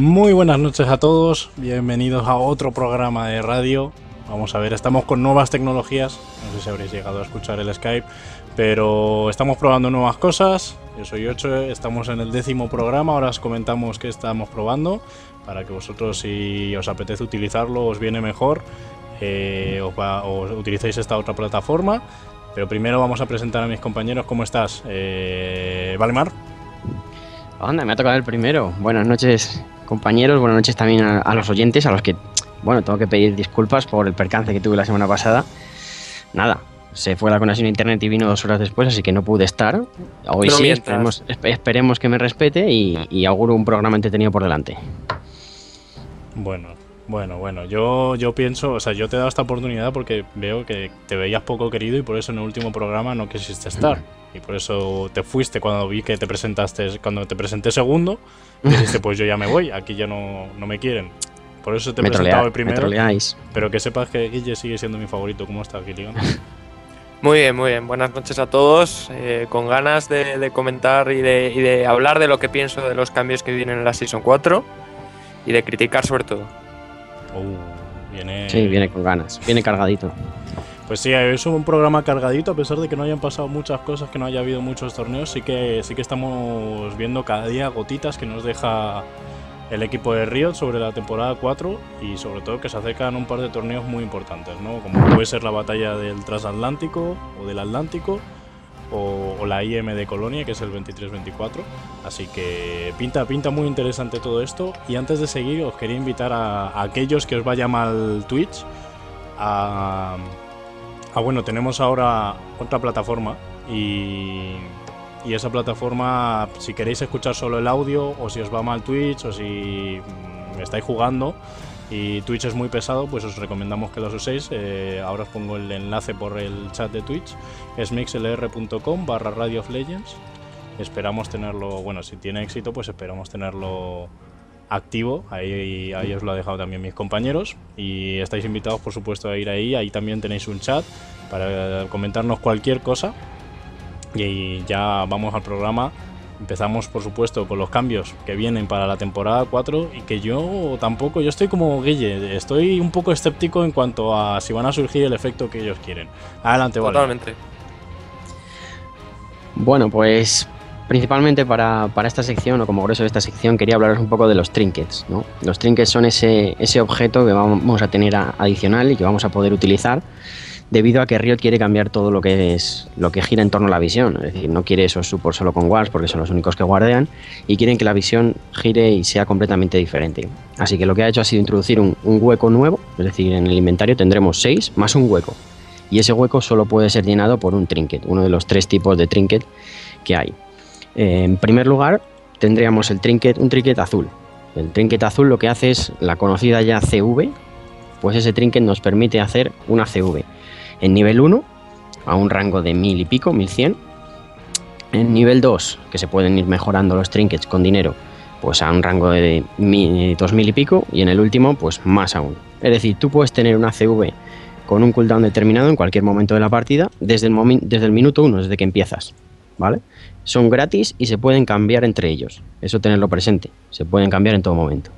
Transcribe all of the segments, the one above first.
Muy buenas noches a todos, bienvenidos a otro programa de radio. Vamos a ver, estamos con nuevas tecnologías, no sé si habréis llegado a escuchar el Skype, pero estamos probando nuevas cosas. Yo soy Ocho, estamos en el décimo programa, ahora os comentamos qué estamos probando, para que vosotros si os apetece utilizarlo os viene mejor, eh, os, utilicéis esta otra plataforma. Pero primero vamos a presentar a mis compañeros, ¿cómo estás? Eh, Valemar. Anda, me ha tocado el primero. Buenas noches compañeros, buenas noches también a, los oyentes, a los que, bueno, tengo que pedir disculpas por el percance que tuve la semana pasada. Nada, se fue la conexión a internet y vino dos horas después, así que no pude estar. Hoy sí, esperemos, que me respete y, y auguro un programa entretenido por delante. Bueno, bueno, bueno, yo, yo pienso, o sea, yo te he dado esta oportunidad porque veo que te veías poco querido y por eso en el último programa no quisiste estar. Y por eso te fuiste cuando vi que te presentaste, cuando te presenté segundo, y dijiste, pues yo ya me voy, aquí ya no, me quieren. Por eso te he presentado el primero. Pero que sepas que Guille sigue siendo mi favorito. ¿Cómo estás, Guille? Muy bien, muy bien. Buenas noches a todos. Eh, con ganas de, comentar y de, y de hablar de lo que pienso de los cambios que vienen en la Season 4 y de criticar sobre todo. Oh, viene... Sí, viene con ganas, viene cargadito. Pues sí, es un programa cargadito, a pesar de que no hayan pasado muchas cosas, que no haya habido muchos torneos, sí que, sí que estamos viendo cada día gotitas que nos deja el equipo de Riot sobre la temporada 4 y sobre todo que se acercan un par de torneos muy importantes, ¿no? Como puede ser la batalla del Transatlántico o del Atlántico o, la IM de Colonia, que es el 2324. Así que pinta, pinta muy interesante todo esto. Y antes de seguir, os quería invitar a, aquellos que os vaya mal Twitch. A, bueno, tenemos ahora otra plataforma y, y esa plataforma, si queréis escuchar solo el audio o si os va mal Twitch o si mm, estáis jugando, y Twitch es muy pesado, pues os recomendamos que los uséis. Eh, ahora os pongo el enlace por el chat de Twitch, es mixlr.com barra Radio Legends. Esperamos tenerlo, bueno, si tiene éxito, pues esperamos tenerlo activo. Ahí, ahí os lo han dejado también mis compañeros. Y estáis invitados, por supuesto, a ir ahí. Ahí también tenéis un chat para comentarnos cualquier cosa. Y ya vamos al programa Empezamos, por supuesto, con los cambios que vienen para la temporada 4 y que yo tampoco, yo estoy como Guille, estoy un poco escéptico en cuanto a si van a surgir el efecto que ellos quieren. Adelante, vale. Totalmente. Bueno, pues principalmente para, esta sección o como grueso de esta sección quería hablaros un poco de los trinkets. ¿no? Los trinkets son ese, ese objeto que vamos a tener adicional y que vamos a poder utilizar debido a que Riot quiere cambiar todo lo que es lo que gira en torno a la visión, es decir, no quiere esos support solo con wards porque son los únicos que guardean y quieren que la visión gire y sea completamente diferente. Así que lo que ha hecho ha sido introducir un, hueco nuevo, es decir, en el inventario tendremos 6 más un hueco y ese hueco solo puede ser llenado por un trinket, uno de los tres tipos de trinket que hay. Eh, en primer lugar, tendríamos el trinket, un trinket azul. El trinket azul lo que hace es la conocida ya CV, pues ese trinket nos permite hacer una CV en nivel 1, a un rango de 1000 y pico, 1100. En nivel 2, que se pueden ir mejorando los trinkets con dinero, pues a un rango de 2000 y pico. Y en el último, pues más aún. Es decir, tú puedes tener una CV con un cooldown determinado en cualquier momento de la partida, desde el, minuto 1, desde que empiezas. ¿Vale? Son gratis y se pueden cambiar entre ellos. Eso tenerlo presente. Se pueden cambiar en todo momento.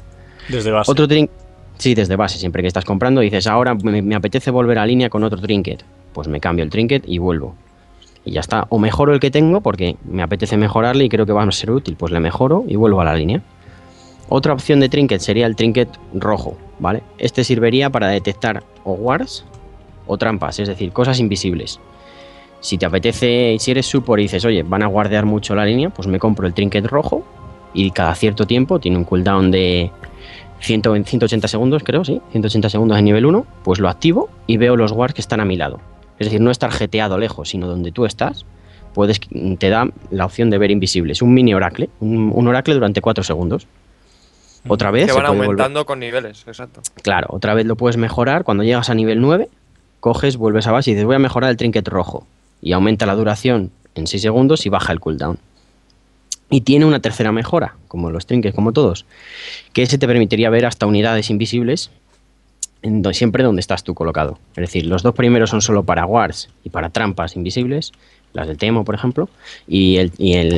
Desde base. Otro trinket. Sí, desde base, siempre que estás comprando dices, ahora me, apetece volver a línea con otro trinket. Pues me cambio el trinket y vuelvo. Y ya está. O mejoro el que tengo porque me apetece mejorarle y creo que va a ser útil. Pues le mejoro y vuelvo a la línea. Otra opción de trinket sería el trinket rojo, ¿vale? Este serviría para detectar o wars o trampas, es decir, cosas invisibles. Si te apetece, si eres support y dices, oye, van a guardear mucho la línea, pues me compro el trinket rojo y cada cierto tiempo tiene un cooldown de 180 segundos, creo, sí, 180 segundos en nivel 1, pues lo activo y veo los guards que están a mi lado. Es decir, no estar jeteado lejos, sino donde tú estás, puedes, te da la opción de ver invisibles. Un mini oracle, un, oracle durante 4 segundos. Mm. Otra vez. Que van aumentando con niveles, exacto. Claro, otra vez lo puedes mejorar. Cuando llegas a nivel 9, coges, vuelves a base y dices, voy a mejorar el trinket rojo. Y aumenta la duración en 6 segundos y baja el cooldown. Y tiene una tercera mejora, como los trinques, como todos, que ese te permitiría ver hasta unidades invisibles siempre donde estás tú colocado. Es decir, los dos primeros son solo para wards y para trampas invisibles, las del Temo, por ejemplo, y,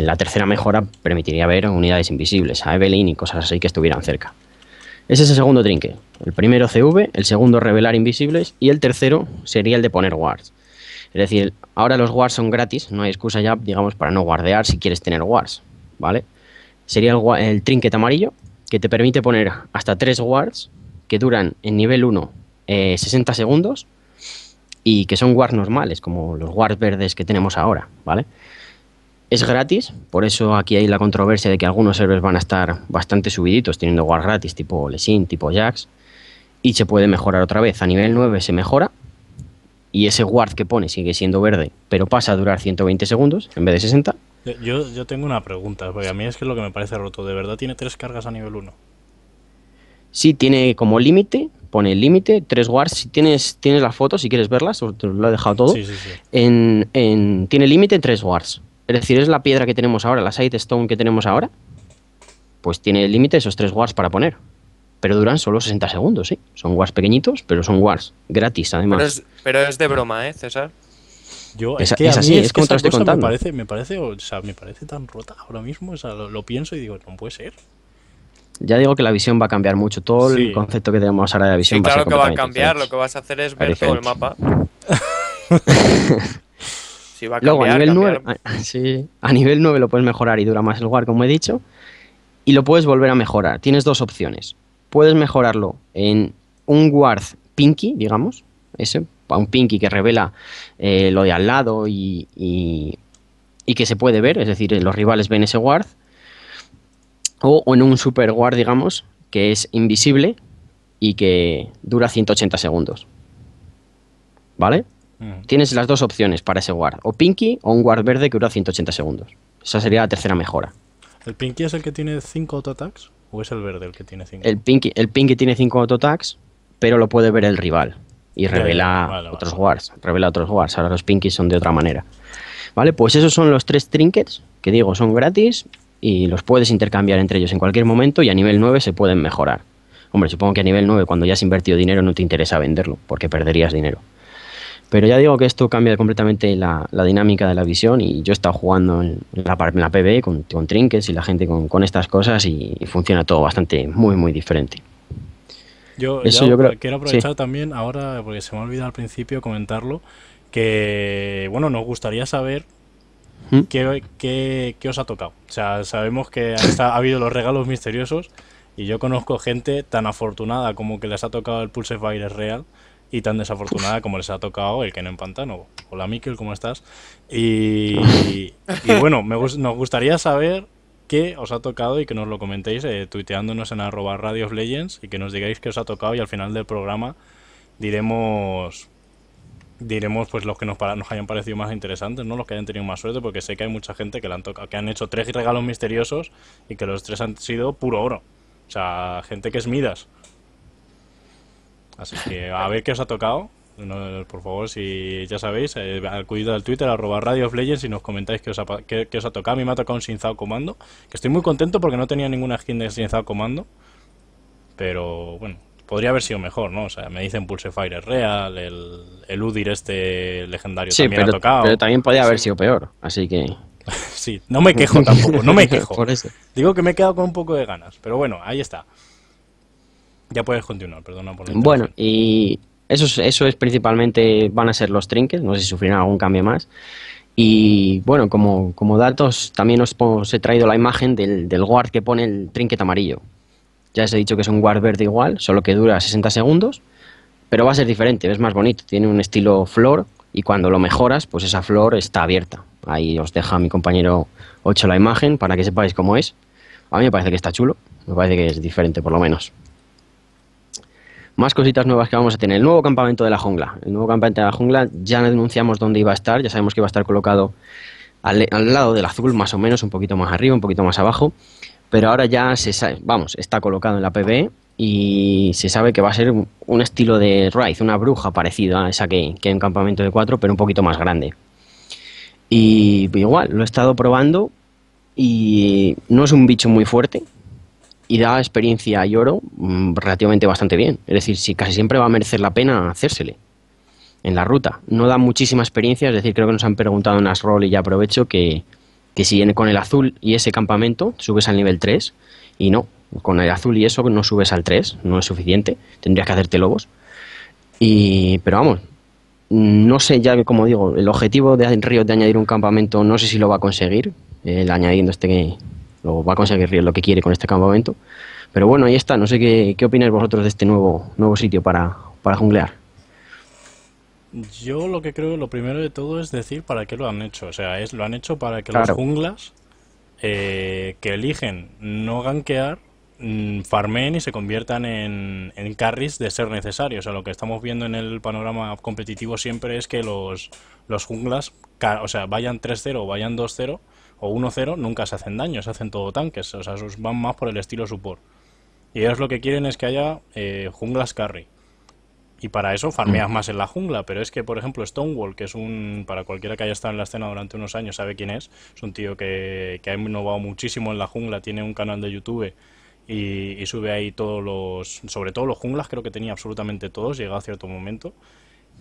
la tercera mejora permitiría ver unidades invisibles, a Evelyn y cosas así que estuvieran cerca. Ese es el segundo trinque. El primero CV, el segundo revelar invisibles y el tercero sería el de poner wards. Es decir, ahora los wards son gratis, no hay excusa ya, digamos, para no guardear si quieres tener wards. ¿vale? Sería el, el trinket amarillo, que te permite poner hasta tres wards que duran en nivel 1 60 eh, segundos y que son wards normales, como los wards verdes que tenemos ahora, ¿vale? Es gratis, por eso aquí hay la controversia de que algunos servers van a estar bastante subiditos teniendo wards gratis, tipo Lesin, tipo Jax, y se puede mejorar otra vez. A nivel 9 se mejora y ese ward que pone sigue siendo verde, pero pasa a durar 120 segundos en vez de 60 yo, tengo una pregunta, porque a mí es que es lo que me parece roto. ¿De verdad tiene tres cargas a nivel 1? Sí, tiene como límite, pone límite, tres guards. Si tienes, tienes las fotos, si quieres verlas, te lo he dejado todo. Sí, sí, sí. En, tiene límite tres guards. Es decir, es la piedra que tenemos ahora, la side stone que tenemos ahora. Pues tiene límite esos tres guards para poner. Pero duran solo 60 segundos, sí. ¿eh? Son guards pequeñitos, pero son wars gratis además. Pero es, pero es de broma, ¿eh, César? Yo, es, que así, es, Me parece, tan rota ahora mismo, lo, pienso y digo, no puede ser. Ya digo que la visión va a cambiar mucho, todo el concepto que tenemos ahora de la visión sí, claro que va a cambiar, lo que vas a hacer es ver todo el mapa. Luego, a nivel, a nivel 9 lo puedes mejorar y dura más el guard, como he dicho, y lo puedes volver a mejorar. Tienes dos opciones. Puedes mejorarlo en un guard pinky, digamos, ese, a un Pinky que revela eh, lo de al lado y, que se puede ver, es decir, los rivales ven ese guard, o, en un super guard, digamos, que es invisible y que dura 180 segundos. ¿Vale? Mm. Tienes las dos opciones para ese guard, o Pinky o un guard verde que dura 180 segundos. Esa sería la tercera mejora. ¿El Pinky es el que tiene 5 auto-attacks? ¿O es el verde el que tiene 5? El Pinky, el Pinky tiene 5 auto-attacks pero lo puede ver el rival y revela otros wars, revela otros wars. Ahora los pinkies son de otra manera. Vale, pues esos son los tres trinkets que digo, son gratis y los puedes intercambiar entre ellos en cualquier momento y a nivel 9 se pueden mejorar. Hombre, supongo que a nivel 9 cuando ya has invertido dinero no te interesa venderlo porque perderías dinero. Pero ya digo que esto cambia completamente la, dinámica de la visión y yo he estado jugando en la, PB con, trinkets y la gente con, estas cosas y funciona todo bastante muy muy diferente. Yo, quiero aprovechar también ahora, porque se me ha olvidado al principio comentarlo, que bueno, nos gustaría saber ¿Mm? qué, qué, qué, os ha tocado. O sea, sabemos que ha habido los regalos misteriosos y yo conozco gente tan afortunada como que les ha tocado el Pulse Virus real y tan desafortunada como les ha tocado el que en Pantano. Hola Miquel, ¿cómo estás? Y, bueno, nos gustaría saber que os ha tocado y que nos lo comentéis eh, tuiteándonos en arroba Radio y que nos digáis qué os ha tocado y al final del programa diremos diremos pues los que nos, nos hayan parecido más interesantes, ¿no? Los que hayan tenido más suerte, porque sé que hay mucha gente que, han, tocado, que han hecho tres regalos misteriosos y que los tres han sido puro oro. O sea, gente que es Midas. Así que a ver qué os ha tocado por favor, si ya sabéis, eh, al Twitter, arroba Radio of Legends y nos comentáis que os ha, que, os ha tocado. A mí me ha tocado un Sinzao Comando, que estoy muy contento porque no tenía ninguna skin de Sinzao Comando. Pero bueno, podría haber sido mejor, ¿no? O sea, me dicen Pulsefire es real, el, el Udir este legendario sí, también pero, ha tocado. pero también podría haber sido peor, así que... sí, no me quejo tampoco, no me quejo. Digo que me he quedado con un poco de ganas, pero bueno, ahí está. Ya puedes continuar, perdona por la Bueno, y eso es, eso es principalmente, van a ser los trinkets, no sé si sufrirán algún cambio más. Y bueno, como, datos, también os, he traído la imagen del, del, guard que pone el trinket amarillo. Ya os he dicho que es un guard verde igual, solo que dura 60 segundos, pero va a ser diferente, es más bonito, tiene un estilo flor y cuando lo mejoras, pues esa flor está abierta. Ahí os deja mi compañero 8 la imagen para que sepáis cómo es. A mí me parece que está chulo, me parece que es diferente por lo menos. Más cositas nuevas que vamos a tener. El nuevo campamento de la jungla. El nuevo campamento de la jungla ya denunciamos dónde iba a estar, ya sabemos que iba a estar colocado al, lado del azul, más o menos, un poquito más arriba, un poquito más abajo. Pero ahora ya se sabe, vamos, está colocado en la pb y se sabe que va a ser un, estilo de Ryze. una bruja parecida a esa que, que hay en campamento de 4, pero un poquito más grande. Y igual, lo he estado probando y no es un bicho muy fuerte, y da experiencia y oro mm, relativamente bastante bien. Es decir, si casi siempre va a merecer la pena hacérsele en la ruta. No da muchísima experiencia, es decir, creo que nos han preguntado en Asrol y ya aprovecho que, si viene con el azul y ese campamento subes al nivel 3 y no, con el azul y eso no subes al 3, no es suficiente, tendrías que hacerte lobos. Y, pero vamos, no sé ya, que como digo, el objetivo de Río de añadir un campamento no sé si lo va a conseguir, el añadiendo este lo va a conseguir lo que quiere con este campamento. Pero bueno, ahí está. No sé qué, qué opináis vosotros de este nuevo, nuevo sitio para, para junglear. Yo lo que creo, lo primero de todo es decir para qué lo han hecho. O sea, es lo han hecho para que las junglas eh, que eligen no ganquear mm, farmen y se conviertan en, en, carries de ser necesario. O sea, lo que estamos viendo en el panorama competitivo siempre es que los, los junglas, o sea, vayan 3-0 o vayan 2-0, o 1-0 nunca se hacen daño, se hacen todo tanques, o sea, van más por el estilo support. Y ellos lo que quieren es que haya eh, junglas carry. Y para eso farmeas mm. más en la jungla, pero es que, por ejemplo, Stonewall, que es un, para cualquiera que haya estado en la escena durante unos años, sabe quién es, es un tío que, que ha innovado muchísimo en la jungla, tiene un canal de YouTube y, sube ahí todos los, sobre todo los junglas, creo que tenía absolutamente todos, llegado a cierto momento.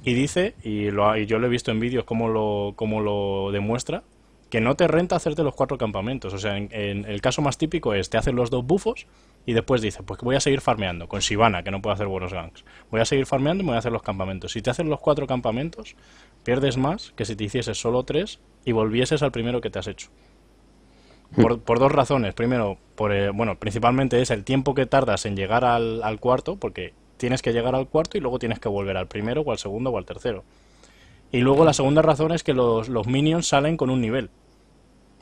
Y dice, y, lo, y yo lo he visto en vídeos cómo lo, cómo lo demuestra, que no te renta hacerte los cuatro campamentos. O sea, en, el caso más típico es, te hacen los dos bufos y después dices, pues voy a seguir farmeando con Sivana, que no puede hacer buenos ganks. Voy a seguir farmeando y voy a hacer los campamentos. Si te hacen los cuatro campamentos, pierdes más que si te hicieses solo tres y volvieses al primero que te has hecho. Hmm. Por, dos razones. Primero, por, eh, bueno, principalmente es el tiempo que tardas en llegar al, cuarto, porque tienes que llegar al cuarto y luego tienes que volver al primero o al segundo o al tercero. Y luego la segunda razón es que los minions salen con un nivel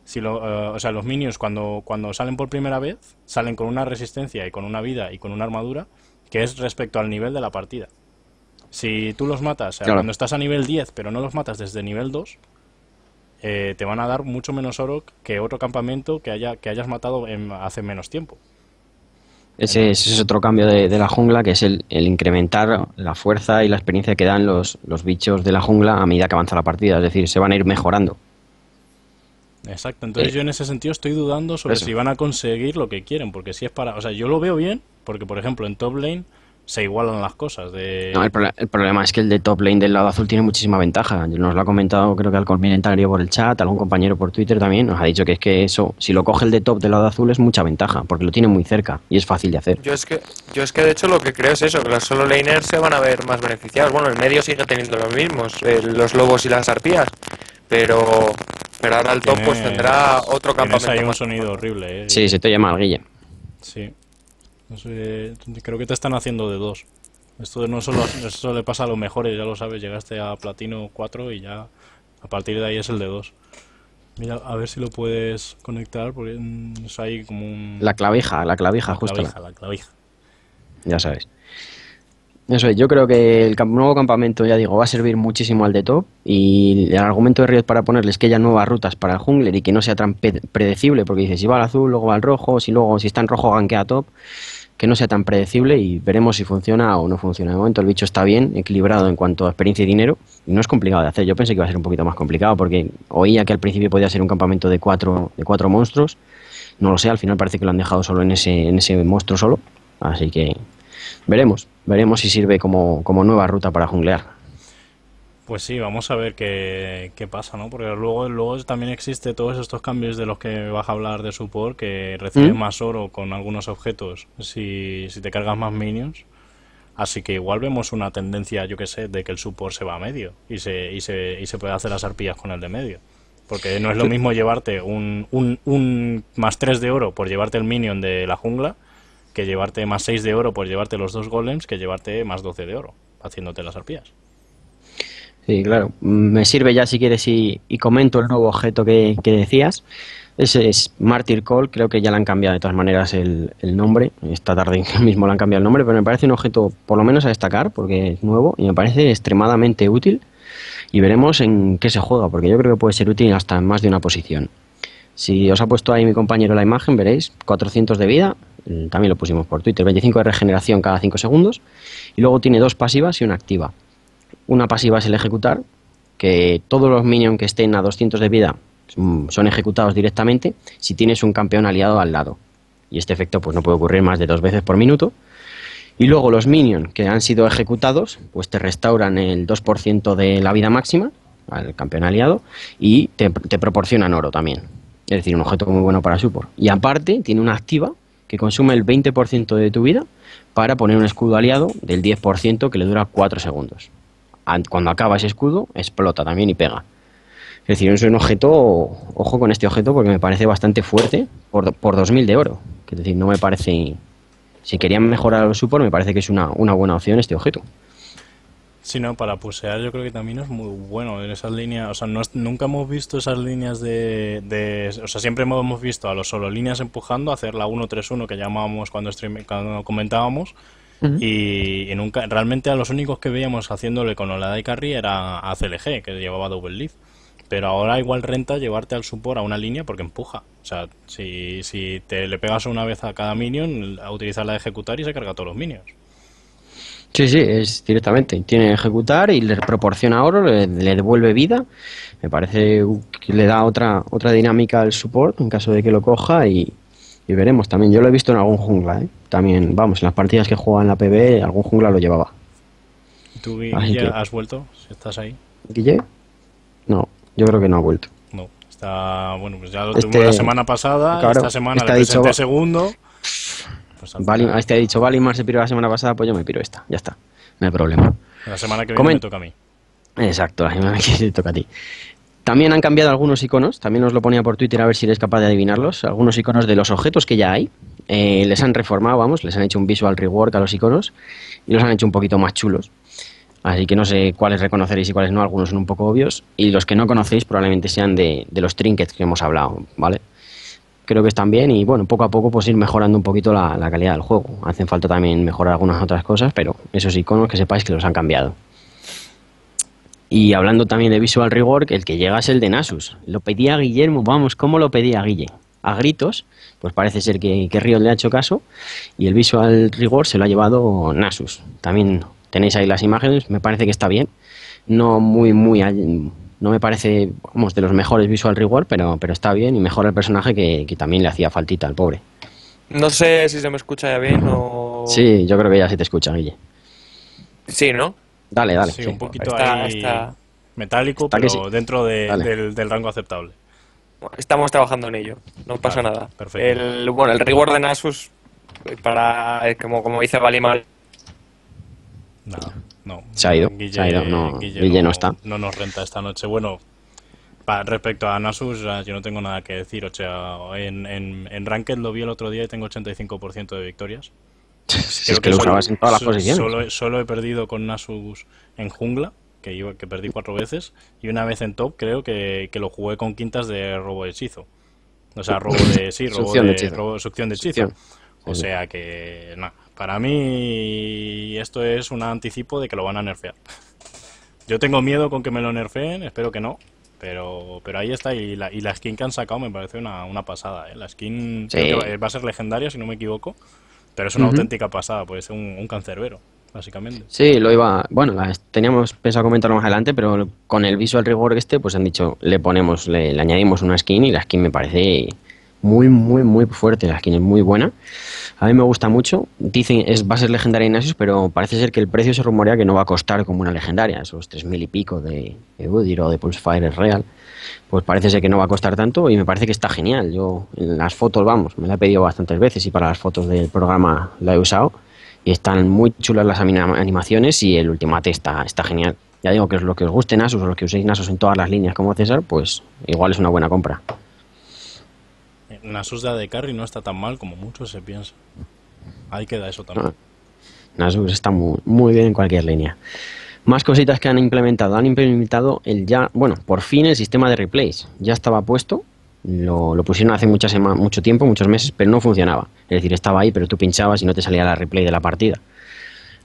si eh, o sea, los minions cuando, cuando salen por primera vez, salen con una resistencia y con una vida y con una armadura que es respecto al nivel de la partida. Si tú los matas, cuando estás a nivel 10, pero no los matas desde nivel 2, eh, te van a dar mucho menos oro que otro campamento que, haya, que hayas matado hace menos tiempo. Ese, es otro cambio de, la jungla, que es el, el, incrementar la fuerza y la experiencia que dan los, los bichos de la jungla a medida que avanza la partida. Es decir, se van a ir mejorando. Exacto, entonces eh, yo en ese sentido estoy dudando sobre si van a conseguir lo que quieren, porque si es para... O sea, yo lo veo bien, porque por ejemplo en top lane se igualan las cosas. De... No, el, problema es que el de top lane del lado azul tiene muchísima ventaja. Nos lo ha comentado creo que al comentario por el chat, algún compañero por Twitter también nos ha dicho que es que eso, si lo coge el de top del lado azul es mucha ventaja, porque lo tiene muy cerca y es fácil de hacer. Yo es que, yo es que de hecho lo que creo es eso, que los solo laners se van a ver más beneficiados. Bueno, el medio sigue teniendo los mismos, eh, los lobos y las arpías pero, pero ahora el top pues tendrá otro campamento. Hay un sonido horrible, ¿eh? Sí, se te llama alguilla. Sí. creo que te están haciendo de dos. Esto no solo, eso le pasa a los mejores, ya lo sabes, llegaste a platino 4 y ya a partir de ahí es el de dos. Mira, a ver si lo puedes conectar, porque mm, como La clavija, la clavija, la Clavija, la clavija. Ya sabes. Eso yo creo que el nuevo campamento, ya digo, va a servir muchísimo al de top y el argumento de Riot para ponerles que haya nuevas rutas para el jungler y que no sea tan predecible, porque dice si va al azul, luego va al rojo, si luego si está en rojo gankea top, que no sea tan predecible y veremos si funciona o no funciona. De momento el bicho está bien, equilibrado en cuanto a experiencia y dinero y no es complicado de hacer. Yo pensé que iba a ser un poquito más complicado porque oía que al principio podía ser un campamento de cuatro, de cuatro monstruos, no lo sé, al final parece que lo han dejado solo en ese, en ese monstruo solo, así que Veremos, veremos si sirve como, nueva ruta para junglear. Pues sí, vamos a ver qué, qué, pasa, ¿no? Porque luego, luego también existe todos estos cambios de los que vas a hablar de support, que recibes ¿Mm? más oro con algunos objetos si, si, te cargas más minions. Así que igual vemos una tendencia, yo que sé, de que el support se va a medio y se, y se, y se puede hacer las arpillas con el de medio. Porque no es lo mismo llevarte un, un, un más tres de oro por llevarte el minion de la jungla que llevarte más 6 de oro por llevarte los dos golems que llevarte más 12 de oro haciéndote las arpías. Sí, claro. Me sirve ya si quieres y, comento el nuevo objeto que, decías. Ese es Martyr Call, creo que ya le han cambiado de todas maneras el, el, nombre. Esta tarde mismo le han cambiado el nombre, pero me parece un objeto por lo menos a destacar porque es nuevo y me parece extremadamente útil. Y veremos en qué se juega, porque yo creo que puede ser útil hasta en más de una posición. Si os ha puesto ahí mi compañero la imagen, veréis 400 de vida, Mm, también lo pusimos por Twitter, 25 de regeneración cada 5 segundos, y luego tiene dos pasivas y una activa. Una pasiva es el ejecutar, que todos los minions que estén a 200 de vida mm, son ejecutados directamente si tienes un campeón aliado al lado. Y este efecto pues no puede ocurrir más de dos veces por minuto. Y luego los minions que han sido ejecutados, pues te restauran el 2% de la vida máxima al campeón aliado y te, te proporcionan oro también. Es decir, un objeto muy bueno para support. Y aparte tiene una activa que consume el 20% de tu vida para poner un escudo aliado del 10% que le dura 4 segundos. Cuando acaba ese escudo, explota también y pega. Es decir, es un objeto, ojo con este objeto porque me parece bastante fuerte por, por 2000 de oro. Es decir, no me parece. Si querían mejorar el support, me parece que es una buena opción este objeto. Sí, no, para pusear yo creo que también es muy bueno en esas líneas. O sea, nunca hemos visto esas líneas de, O sea, siempre hemos visto a los solo líneas empujando, hacer la 1-3-1 que llamábamos cuando, cuando comentábamos. Y, nunca. Realmente a los únicos que veíamos haciéndole con la de Carry era a CLG, que llevaba Double Leaf. Pero ahora igual renta llevarte al support a una línea porque empuja. O sea, si, si te le pegas una vez a cada minion, a utilizar la ejecutar y se carga todos los minions. Sí, sí, es directamente. Tiene que ejecutar y le proporciona oro, le, devuelve vida. Me parece que le da otra, otra dinámica al support en caso de que lo coja y, veremos también. Yo lo he visto en algún jungla, ¿eh? También, vamos, en las partidas que jugaba en la PB, algún jungla lo llevaba. ¿Tú, Guille, has vuelto? ¿Estás ahí? ¿Guille? No, yo creo que no ha vuelto. No, está, bueno, pues ya lo tuvo este la semana pasada, esta semana está le segundo. Pues este ha dicho Valimar se piró la semana pasada, pues yo me piro esta. Ya está. No hay problema. La semana que viene me toca a mí. Exacto, la semana que viene toca a ti. También han cambiado algunos iconos, también os lo ponía por Twitter a ver si eres capaz de adivinarlos, algunos iconos de los objetos que ya hay. Eh, les han reformado, vamos, les han hecho un visual rework a los iconos y los han hecho un poquito más chulos. Así que no sé cuáles reconoceréis y cuáles no, algunos son un poco obvios. Y los que no conocéis probablemente sean de los trinkets que hemos hablado, ¿vale? creo que están bien y bueno, poco a poco pues ir mejorando un poquito la, calidad del juego. Hacen falta también mejorar algunas otras cosas, pero esos iconos que sepáis que los han cambiado. Y hablando también de Visual Rigor, el que llega es el de Nasus. Lo pedía Guillermo, vamos, ¿cómo lo pedía Guille? A gritos, pues parece ser que, Río le ha hecho caso y el Visual Rigor se lo ha llevado Nasus. También tenéis ahí las imágenes, me parece que está bien. No muy, muy no me parece, de los mejores visual reward, pero, pero está bien y mejora el personaje que, también le hacía faltita al pobre. No sé si se me escucha ya bien o... Sí, yo creo que ya sí te escucha, Guille. Sí, ¿no? Dale, dale. un poquito está, ahí metálico, pero dentro del, rango aceptable. Estamos trabajando en ello, no pasa nada. Perfecto. El, bueno, el reward de Nasus, eh, para, eh, como, como dice valimar No. No. Se ido. Guille, No, está. No nos renta esta noche. Bueno, respecto a Nasus, yo no tengo nada que decir. O sea, en, en, en Ranked lo vi el otro día y tengo 85% de victorias. es que, lo solo, en todas las posiciones. Solo, he perdido con Nasus en jungla, que, iba, que perdí cuatro veces, y una vez en top, creo que, lo jugué con quintas de robo de hechizo. O sea, robo de. Sí, robo de, hechizo. de hechizo. O sea que, nada, para mí esto es un anticipo de que lo van a nerfear. Yo tengo miedo con que me lo nerfeen, espero que no. Pero, pero ahí está, y la, y la skin que han sacado me parece una, una pasada. ¿eh? La skin va a ser legendaria, si no me equivoco. Pero es una auténtica pasada, puede ser un, cancerbero básicamente. Sí, lo iba. Bueno, teníamos pensado comentarlo más adelante, pero con el Visual que este, pues han dicho, le ponemos, le añadimos una skin y la skin me parece muy, muy, muy fuerte. La skin es muy buena. A mí me gusta mucho. Dicen es va a ser legendaria Ignacio, pero parece ser que el precio se rumorea que no va a costar como una legendaria. Esos tres mil y pico de Eudir o de Pulsefire es real. Pues parece ser que no va a costar tanto y me parece que está genial. Yo en las fotos, vamos, me la he pedido bastantes veces y para las fotos del programa la he usado. Y están muy chulas las animaciones y el ultimate está, está genial. Ya digo que es lo que os guste Asus o los que uséis Nasus en todas las líneas como César, pues igual es una buena compra. Nasus de de carry no está tan mal como muchos se piensa. Ahí queda eso también. Ah. Nasus está muy, bien en cualquier línea. Más cositas que han implementado. Han implementado el ya, bueno, por fin el sistema de replays. Ya estaba puesto, lo, pusieron hace mucha mucho tiempo, muchos meses, pero no funcionaba. Es decir, estaba ahí, pero tú pinchabas y no te salía la replay de la partida.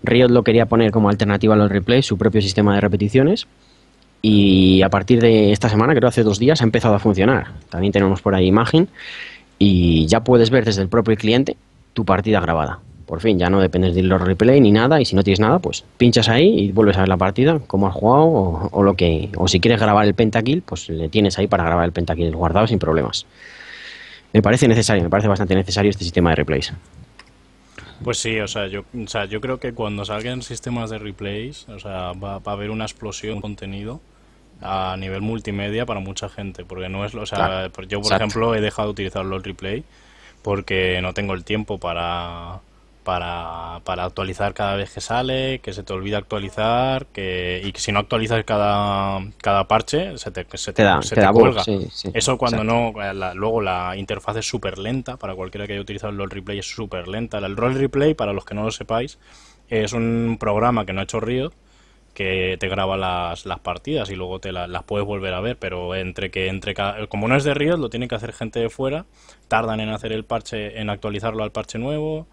Riot lo quería poner como alternativa a los replays, su propio sistema de repeticiones, y a partir de esta semana, creo hace dos días, ha empezado a funcionar. También tenemos por ahí imagen y ya puedes ver desde el propio cliente tu partida grabada. Por fin, ya no dependes de los replay ni nada y si no tienes nada, pues pinchas ahí y vuelves a ver la partida, cómo has jugado o, lo que... O si quieres grabar el pentakill, pues le tienes ahí para grabar el pentakill guardado sin problemas. Me parece necesario, me parece bastante necesario este sistema de replays. Pues sí, o sea, yo, o sea, yo creo que cuando salgan sistemas de replays, o sea, va a haber una explosión de contenido a nivel multimedia para mucha gente, porque no es, o sea, yo por ejemplo he dejado de utilizar roll Replay porque no tengo el tiempo para, para, para actualizar cada vez que sale, que se te olvida actualizar, que y que si no actualizas cada, cada parche se te, se te, se te cuelga. Eso cuando no, eh, luego la interfaz es súper lenta, para cualquiera que haya utilizado el LOL Replay es súper lenta. El LOL Replay, para los que no lo sepáis, es un programa que no ha hecho río que te graba las, las partidas y luego te las puedes volver a ver, pero entre que entre como no es de Riot, lo tiene que hacer gente de fuera, tardan en hacer el parche, en actualizarlo al parche nuevo,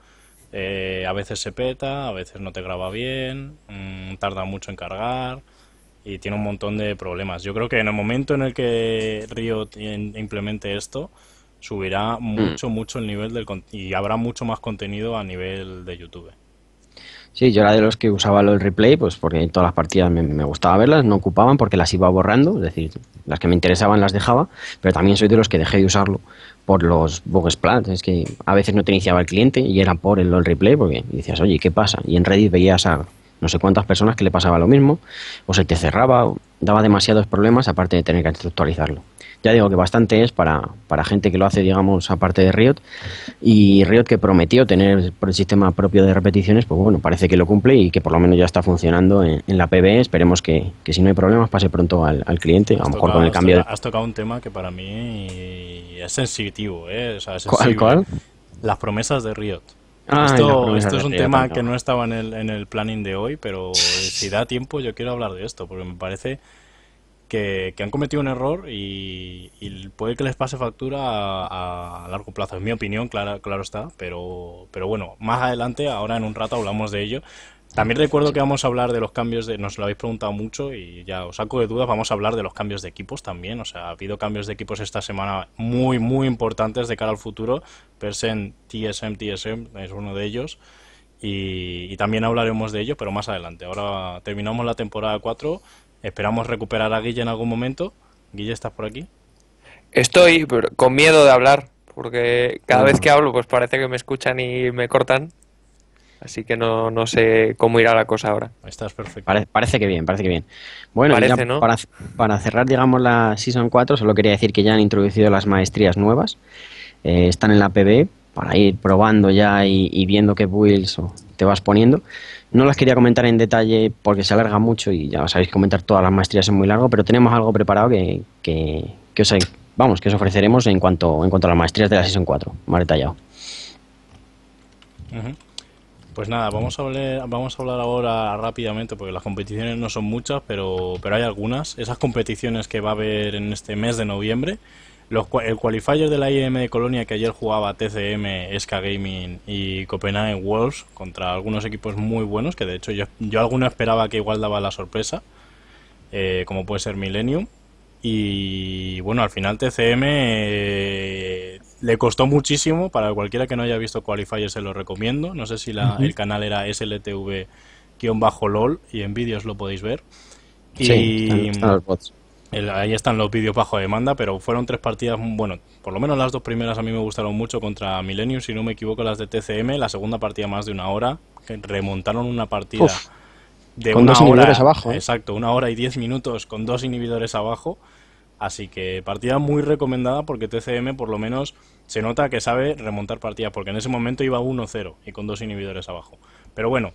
eh, a veces se peta, a veces no te graba bien, mm, tarda mucho en cargar y tiene un montón de problemas. Yo creo que en el momento en el que Riot implemente esto, subirá hmm. mucho, mucho el nivel del y habrá mucho más contenido a nivel de YouTube. Sí, yo era de los que usaba el replay, pues porque todas las partidas me, gustaba verlas, no ocupaban porque las iba borrando, es decir, las que me interesaban las dejaba, pero también soy de los que dejé de usarlo por los bug splats, es que a veces no te iniciaba el cliente y era por el LOL replay porque decías, oye, ¿qué pasa? Y en Reddit veías a no sé cuántas personas que le pasaba lo mismo, o se te cerraba, o daba demasiados problemas aparte de tener que actualizarlo ya digo que bastante es para, para gente que lo hace, digamos, aparte de Riot. Y Riot que prometió tener el sistema propio de repeticiones, pues bueno, parece que lo cumple y que por lo menos ya está funcionando en, en la PB. Esperemos que, si no hay problemas pase pronto al, cliente, a lo mejor con el cambio. Has tocado, un tema que para mí es sensitivo, ¿eh? O ¿Cuál, Las promesas de Riot. Ah, esto, esto es un tema ah, que no estaba en el, en el planning de hoy, pero si da tiempo yo quiero hablar de esto, porque me parece que, han cometido un error y, puede que les pase factura a, largo plazo. En mi opinión, claro, claro está, pero, pero bueno, más adelante, ahora en un rato hablamos de ello. También recuerdo que vamos a hablar de los cambios de. Nos lo habéis preguntado mucho y ya os saco de dudas. Vamos a hablar de los cambios de equipos también. O sea, ha habido cambios de equipos esta semana muy, muy importantes de cara al futuro. Persen, TSM, TSM es uno de ellos. Y, y también hablaremos de ello, pero más adelante. Ahora terminamos la temporada 4 Esperamos recuperar a Guille en algún momento. Guille, ¿estás por aquí? Estoy con miedo de hablar, porque cada vez que hablo pues parece que me escuchan y me cortan. Así que no, sé cómo irá la cosa ahora. Estás perfecto. parece que bien, parece que bien. Bueno, para, para, cerrar, digamos, la Season 4, solo quería decir que ya han introducido las maestrías nuevas. Eh, están en la PB para ir probando ya y, y viendo qué builds te vas poniendo. No las quería comentar en detalle porque se alarga mucho y ya sabéis que comentar todas las maestrías es muy largo, pero tenemos algo preparado que, os, vamos, que os ofreceremos en cuanto, en cuanto a las maestrías de la Season 4, más detallado. Pues nada, vamos a, hablar, vamos a hablar ahora rápidamente, porque las competiciones no son muchas, pero, pero hay algunas. Esas competiciones que va a haber en este mes de noviembre, los, el qualifier de la IM de Colonia que ayer jugaba TCM, SK Gaming y Copenhagen Wolves contra algunos equipos muy buenos, que de hecho yo, yo alguno esperaba que igual daba la sorpresa, eh, como puede ser Millennium. Y bueno, al final TCM eh, le costó muchísimo, para cualquiera que no haya visto qualifiers se lo recomiendo, no sé si el canal era SLTV-LOL y en vídeos lo podéis ver. Sí, ahí están los vídeos bajo demanda, pero fueron tres partidas, mm, bueno, por lo menos las dos primeras a mí me gustaron mucho contra Millennium, si no me equivoco las de TCM, la segunda partida más de una hora, que remontaron una partida de con dos inhibidores abajo. ¿eh? Exacto, una hora y diez minutos con dos inhibidores abajo, así que partida muy recomendada porque TCM por lo menos se nota que sabe remontar partidas, porque en ese momento iba 1-0 y con dos inhibidores abajo. Pero bueno,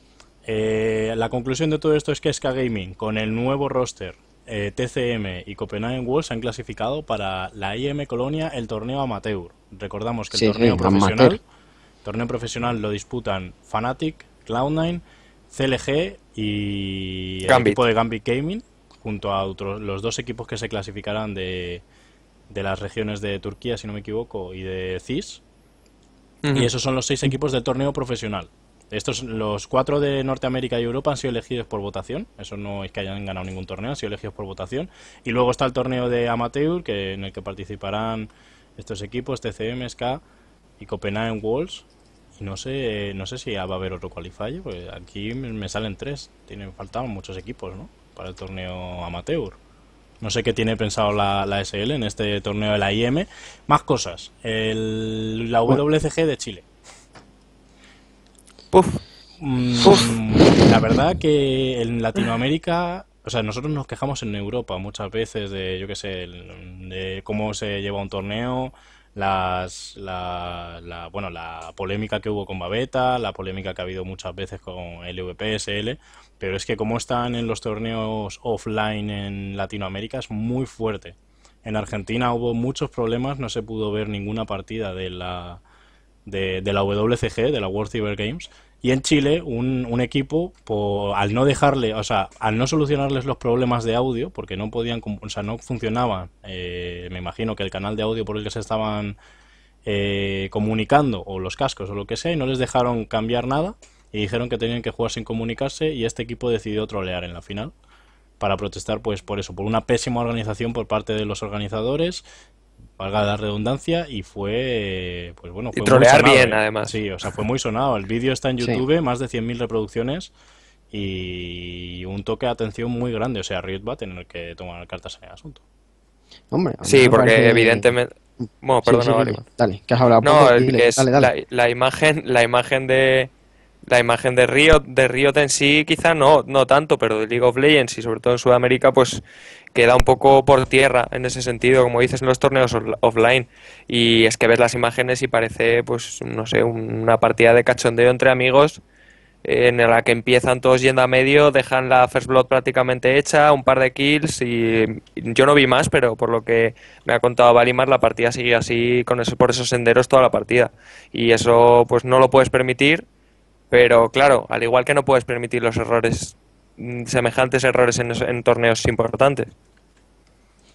eh, la conclusión de todo esto es que SK Gaming, con el nuevo roster, eh, TCM y Copenhagen Wolves han clasificado para la IM Colonia el torneo amateur. Recordamos que el torneo profesional torneo profesional lo disputan Fanatic, Cloud9, CLG y el equipo de Gambit Gaming junto a otros los dos equipos que se clasificarán de, de las regiones de Turquía, si no me equivoco, y de CIS. Y esos son los seis equipos del torneo profesional. Estos, los cuatro de Norteamérica y Europa han sido elegidos por votación. Eso no es que hayan ganado ningún torneo, han sido elegidos por votación. Y luego está el torneo de amateur, que en el que participarán estos equipos, TCM, SK y Copenhagen Wolves. Y no sé, no sé si va a haber otro qualifier, porque aquí me salen tres. Tienen faltado muchos equipos, ¿no? Para el torneo amateur. No sé qué tiene pensado la, SL en este torneo de la IM. Más cosas. la WCG de Chile. Mm, la verdad que en Latinoamérica o sea, nosotros nos quejamos en Europa muchas veces de, yo qué sé, de cómo se lleva un torneo, la, bueno, la polémica que hubo con Babeta la polémica que ha habido muchas veces con LVPSL pero es que como están en los torneos offline en Latinoamérica es muy fuerte. En Argentina hubo muchos problemas, no se pudo ver ninguna partida de la, de la WCG, de la World Cyber Games, y en Chile, un, equipo, al no dejarle, o sea, al no solucionarles los problemas de audio, porque no podían, o sea, no funcionaba, eh, me imagino que el canal de audio por el que se estaban eh, comunicando, o los cascos, o lo que sea, no les dejaron cambiar nada, y dijeron que tenían que jugar sin comunicarse, y este equipo decidió trolear en la final para protestar pues por eso, por una pésima organización por parte de los organizadores valga la redundancia, y fue, pues bueno, y trolear bien ¿eh? además. Sí, o sea, fue muy sonado. El vídeo está en YouTube, más de 100.000 reproducciones y un toque de atención muy grande. O sea, Riot va a tener que tomar cartas en el asunto. sí, porque evidentemente... Bueno, perdón. Dale, que has hablado. No, La, imagen, la imagen de la imagen de Riot, de Riot en sí, quizá no, no tanto, pero de League of Legends y sobre todo en Sudamérica, pues queda un poco por tierra en ese sentido, como dices en los torneos offline. Y es que ves las imágenes y parece, pues, no sé, una partida de cachondeo entre amigos eh, en la que empiezan todos yendo a medio, dejan la first blood prácticamente hecha, un par de kills y yo no vi más, pero por lo que me ha contado Valimar, la partida sigue así con eso, por esos senderos toda la partida. Y eso pues no lo puedes permitir, pero claro, al igual que no puedes permitir los errores mm, semejantes errores en torneos importantes.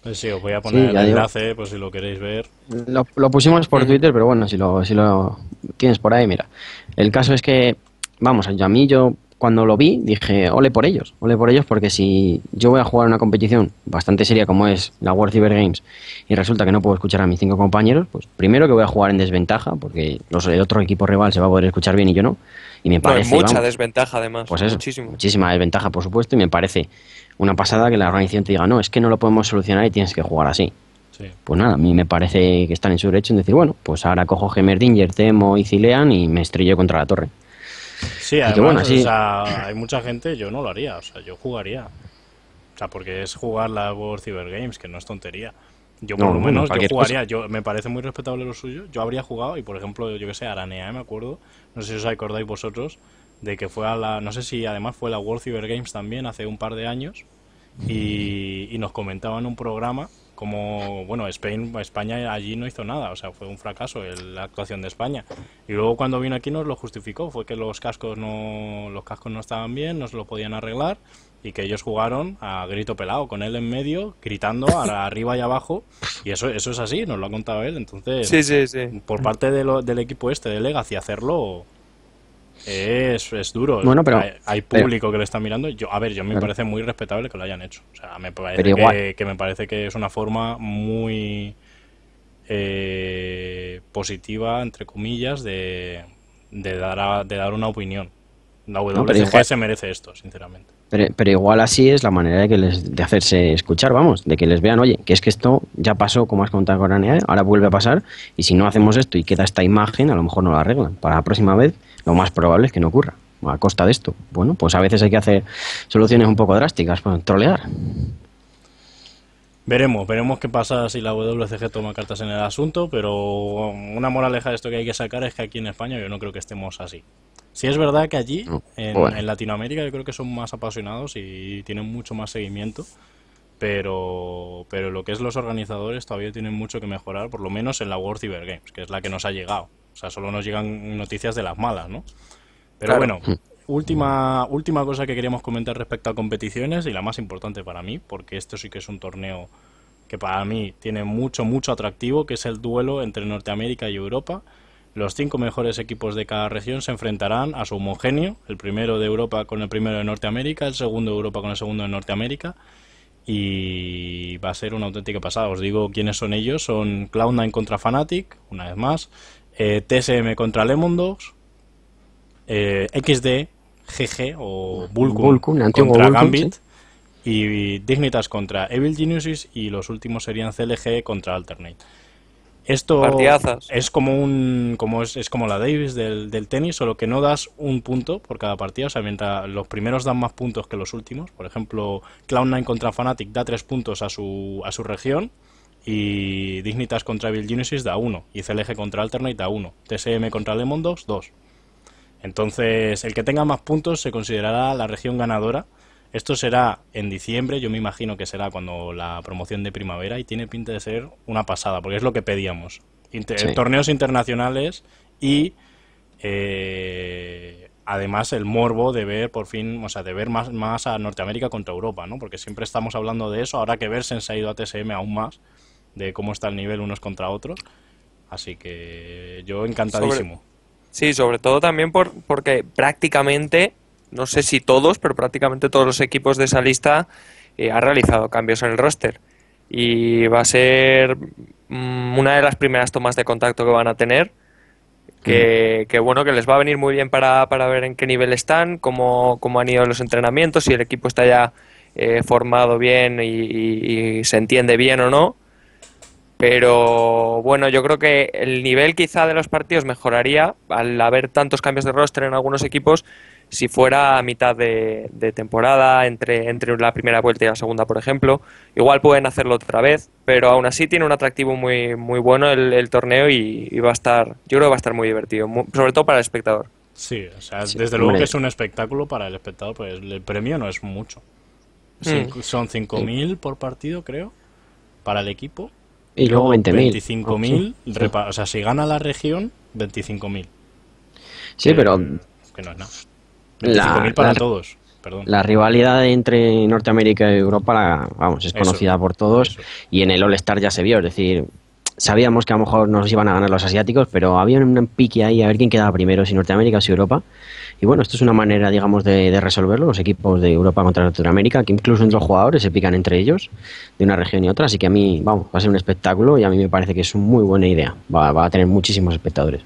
Pues sí, os voy a poner el enlace pues si lo queréis ver. Lo, pusimos por Twitter, pero bueno, si lo, si lo tienes por ahí, mira. El caso es que, vamos, a mí yo cuando lo vi dije, ole por ellos, ole por ellos, porque si yo voy a jugar una competición bastante seria como es la World Cyber Games y resulta que no puedo escuchar a mis cinco compañeros, pues primero que voy a jugar en desventaja, porque los, el otro equipo rival se va a poder escuchar bien y yo no. Y me parece. mucha desventaja, además. Pues muchísima desventaja, por supuesto, y me parece una pasada que la organización te diga, no, es que no lo podemos solucionar y tienes que jugar así. Pues nada, a mí me parece que están en su derecho en decir, bueno, pues ahora cojo Gemerdinger, Temo y Cilean y me estrello contra la torre. Sí, o sea, hay mucha gente, yo no lo haría, o sea, yo jugaría. O sea, porque es jugar la World Cyber Games, que no es tontería. Yo por lo menos, yo jugaría, yo, me parece muy respetable lo suyo, yo habría jugado y por ejemplo, yo que sé, Aranea, me acuerdo, no sé si os acordáis vosotros, de que fue a la, no sé si además fue la World Cyber Games también hace un par de años y, y nos comentaban un programa como, bueno, Spain, España allí no hizo nada, o sea, fue un fracaso la actuación de España. Y luego cuando vino aquí nos lo justificó, fue que los cascos no, los cascos no estaban bien, se lo podían arreglar y que ellos jugaron a grito pelado, con él en medio, gritando arriba y abajo. Y eso, eso es así, nos lo ha contado él. Entonces, por parte del equipo este de Legacy, hacerlo es, es duro. Bueno, pero, hay, público que le está mirando. Yo, a ver, yo me parece muy respetable que lo hayan hecho. O sea, me parece que, me parece que es una forma muy eh, positiva, entre comillas, de, de, dar de dar una opinión. La WGC se merece esto, sinceramente. Pero, igual así es la manera de, que les, de hacerse escuchar, vamos, de que les vean, oye, que es que esto ya pasó como más contado ¿eh? ahora vuelve a pasar, y si no hacemos esto y queda esta imagen, a lo mejor no la arreglan. Para la próxima vez, lo más probable es que no ocurra, a costa de esto. Bueno, pues a veces hay que hacer soluciones un poco drásticas, para trolear. Veremos, veremos qué pasa si la WCG toma cartas en el asunto, pero una moraleja de esto que hay que sacar es que aquí en España yo no creo que estemos así. Sí es verdad que allí, oh, en, Latinoamérica, yo creo que son más apasionados y tienen mucho más seguimiento, pero, pero lo que es los organizadores todavía tienen mucho que mejorar, por lo menos en la World Cyber Games, que es la que nos ha llegado. O sea, solo nos llegan noticias de las malas, ¿no? Pero bueno, hmm. última, última cosa que queríamos comentar respecto a competiciones y la más importante para mí, porque esto sí que es un torneo que para mí tiene mucho, mucho atractivo, que es el duelo entre Norteamérica y Europa los cinco mejores equipos de cada región se enfrentarán a su homogéneo, el primero de Europa con el primero de Norteamérica, el segundo de Europa con el segundo de Norteamérica, y va a ser una auténtica pasada. Os digo quiénes son ellos, son Cloud9 contra Fnatic, una vez más, eh, TSM contra LemonDogs, eh, XD, GG o Vulcan, contra Gambit, y Dignitas contra Evil Geniuses, y los últimos serían CLG contra Alternate. Esto es como un como es, es como la Davis del, del, tenis, solo que no das un punto por cada partida. O sea, mientras los primeros dan más puntos que los últimos. Por ejemplo, clown 9 contra Fnatic da tres puntos a su, a su región y Dignitas contra Bill Genesis da 1 y CLG contra Alternate da 1, TSM contra Lemon 2, 2. Entonces, el que tenga más puntos se considerará la región ganadora esto será en diciembre, yo me imagino que será cuando la promoción de primavera y tiene pinta de ser una pasada, porque es lo que pedíamos. Torneos internacionales y eh, además el morbo de ver por fin, o sea, de ver más, a Norteamérica contra Europa, ¿no? Porque siempre estamos hablando de eso, ahora que verse se ha ido a TSM aún más, de cómo está el nivel unos contra otros. Así que yo encantadísimo. Sí, sobre todo también por, porque prácticamente no sé si todos, pero prácticamente todos los equipos de esa lista eh, han realizado cambios en el roster. Y va a ser mm, una de las primeras tomas de contacto que van a tener. Que, bueno, que les va a venir muy bien para, ver en qué nivel están, cómo, han ido los entrenamientos, si el equipo está ya eh, formado bien y, y, se entiende bien o no. Pero bueno, yo creo que el nivel quizá de los partidos mejoraría al haber tantos cambios de roster en algunos equipos, si fuera a mitad de, temporada, entre, entre la primera vuelta y la segunda, por ejemplo. Igual pueden hacerlo otra vez, pero aún así tiene un atractivo muy, muy bueno el, torneo y, va a estar, yo creo que va a estar muy divertido, sobre todo para el espectador. Sí, o sea, desde luego que es un espectáculo para el espectador, pues el premio no es mucho. Cinco, mm. Son 5.000 por partido, creo, para el equipo. Y luego 20.000. 25.000, o sea, si gana la región, 25.000. Sí, pero... Que no es nada para la, todos. La rivalidad entre Norteamérica y Europa, vamos, es conocida por todos y en el All-Star ya se vio, es decir, sabíamos que a lo mejor nos iban a ganar los asiáticos, pero había un pique ahí a ver quién quedaba primero, si Norteamérica o si Europa. Y bueno, esto es una manera, digamos, de, resolverlo, los equipos de Europa contra Norteamérica, que incluso entre los jugadores se pican entre ellos, de una región y otra, así que a mí, vamos, va a ser un espectáculo y a mí me parece que es una muy buena idea, va a tener muchísimos espectadores.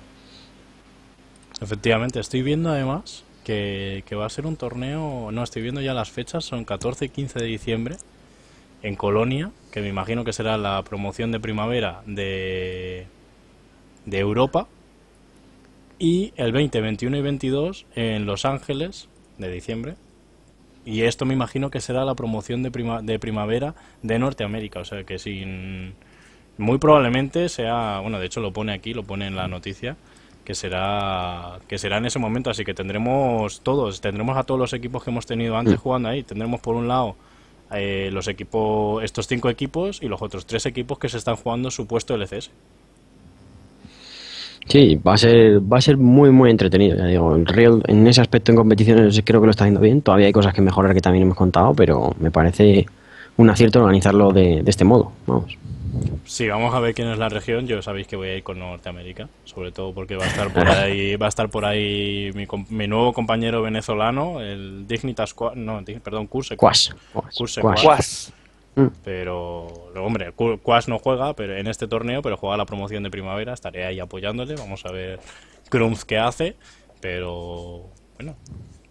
Efectivamente, estoy viendo además que, va a ser un torneo, no estoy viendo ya las fechas, son 14 y 15 de diciembre en Colonia, que me imagino que será la promoción de primavera de, de Europa, y el 20, 21 y 22 en Los Ángeles de diciembre, y esto me imagino que será la promoción de, prima, de primavera de Norteamérica, o sea que sin... Muy probablemente sea, bueno, de hecho lo pone aquí, lo pone en la noticia, que será que será en ese momento así que tendremos todos tendremos a todos los equipos que hemos tenido antes mm. jugando ahí tendremos por un lado eh, los equipos estos cinco equipos y los otros tres equipos que se están jugando su puesto LCS Sí, va a ser, va a ser muy, muy entretenido. Ya digo, en ese aspecto en competiciones creo que lo está haciendo bien. Todavía hay cosas que mejorar que también hemos contado, pero me parece un acierto organizarlo de, de este modo. Vamos. Si vamos a ver quién es la región, yo sabéis que voy a ir con Norteamérica, sobre todo porque va a estar por ahí, va a estar por ahí mi, nuevo compañero venezolano, el Dignitas Qua, no, perdón, Curse Quas. Curse Quas. Pero, hombre, Quas no juega pero en este torneo, pero juega la promoción de primavera, estaré ahí apoyándole, vamos a ver crumbs qué hace, pero bueno,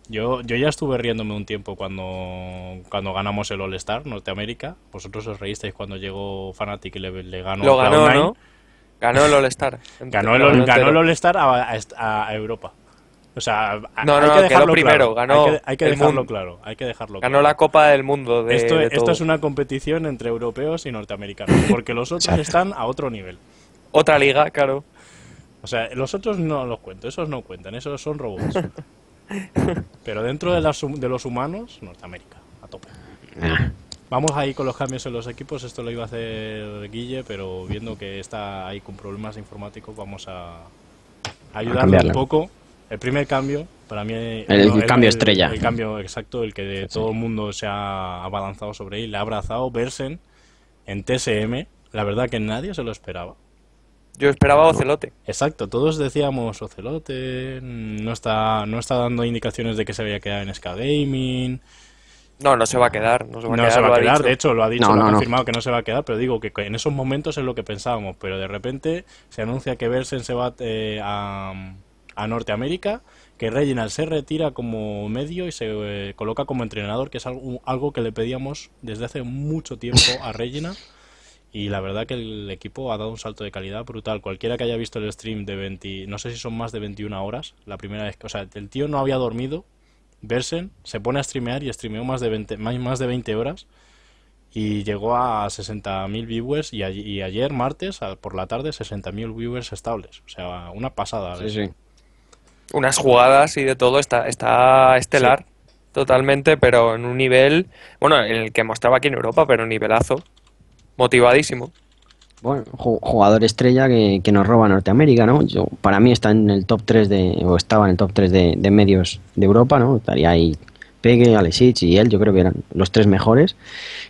yo, yo ya estuve riéndome un tiempo cuando, cuando ganamos el All-Star Norteamérica. Vosotros os reísteis cuando llegó Fanatic y le, ganó. Lo ganó, ¿no? Ganó el All-Star. ganó el, All-Star a, Europa. O sea, no, hay que dejarlo primero. Claro. hay que, dejarlo claro. Hay que dejarlo Ganó la Copa del Mundo. esto, esto es una competición entre europeos y norteamericanos. Porque los otros están a otro nivel. Otra liga, claro. O sea, los otros no los cuento. Esos no cuentan. Esos son robots. Pero dentro de, de los humanos, Norteamérica, a tope. Ah. Vamos ahí con los cambios en los equipos. Esto lo iba a hacer Guille, pero viendo que está ahí con problemas informáticos, vamos a, ayudarle un poco. El primer cambio, para mí. El, cambio estrella. El, cambio exacto, el que de todo el mundo se ha abalanzado sobre él, le ha abrazado. Bersen en TSM, la verdad que nadie se lo esperaba. Yo esperaba Ocelote. Exacto, todos decíamos Ocelote, no está, no está dando indicaciones de que se vaya a quedar en Ska Gaming. No, no se va a quedar. No se va a quedar, de hecho lo ha dicho, lo ha confirmado que no se va a quedar, pero digo que en esos momentos es lo que pensábamos, pero de repente se anuncia que Bersen se va eh, a, a, Norteamérica, que Reginald se retira como medio y se eh, coloca como entrenador, que es algo, algo que le pedíamos desde hace mucho tiempo a Reginald y la verdad que el equipo ha dado un salto de calidad brutal. Cualquiera que haya visto el stream de 20, no sé si son más de 21 horas, la primera vez, o sea, el tío no había dormido, Bersen se pone a streamear y streameó más de 20, más de 20 horas y llegó a 60.000 viewers y, ayer martes por la tarde 60.000 viewers estables, o sea, una pasada. Sí, ¿eh? sí. Unas jugadas y de todo está está estelar totalmente, pero en un nivel, bueno, el que mostraba aquí en Europa, pero nivelazo motivadísimo. Bueno, jugador estrella que, nos roba Norteamérica, ¿no? Yo, para mí está en el top 3 de, o estaba en el top 3 de, medios de Europa, ¿no? Estaría ahí Pegue, Alexich y él, yo creo que eran los tres mejores,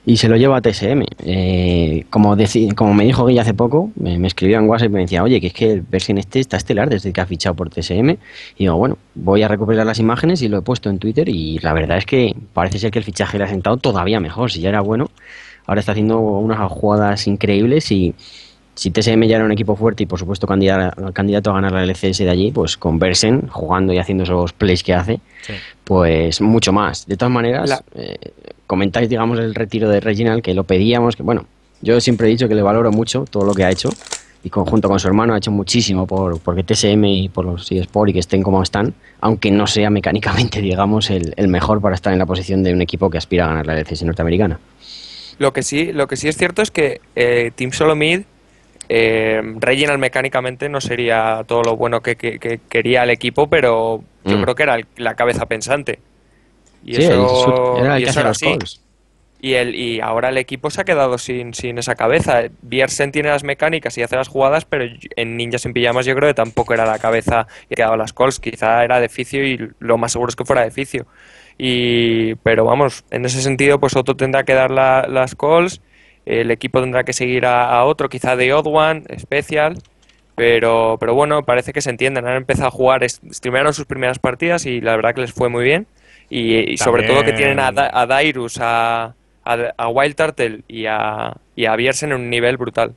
y se lo lleva a TSM. Eh, como, como me dijo Guille hace poco, me, escribió en WhatsApp y me decía, oye, que es que el versión este está estelar desde que ha fichado por TSM. Y digo, bueno, voy a recuperar las imágenes y lo he puesto en Twitter y la verdad es que parece ser que el fichaje le ha sentado todavía mejor, si ya era bueno, ahora está haciendo unas jugadas increíbles y si TSM ya era un equipo fuerte y por supuesto candidato, a ganar la LCS de allí, pues conversen, jugando y haciendo esos plays que hace, pues mucho más. De todas maneras, eh, comentáis, digamos, el retiro de Reginald, que lo pedíamos, que bueno, yo siempre he dicho que le valoro mucho todo lo que ha hecho y conjunto con su hermano ha hecho muchísimo por porque TSM y por los eSports y que estén como están, aunque no sea mecánicamente, digamos, el, el, mejor para estar en la posición de un equipo que aspira a ganar la LCS norteamericana. Lo que sí, lo que sí es cierto es que eh, Team Solomid eh, mecánicamente no sería todo lo bueno que, quería el equipo, pero yo mm. creo que era la cabeza pensante. Y eso, era y que Y, ahora el equipo se ha quedado sin, esa cabeza. Biersen tiene las mecánicas y hace las jugadas, pero en Ninjas en Pijamas yo creo que tampoco era la cabeza que daba las calls. Quizá era Deficio y lo más seguro es que fuera Deficio. Y, pero vamos, en ese sentido, pues otro tendrá que dar las calls, el equipo tendrá que seguir a, otro, quizá de Odd One, especial pero, pero bueno, parece que se entienden. Han empezado a jugar, streamearon sus primeras partidas y la verdad que les fue muy bien. Y, sobre todo que tienen a, a Dairus, a, Wild Turtle y a, y Biersen en un nivel brutal.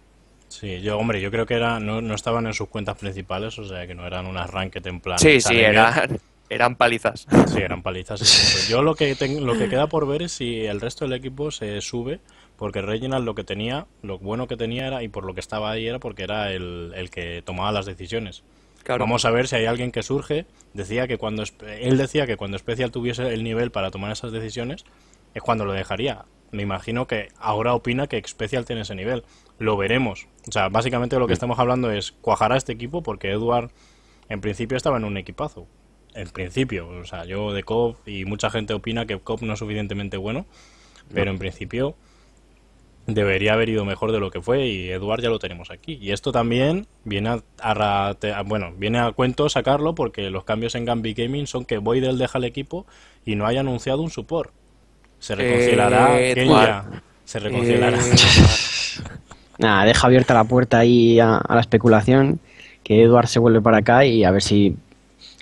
Sí, yo, hombre, yo creo que era, no, no, estaban en sus cuentas principales, o sea, que no eran un arranque temprano Sí, sí, eran eran palizas. Sí, eran palizas. Yo lo que, lo que queda por ver es si el resto del equipo se sube, porque Reginald lo que tenía, lo bueno que tenía era, y por lo que estaba ahí era porque era el, que tomaba las decisiones. Claro. Vamos a ver si hay alguien que surge. Decía que cuando él decía que cuando especial tuviese el nivel para tomar esas decisiones es cuando lo dejaría. Me imagino que ahora opina que Especial tiene ese nivel. Lo veremos. O sea, básicamente lo que estamos hablando es cuajar a este equipo porque Eduard en principio estaba en un equipazo. En principio. O sea, yo de cop y mucha gente opina que cop no es suficientemente bueno, pero en principio debería haber ido mejor de lo que fue y Eduard ya lo tenemos aquí. Y esto también viene a, bueno, viene a cuento sacarlo porque los cambios en Gambi Gaming son que Voidel deja el equipo y no haya anunciado un support. Se reconciliará eh, Se reconciliará. Eh, Nada, deja abierta la puerta ahí a, a la especulación que Eduard se vuelve para acá y a ver si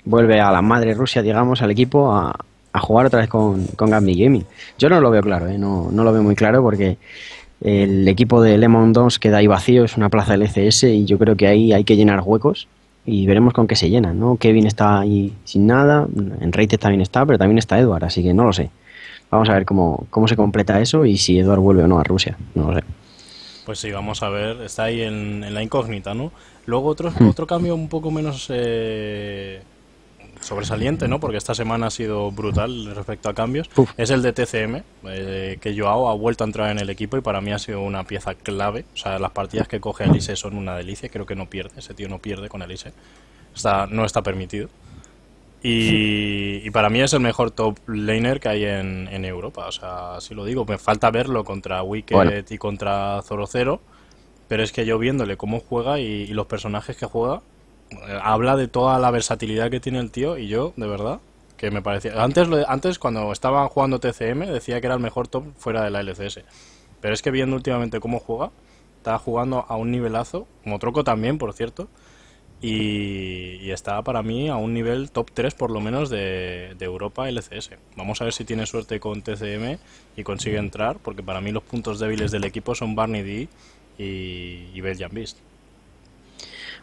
vuelve a la madre Rusia, digamos, al equipo a, jugar otra vez con, con Gaming. Yo no lo veo claro, ¿eh? no, no lo veo muy claro porque el equipo de Lemon Dons queda ahí vacío, es una plaza del ECS y yo creo que ahí hay que llenar huecos y veremos con qué se llenan, ¿no? Kevin está ahí sin nada, en Enrique también está, pero también está Edward, así que no lo sé. Vamos a ver cómo, cómo se completa eso y si Edward vuelve o no a Rusia, no lo sé. Pues sí, vamos a ver, está ahí en, en la incógnita, ¿no? Luego otro, hmm. otro cambio un poco menos... Eh, sobresaliente, ¿no? Porque esta semana ha sido brutal respecto a cambios. Es el de TCM, eh, que Joao ha vuelto a entrar en el equipo y para mí ha sido una pieza clave. O sea, las partidas que coge Elise son una delicia. Creo que no pierde, ese tío no pierde con Elise. Está, no está permitido. Y, para mí es el mejor top laner que hay en, Europa. O sea, si lo digo. Me falta verlo contra Wicked y contra Zero. Pero es que yo viéndole cómo juega y los personajes que juega, eh, habla de toda la versatilidad que tiene el tío y yo, de verdad, que me parecía... Antes, antes cuando estaban jugando TCM decía que era el mejor top fuera de la LCS, pero es que viendo últimamente cómo juega, está jugando a un nivelazo, como Troco también, por cierto, y, estaba para mí a un nivel top 3 por lo menos de, Europa LCS. Vamos a ver si tiene suerte con TCM y consigue entrar, porque para mí los puntos débiles del equipo son Barney D y, y Beast.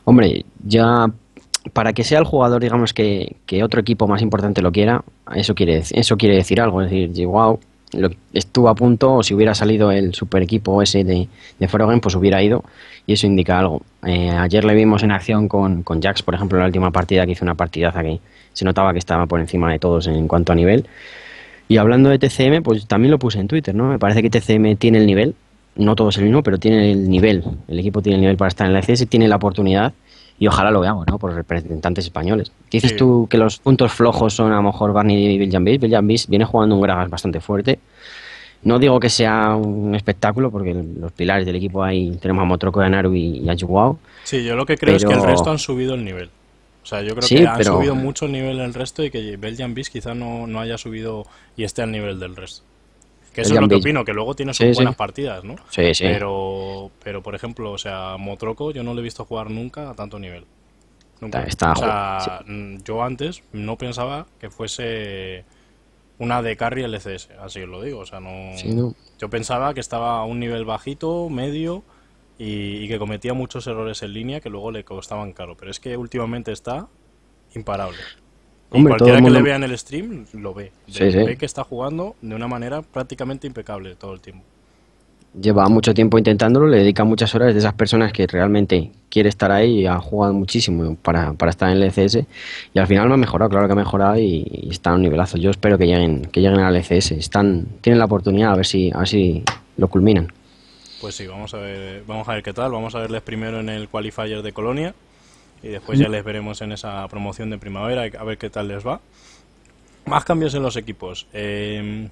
Hombre, ya para que sea el jugador, digamos, que, otro equipo más importante lo quiera, eso quiere, eso quiere decir algo. Es decir, wow, estuvo a punto, o si hubiera salido el super equipo ese de, de Frogen, pues hubiera ido, y eso indica algo. Eh, ayer le vimos en acción con, con Jax, por ejemplo, en la última partida, que hizo una partidaza que se notaba que estaba por encima de todos en cuanto a nivel. Y hablando de TCM, pues también lo puse en Twitter, ¿no? Me parece que TCM tiene el nivel, no todo es el mismo, pero tiene el nivel, el equipo tiene el nivel para estar en la ECS, tiene la oportunidad y ojalá lo veamos, ¿no? Por representantes españoles. Dices tú que los puntos flojos son a lo mejor Barney y Bill Bill viene jugando un Gragas bastante fuerte. No digo que sea un espectáculo, porque los pilares del equipo ahí tenemos a Motroco y a Sí, yo lo que creo es que el resto han subido el nivel. O sea, yo creo que han subido mucho el nivel del resto y que Belgian Beast quizá no, no haya subido y esté al nivel del resto. Que eso es lo que opino, que luego tiene sus buenas partidas, ¿no? Pero, pero, por ejemplo, o sea, Motroco yo no lo he visto jugar nunca a tanto nivel. Nunca. Está, o sea, mm, yo antes no pensaba que fuese una de carry LCS, e así os lo digo. O sea, no... Yo pensaba que estaba a un nivel bajito, medio, y que cometía muchos errores en línea que luego le costaban caro. Pero es que últimamente está imparable cualquiera que le vea en el stream lo ve. Ve que está jugando de una manera prácticamente impecable todo el tiempo. Lleva mucho tiempo intentándolo, le dedica muchas horas de esas personas que realmente quiere estar ahí y ha jugado muchísimo para, estar en el ECS y al final me ha mejorado, claro que ha mejorado y, está a un nivelazo. Yo espero que lleguen, que lleguen al ECS, están, tienen la oportunidad a ver si, a lo culminan. Pues sí, vamos a ver, vamos a ver qué tal, vamos a verles primero en el qualifier de Colonia y después ya les veremos en esa promoción de primavera a ver qué tal les va. Más cambios en los equipos. Em,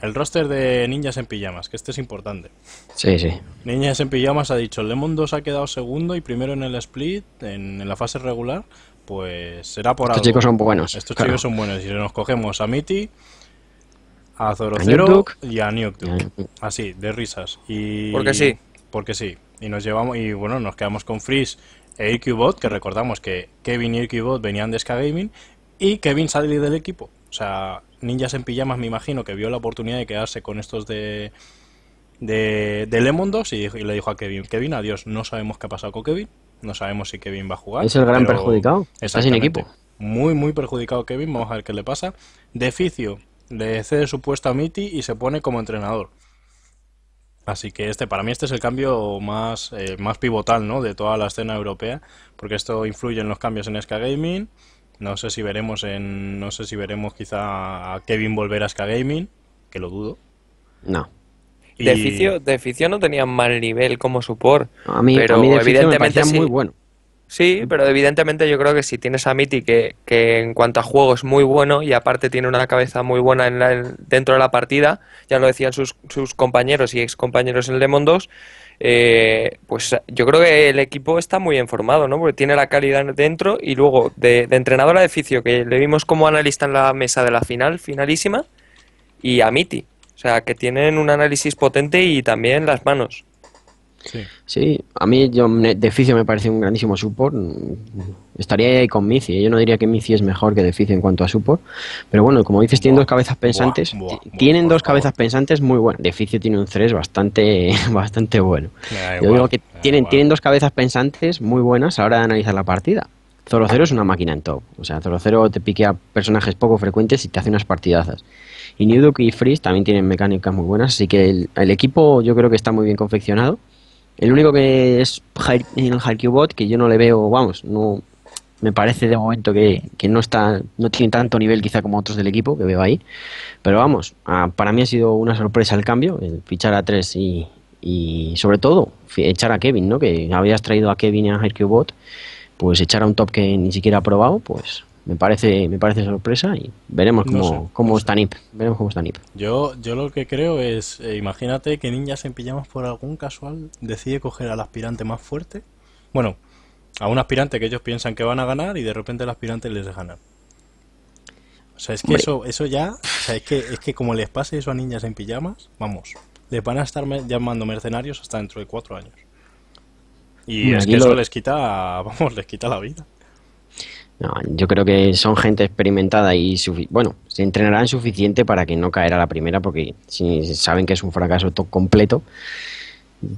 el roster de Ninjas en Pijamas, que este es importante. Sí, sí. Ninjas en Pijamas ha dicho, mundo se ha quedado segundo y primero en el split, en, la fase regular, pues será por Estos Estos chicos son buenos. Estos chicos son buenos. Y nos cogemos a Mitty, a Zoro y a Newkduk. Así, de risas. Y... Porque sí. Porque sí. Y nos llevamos, y bueno, nos quedamos con Freeze e que recordamos que Kevin y venía venían de Ska Gaming, y Kevin sale del equipo. O sea, Ninjas en Pijamas me imagino que vio la oportunidad de quedarse con estos de, de, de y, le dijo a Kevin, Kevin, adiós, no sabemos qué ha pasado con Kevin, no sabemos si Kevin va a jugar. Es el gran perjudicado, está sin equipo. Muy, muy perjudicado Kevin, vamos a ver qué le pasa. Deficio le cede su puesto a Mitty y se pone como entrenador. Así que este, para mí este es el cambio más, eh, más pivotal ¿no? de toda la escena europea, porque esto influye en los cambios en SK Gaming. No sé si veremos en, no sé si veremos quizá a Kevin volver a SK Gaming, que lo dudo. No. Deficio De, no tenía mal nivel como support, a mí, pero evidentemente es muy bueno. Sí, pero evidentemente yo creo que si tienes a Miti que, que, en cuanto a juego es muy bueno y aparte tiene una cabeza muy buena dentro de la partida, ya lo decían sus, sus compañeros y excompañeros en el 2 eh, pues yo creo que el equipo está muy informado, ¿no? Porque tiene la calidad dentro y luego de, entrenador a edificio que le vimos como analista en la mesa de la final, finalísima, y a Miti. O sea, que tienen un análisis potente y también las manos. Sí. a mí yo, Deficio me parece un grandísimo support. Estaría ahí con Mici. ¿eh? Yo no diría que Mici es mejor que Deficio en cuanto a support. Pero bueno, como dices, tienen dos cabezas pensantes. tienen dos cabezas pensantes muy buenas. Deficio tiene un 3 bastante, bastante bueno. Yo digo que tienen, tienen dos cabezas pensantes muy buenas a la hora de analizar la partida. Zoro es una máquina en top. O sea, Zoro te te a personajes poco frecuentes y te hace unas partidazas. Y New y Freeze también tienen mecánicas muy buenas. Así que el equipo yo creo que está muy bien confeccionado. El único que es el Haikyubot, que yo no le veo, vamos, no me parece de momento que, no está no tiene tanto nivel quizá como otros del equipo que veo ahí. Pero vamos, para mí ha sido una sorpresa el cambio, el fichar a tres y, sobre todo echar a Kevin, ¿no? Que habías traído a Kevin y a Haikyubot, pues echar a un top que ni siquiera ha probado, pues me parece me parece sorpresa y veremos cómo, está Nip yo yo lo que creo es eh, imagínate que niñas en pijamas por algún casual decide coger al aspirante más fuerte bueno a un aspirante que ellos piensan que van a ganar y de repente el aspirante les gana o sea es que eso eso ya es que es que como les pase eso a niñas en pijamas vamos les van a estar llamando mercenarios hasta dentro de cuatro años y es que eso les quita vamos les quita la vida yo creo que son gente experimentada y bueno, se entrenarán suficiente para que no caer la primera porque si saben que es un fracaso completo.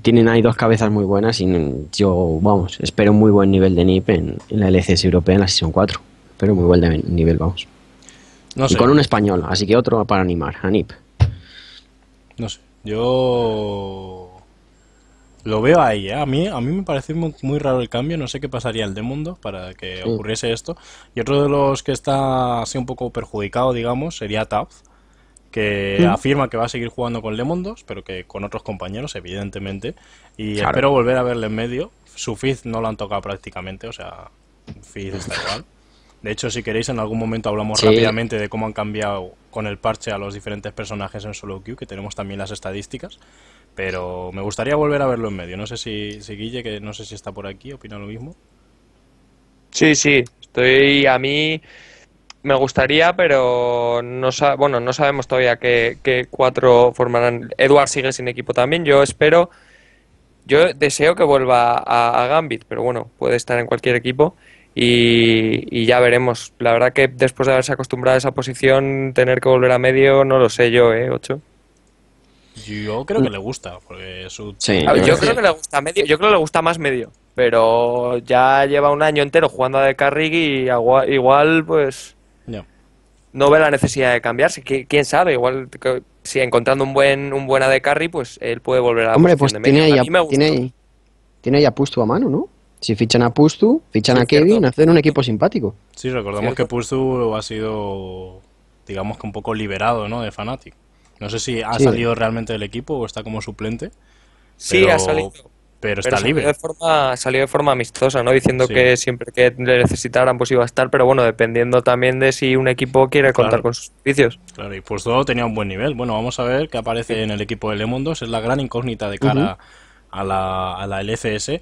Tienen ahí dos cabezas muy buenas y yo, vamos, espero un muy buen nivel de NIP en, la LCS europea en la sesión 4. Espero muy buen nivel, vamos. Y con un español, así que otro para animar, a NIP. No sé, yo lo veo ahí, a mí a mí me parece muy, muy, raro el cambio, no sé qué pasaría de Mundo para que ocurriese esto. Y otro de los que está así un poco perjudicado, digamos, sería Tabs, que mm. afirma que va a seguir jugando con Lemondos, pero que con otros compañeros, evidentemente. Y espero volver a verle en medio. Su Fizz no lo han tocado prácticamente, o sea, Fizz está igual. De hecho, si queréis, en algún momento hablamos rápidamente de cómo han cambiado con el parche a los diferentes personajes en solo queue, que tenemos también las estadísticas. Pero me gustaría volver a verlo en medio. No sé si, si Guille, que no sé si está por aquí, opina lo mismo. Sí, sí, estoy a mí. Me gustaría, pero no bueno, no sabemos todavía qué, cuatro formarán. Eduard sigue sin equipo también. Yo espero, yo deseo que vuelva a, Gambit, pero bueno, puede estar en cualquier equipo. Y, y, ya veremos. La verdad que después de haberse acostumbrado a esa posición, tener que volver a medio, no lo sé yo, ¿eh? Ocho. Yo creo que le gusta, porque su... yo, creo que... le gusta medio, yo creo le gusta más medio, pero ya lleva un año entero jugando a de carry y igual pues no. ve la necesidad de cambiarse, quién sabe, igual si encontrando un buen un buena de Carri, pues él puede volver a Hombre, pues de tiene medio. tiene, ya Pustu a mano, ¿no? Si fichan a Pustu, fichan a Kevin, hacen un equipo simpático. Sí, recordamos que Pustu ha sido digamos que un poco liberado, ¿no? de fanático no sé si ha salido realmente del equipo o está como suplente. Sí, ha salido. Pero, está libre. De forma, salió de forma amistosa, ¿no? Diciendo que siempre que le necesitaran, pues iba a estar, pero bueno, dependiendo también de si un equipo quiere contar con sus servicios. Claro, y pues todo tenía un buen nivel. Bueno, vamos a ver qué aparece en el equipo de Le Es la gran incógnita de cara a, la, a la LCS,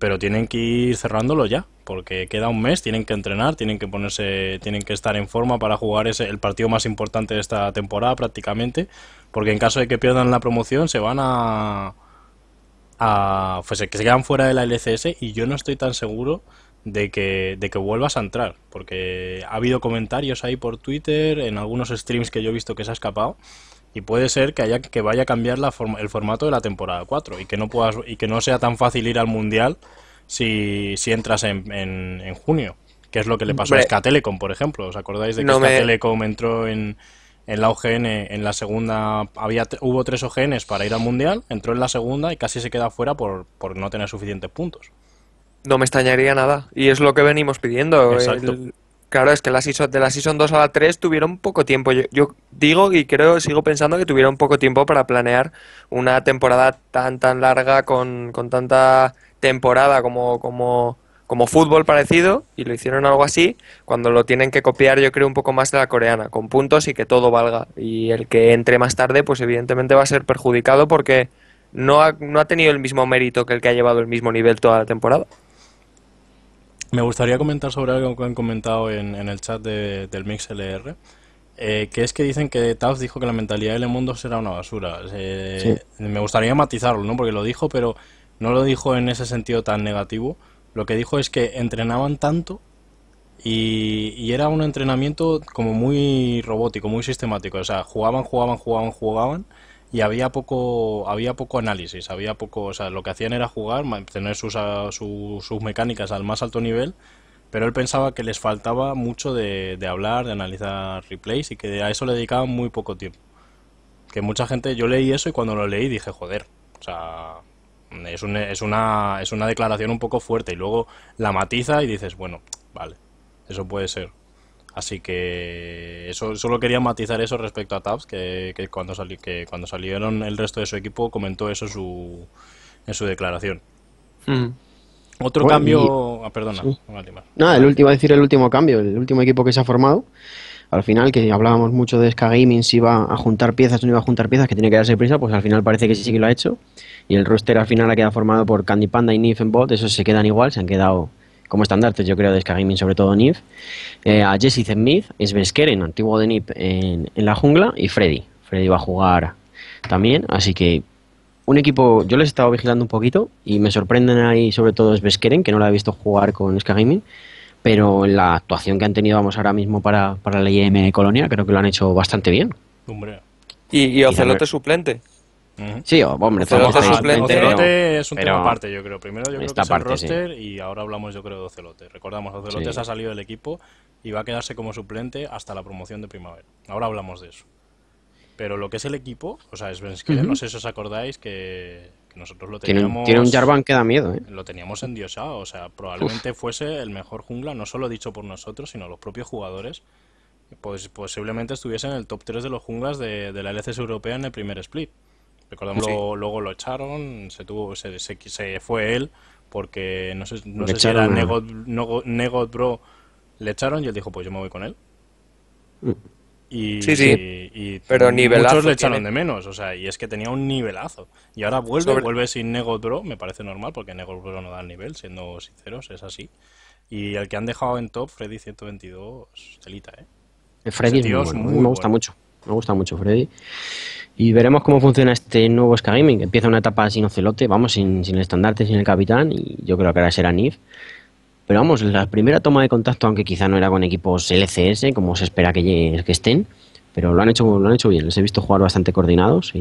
pero tienen que ir cerrándolo ya porque queda un mes, tienen que entrenar, tienen que ponerse, tienen que estar en forma para jugar ese, el partido más importante de esta temporada prácticamente, porque en caso de que pierdan la promoción se van a, a pues, se quedan fuera de la LCS y yo no estoy tan seguro de que, de que vuelvas a entrar, porque ha habido comentarios ahí por Twitter, en algunos streams que yo he visto que se ha escapado y puede ser que haya que vaya a cambiar la el formato de la temporada 4 y que no puedas y que no sea tan fácil ir al mundial si, si entras en, en, junio, que es lo que le pasó a Scatelecom, por ejemplo. ¿Os acordáis de que Scatelecom entró en, la OGN, en la segunda había hubo tres OGNs para ir al mundial, entró en la segunda y casi se queda fuera por, no tener suficientes puntos. No me extrañaría nada, y es lo que venimos pidiendo. claro, es que la de la Season 2 a la 3 tuvieron poco tiempo. Yo, digo y creo, sigo pensando que tuvieron poco tiempo para planear una temporada tan, tan larga, con, con tanta temporada como, como, fútbol parecido y lo hicieron algo así, cuando lo tienen que copiar yo creo un poco más de la coreana, con puntos y que todo valga. Y el que entre más tarde pues evidentemente va a ser perjudicado porque no ha, no ha tenido el mismo mérito que el que ha llevado el mismo nivel toda la temporada. Me gustaría comentar sobre algo que han comentado en, el chat del Mix LR, eh, que es que dicen que Taz dijo que la mentalidad del mundo será una basura. Eh, me gustaría matizarlo, ¿no? Porque lo dijo, pero no lo dijo en ese sentido tan negativo. Lo que dijo es que entrenaban tanto y, era un entrenamiento como muy robótico, muy sistemático. O sea, jugaban, jugaban, jugaban, jugaban y había poco había poco análisis había poco o sea lo que hacían era jugar tener sus, sus mecánicas al más alto nivel pero él pensaba que les faltaba mucho de, de, hablar de analizar replays y que a eso le dedicaban muy poco tiempo que mucha gente yo leí eso y cuando lo leí dije joder o sea es, es, una, es una declaración un poco fuerte y luego la matiza y dices, bueno, vale, eso puede ser. Así que eso, solo quería matizar eso respecto a Tabs, que, cuando que cuando salieron el resto de su equipo comentó eso su, en su declaración. Otro cambio... Ah, perdona. Nada, el último, decir el último cambio, el último equipo que se ha formado al final, que hablábamos mucho de Ska Gaming, si iba a juntar piezas o no iba a juntar piezas, que tiene que darse prisa, pues al final parece que sí, sí que lo ha hecho. Y el roster al final ha quedado formado por Candy Panda y Nif en bot, esos se quedan igual, se han quedado como estandartes, yo creo, de Ska Gaming, sobre todo Nif. Eh, a Jesse Smith, es en antiguo de Nip en, la jungla, y Freddy. Freddy va a jugar también, así que un equipo, yo les he estado vigilando un poquito y me sorprenden ahí sobre todo es que no la he visto jugar con Ska Gaming pero en la actuación que han tenido vamos ahora mismo para, para la IM Colonia creo que lo han hecho bastante bien. Hombre. Y, y Ocelote suplente. Sí, hombre, Ocelote, es, suplente, es un tema aparte, yo creo. Primero yo creo que es el roster y ahora hablamos yo creo de Ocelote. Recordamos, Ocelote se ha salido del equipo y va a quedarse como suplente hasta la promoción de primavera. Ahora hablamos de eso. Pero lo que es el equipo, o sea, es que no sé si os acordáis que nosotros lo teníamos. Tiene, un Jarvan que da miedo, ¿eh? Lo teníamos Diosa O sea, probablemente fuese el mejor jungla, no solo dicho por nosotros, sino los propios jugadores. Pues posiblemente estuviese en el top 3 de los junglas de, la LCS europea en el primer split. Recordemos, luego, lo echaron, se, tuvo, se, se, fue él, porque no sé, no sé si era Negot, Negot, Bro, le echaron y él dijo, pues yo me voy con él. Mm. Y, sí, Pero muchos le echaron de menos, o sea, y es que tenía un nivelazo. Y ahora vuelve, vuelve sin Nego Bro, me parece normal, porque Nego Bro no da el nivel, siendo sinceros, es así. Y el que han dejado en top, Freddy 122, celita, ¿eh? ¿eh? Freddy eh, me gusta mucho, me gusta mucho Freddy. Y veremos cómo funciona este nuevo que Empieza una etapa sin Ocelote, vamos, sin, sin el estandarte, sin el capitán, y yo creo que ahora será Nif. Pero vamos, la primera toma de contacto, aunque quizá no era con equipos LCS, como se espera que, estén, pero lo han hecho lo han hecho bien. Les he visto jugar bastante coordinados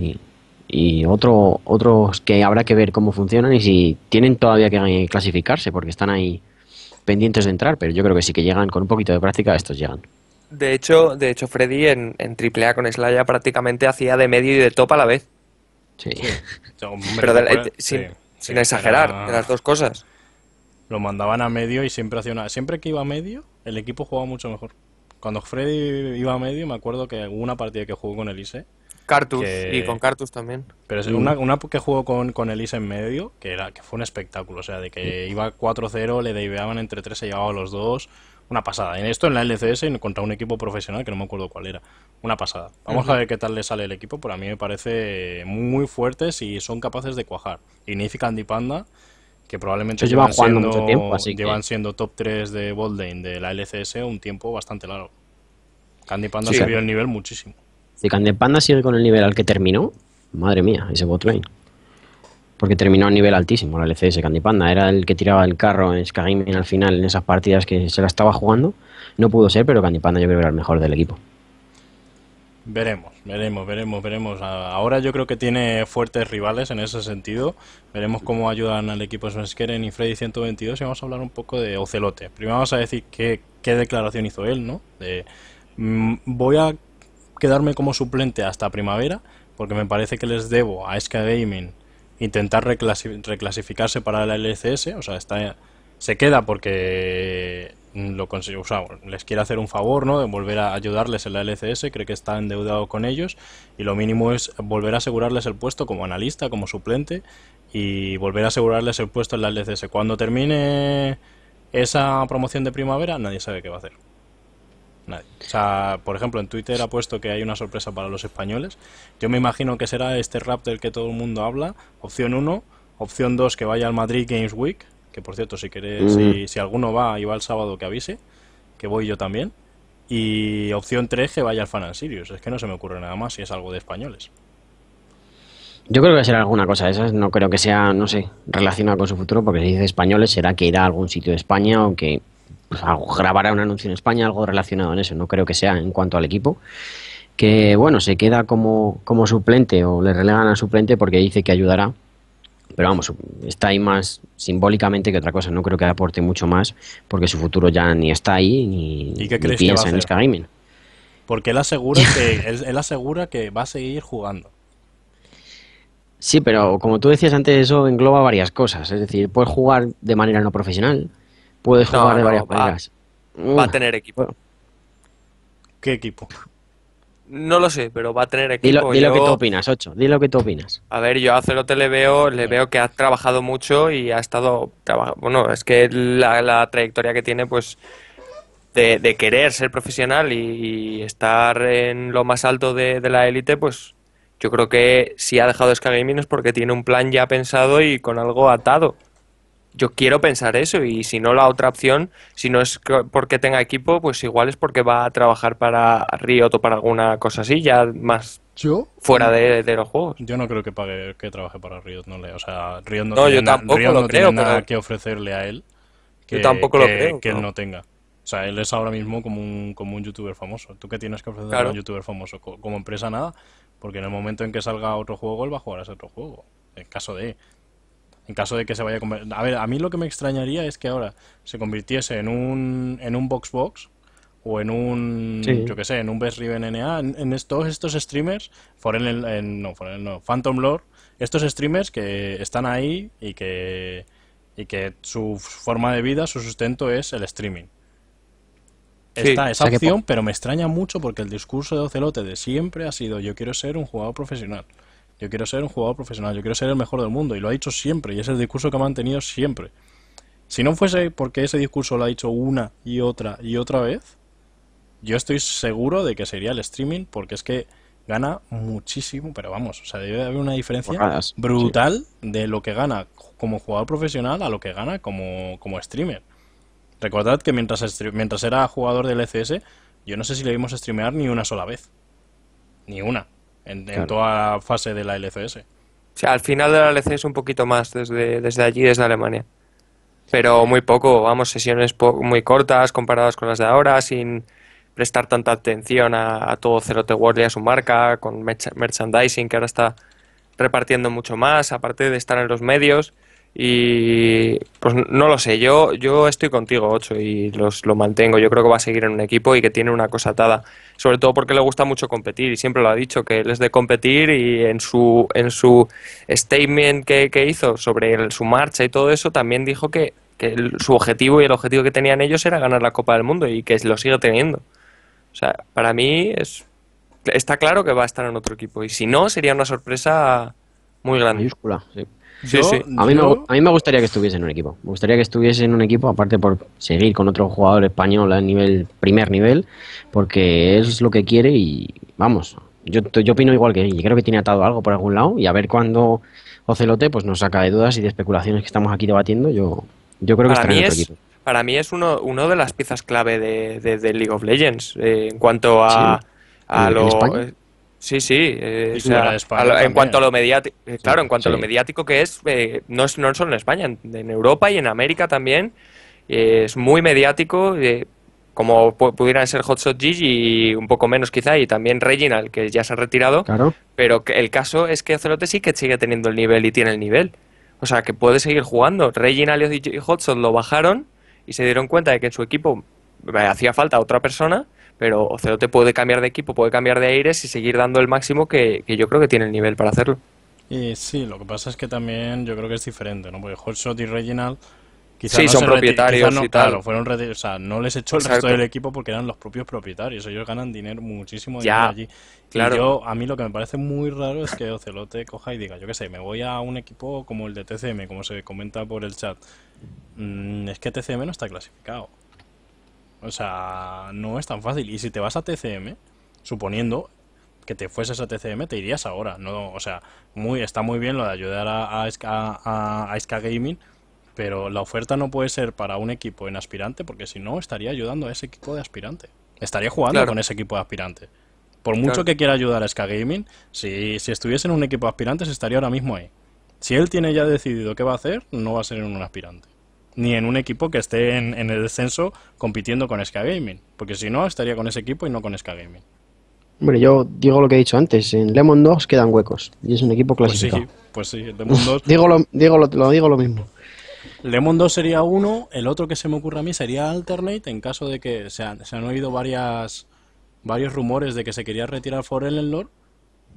y, otro, otros que habrá que ver cómo funcionan y si tienen todavía que clasificarse, porque están ahí pendientes de entrar, pero yo creo que sí que llegan con un poquito de práctica, estos llegan. De hecho, de hecho Freddy en, en AAA con Slaya prácticamente hacía de medio y de top a la vez. Sí. Pero sin, exagerar, las dos cosas lo mandaban a medio y siempre hacía una... Siempre que iba a medio, el equipo jugaba mucho mejor. Cuando Freddy iba a medio, me acuerdo que hubo una partida que jugó con Elise. Cartus, y con Cartus también. Pero es una, que jugó con, con Elise en medio, que era que fue un espectáculo. O sea, de que iba 4-0, le deiveaban entre 3, se llevaba los dos una pasada. En esto en la LCS contra un equipo profesional que no me acuerdo cuál era. Una pasada. Vamos a ver qué tal le sale el equipo, pero a mí me parece muy fuertes y son capaces de cuajar. Y Candy Panda que probablemente llevan, siendo, llevan siendo top 3 de lane de la LCS un tiempo bastante largo. Candy Panda subió el nivel muchísimo. Si Candy Panda sigue con el nivel al que terminó, madre mía, ese botlane. Porque terminó a nivel altísimo la LCS Candy Panda. Era el que tiraba el carro en Skyrim al final en esas partidas que se la estaba jugando. No pudo ser, pero Candy Panda yo creo que era el mejor del equipo. Veremos, veremos, veremos, veremos. Ahora yo creo que tiene fuertes rivales en ese sentido. Veremos cómo ayudan al equipo Svenskeren y Freddy 122 y vamos a hablar un poco de Ocelote. Primero vamos a decir qué, qué declaración hizo él, ¿no? Mm, voy a quedarme como suplente hasta primavera porque me parece que les debo a SK Gaming intentar reclasificarse para la LCS. O sea, está, se queda porque Mm, lo o sea, les quiere hacer un favor, ¿no? De volver a ayudarles en la LCS, cree que está endeudado con ellos y lo mínimo es volver a asegurarles el puesto como analista, como suplente y volver a asegurarles el puesto en la LCS. Cuando termine esa promoción de primavera, nadie sabe qué va a hacer. O por ejemplo, en Twitter ha puesto que hay una sorpresa para los españoles. Yo me imagino que será este rap del que todo el mundo habla, opción 1, opción 2 que vaya al Madrid Games Week que por cierto, si, queréis, si, alguno va y va el sábado que avise, que voy yo también. Y opción 3, que vaya al Fan Sirius. Es que no se me ocurre nada más si es algo de españoles. Yo creo que será alguna cosa de esas. No creo que sea, no sé, relacionado con su futuro, porque si dice españoles, será que irá a algún sitio de España o que grabará un anuncio en España, algo relacionado en eso. No creo que sea en cuanto al equipo. Que bueno, se queda como, como suplente o le relegan a suplente porque dice que ayudará pero vamos, está ahí más simbólicamente que otra cosa, no creo que aporte mucho más, porque su futuro ya ni está ahí, ni, piensa en Skyrim. Porque él asegura, que, él, asegura que va a seguir jugando. Sí, pero como tú decías antes, eso engloba varias cosas. Es decir, puedes jugar de manera no profesional, puedes jugar de varias maneras. Va a tener equipo. ¿Qué equipo? No lo sé, pero va a tener equipo. Dilo, que tú opinas, Ocho. Dilo que tú opinas. A ver, yo lo Celote le veo, le veo que ha trabajado mucho y ha estado... Bueno, es que la, trayectoria que tiene, pues... De, querer ser profesional y, estar en lo más alto de, la élite, pues yo creo que si ha dejado Sky porque tiene un plan ya pensado y con algo atado yo quiero pensar eso y si no la otra opción, si no es porque tenga equipo, pues igual es porque va a trabajar para Riot o para alguna cosa así, ya más fuera de, los juegos. Yo no creo que pague que trabaje para Riot, no le, o sea, Riot no, no yo creo, nada que ofrecerle a él que, yo tampoco lo creo, que él no tenga. O sea, él es ahora mismo como un, como un youtuber famoso. ¿Tú qué tienes que ofrecerle a un youtuber famoso? Como empresa nada, porque en el momento en que salga otro juego, él va a jugar a ese otro juego. En caso de... En caso de que se vaya a convertir... A ver, a mí lo que me extrañaría es que ahora se convirtiese en un, en un Box o en un, yo qué sé, en un Best en, todos estos streamers, en, no, Phantom Lord, estos streamers que están ahí y que, y que su forma de vida, su sustento es el streaming. Está esa opción, pero me extraña mucho porque el discurso de Ocelote de siempre ha sido yo quiero ser un jugador profesional. Yo quiero ser un jugador profesional, yo quiero ser el mejor del mundo. Y lo ha dicho siempre, y es el discurso que ha mantenido siempre. Si no fuese porque ese discurso lo ha dicho una y otra y otra vez, yo estoy seguro de que sería el streaming, porque es que gana muchísimo, pero vamos, o sea, debe haber una diferencia brutal de lo que gana como jugador profesional a lo que gana como, streamer. Recordad que mientras, mientras era jugador del ECS, yo no sé si le vimos streamear ni una sola vez. Ni una en, toda la fase de la LCS. sea, al final de la LCS un poquito más, desde, desde allí, desde Alemania. Pero muy poco, vamos, sesiones muy cortas comparadas con las de ahora, sin prestar tanta atención a, todo Cerote World y a su marca, con merchandising que ahora está repartiendo mucho más, aparte de estar en los medios y pues no lo sé, yo, yo estoy contigo, ocho y los, lo mantengo. Yo creo que va a seguir en un equipo y que tiene una cosa atada, sobre todo porque le gusta mucho competir, y siempre lo ha dicho, que él es de competir y en su, en su statement que, hizo sobre su marcha y todo eso, también dijo que, su objetivo y el objetivo que tenían ellos era ganar la Copa del Mundo y que lo sigue teniendo. O sea, para mí es, está claro que va a estar en otro equipo, y si no, sería una sorpresa muy grande. A, mí me, gustaría que estuviese en un equipo. Me gustaría que estuviese en un equipo, aparte por seguir con otro jugador español a nivel, primer nivel, porque es lo que quiere y vamos. Yo, opino igual que él, creo que tiene atado algo por algún lado y a ver cuándo Ocelote pues, nos saca de dudas y de especulaciones que estamos aquí debatiendo. Yo, yo creo que estará en otro para mí es uno, de las piezas clave de, League of Legends eh, en cuanto a, a lo, Sí, sí. Eh, en cuanto a lo mediático, eh, claro, en cuanto a lo mediático que es, eh, no es, no solo en España, en, Europa y en América también es muy mediático. como pudieran ser Hotshot Gigi y un poco menos quizá, y también Reginald, que ya se ha retirado. Pero el caso es que Ocelote sí que sigue teniendo el nivel y tiene el nivel. O sea, que puede seguir jugando. Reginald y Hotshot lo bajaron y se dieron cuenta de que en su equipo hacía falta otra persona pero Ocelote puede cambiar de equipo, puede cambiar de aires y seguir dando el máximo que, yo creo que tiene el nivel para hacerlo. Y sí, lo que pasa es que también yo creo que es diferente, ¿no? Porque Hotshot y Reginald quizás son propietarios tal. Claro, fueron o sea, no les echó el resto del equipo porque eran los propios propietarios. Ellos ganan dinero, muchísimo dinero allí. Claro. Y yo, a mí lo que me parece muy raro es que Ocelote coja y diga, yo qué sé, me voy a un equipo como el de TCM, como se comenta por el chat. Mm, es que TCM no está clasificado. O sea, no es tan fácil. Y si te vas a TCM, suponiendo que te fueses a TCM, te irías ahora. No, o sea, muy, está muy bien lo de ayudar a, a, SK Gaming, pero la oferta no puede ser para un equipo en aspirante, porque si no, estaría ayudando a ese equipo de aspirante. Estaría jugando con ese equipo de aspirante. Por mucho que quiera ayudar a SK Gaming, si, si estuviese en un equipo de aspirantes, estaría ahora mismo ahí. Si él tiene ya decidido qué va a hacer, no va a ser en un aspirante ni en un equipo que esté en, el descenso compitiendo con SK Gaming, porque si no estaría con ese equipo y no con SK Gaming. Hombre, yo digo lo que he dicho antes, en Lemon 2 quedan huecos y es un equipo pues clasificado. Pues sí, Lemon 2... digo, lo, digo lo, mismo. Lemon 2 sería uno, el otro que se me ocurre a mí sería Alternate, en caso de que se han, se han oído varias, varios rumores de que se quería retirar Forel en Lord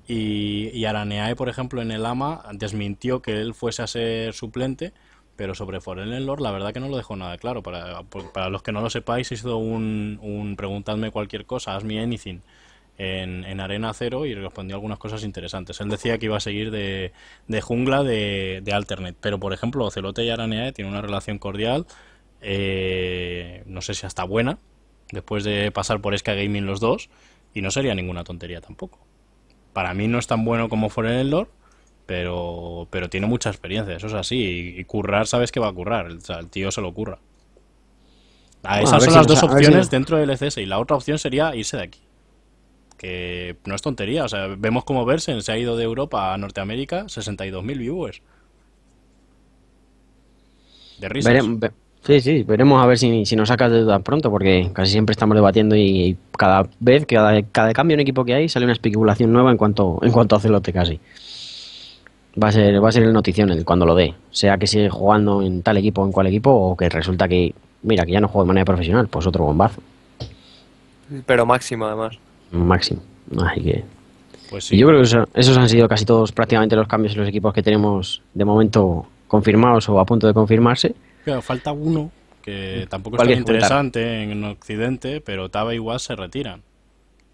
y, y Araneae, por ejemplo, en el AMA desmintió que él fuese a ser suplente pero sobre el Lord, la verdad que no lo dejó nada claro. Para, para los que no lo sepáis, hizo un, un preguntadme cualquier cosa, ask me anything, en, Arena Cero y respondió algunas cosas interesantes. Él decía que iba a seguir de, de jungla de, de Alternate, pero por ejemplo, Ocelote y Aranea e tienen una relación cordial, eh, no sé si hasta buena, después de pasar por Esca Gaming los dos, y no sería ninguna tontería tampoco. Para mí no es tan bueno como el Lord pero, pero tiene mucha experiencia, eso es así. Y, currar, sabes que va a currar. el tío se lo curra. Ah, esas son las dos opciones dentro del ECS. Y la otra opción sería irse de aquí. Que no es tontería. O sea, vemos cómo Bersen se ha ido de Europa a Norteamérica 62.000 viewers. De risa, Sí, sí, veremos a ver si, si nos sacas de dudas pronto, porque casi siempre estamos debatiendo y, cada vez, cada, cada cambio en equipo que hay, sale una especulación nueva en cuanto, en cuanto a Celote casi. Va a ser, va a ser el notición el cuando lo dé. Sea que sigue jugando en tal equipo o en cual equipo, o que resulta que, mira, que ya no juega de manera profesional, pues otro bombazo. Pero máximo, además. Máximo. Así que. Pues yo creo que esos han sido casi todos prácticamente los cambios en los equipos que tenemos de momento confirmados o a punto de confirmarse. Claro, falta uno que tampoco es tan interesante en Occidente, pero Taba igual se retiran.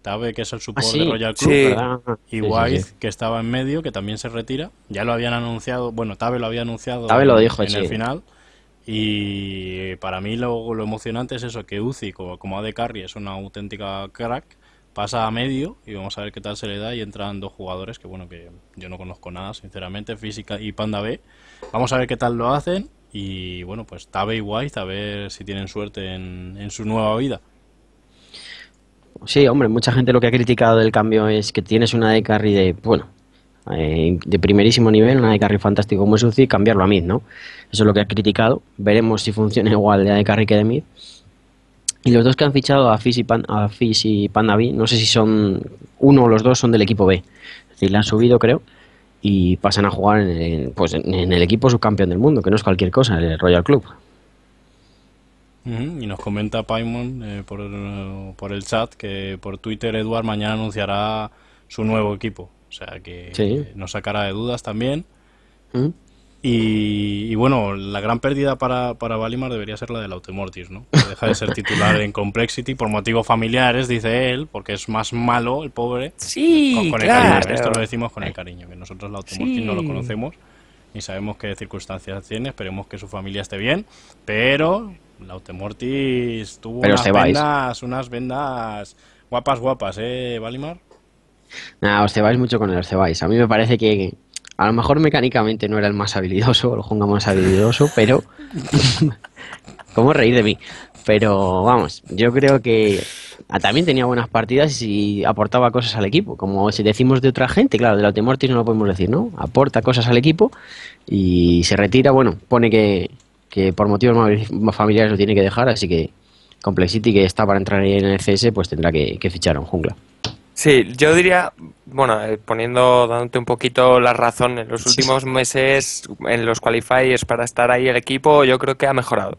Tabe, que es el support ah, de Royal Club, y ah, Wise, que estaba en medio, que también se retira. Ya lo habían anunciado, bueno, Tabe lo había anunciado lo dijo, en el final. Y para mí lo, lo, emocionante es eso, que Uzi, como, AD Carry, es una auténtica crack, pasa a medio y vamos a ver qué tal se le da y entran dos jugadores que bueno que yo no conozco nada sinceramente física y panda B vamos a ver qué tal lo hacen y bueno pues Tabe y Wise, a ver si tienen suerte en su nueva vida Sí, hombre, mucha gente lo que ha criticado del cambio es que tienes una de carry de, bueno, eh, de primerísimo nivel, una de carry fantástico como es y cambiarlo a mid, ¿no? Eso es lo que ha criticado. Veremos si funciona igual de de carry que de mid. Y los dos que han fichado a Fizz y, a no sé si son uno o los dos son del equipo B. Es decir, la han subido, creo, y pasan a jugar en, pues, en el equipo subcampeón del mundo, que no es cualquier cosa, el Royal Club. Y nos comenta Paimon eh, por, por, el chat que por Twitter Eduard mañana anunciará su nuevo equipo. O sea que nos sacará de dudas también. y, bueno, la gran pérdida para, para Valimar debería ser la del Automortis, ¿no? deja de ser titular en Complexity por motivos familiares, dice él, porque es más malo el pobre. Sí, Esto lo decimos con el eh. cariño, que nosotros la Automortis no lo conocemos y sabemos qué circunstancias tiene, esperemos que su familia esté bien, pero Lautemortis tuvo unas, vendas, unas vendas guapas, guapas, ¿eh, Valimar? Nada, os cebáis mucho con el Cebáis. A mí me parece que a lo mejor mecánicamente no era el más habilidoso, el junga más habilidoso, pero... ¿Cómo reír de mí? Pero vamos, yo creo que ah, también tenía buenas partidas y aportaba cosas al equipo. Como si decimos de otra gente, claro, de Lautemortis no lo podemos decir, ¿no? Aporta cosas al equipo y se retira, bueno, pone que que por motivos más familiares lo tiene que dejar, así que Complexity, que está para entrar en el LCS pues tendrá que, fichar un jungla. Sí, yo diría, bueno, eh, poniendo, dándote un poquito la razón, en los últimos meses, en los qualifiers para estar ahí el equipo, yo creo que ha mejorado.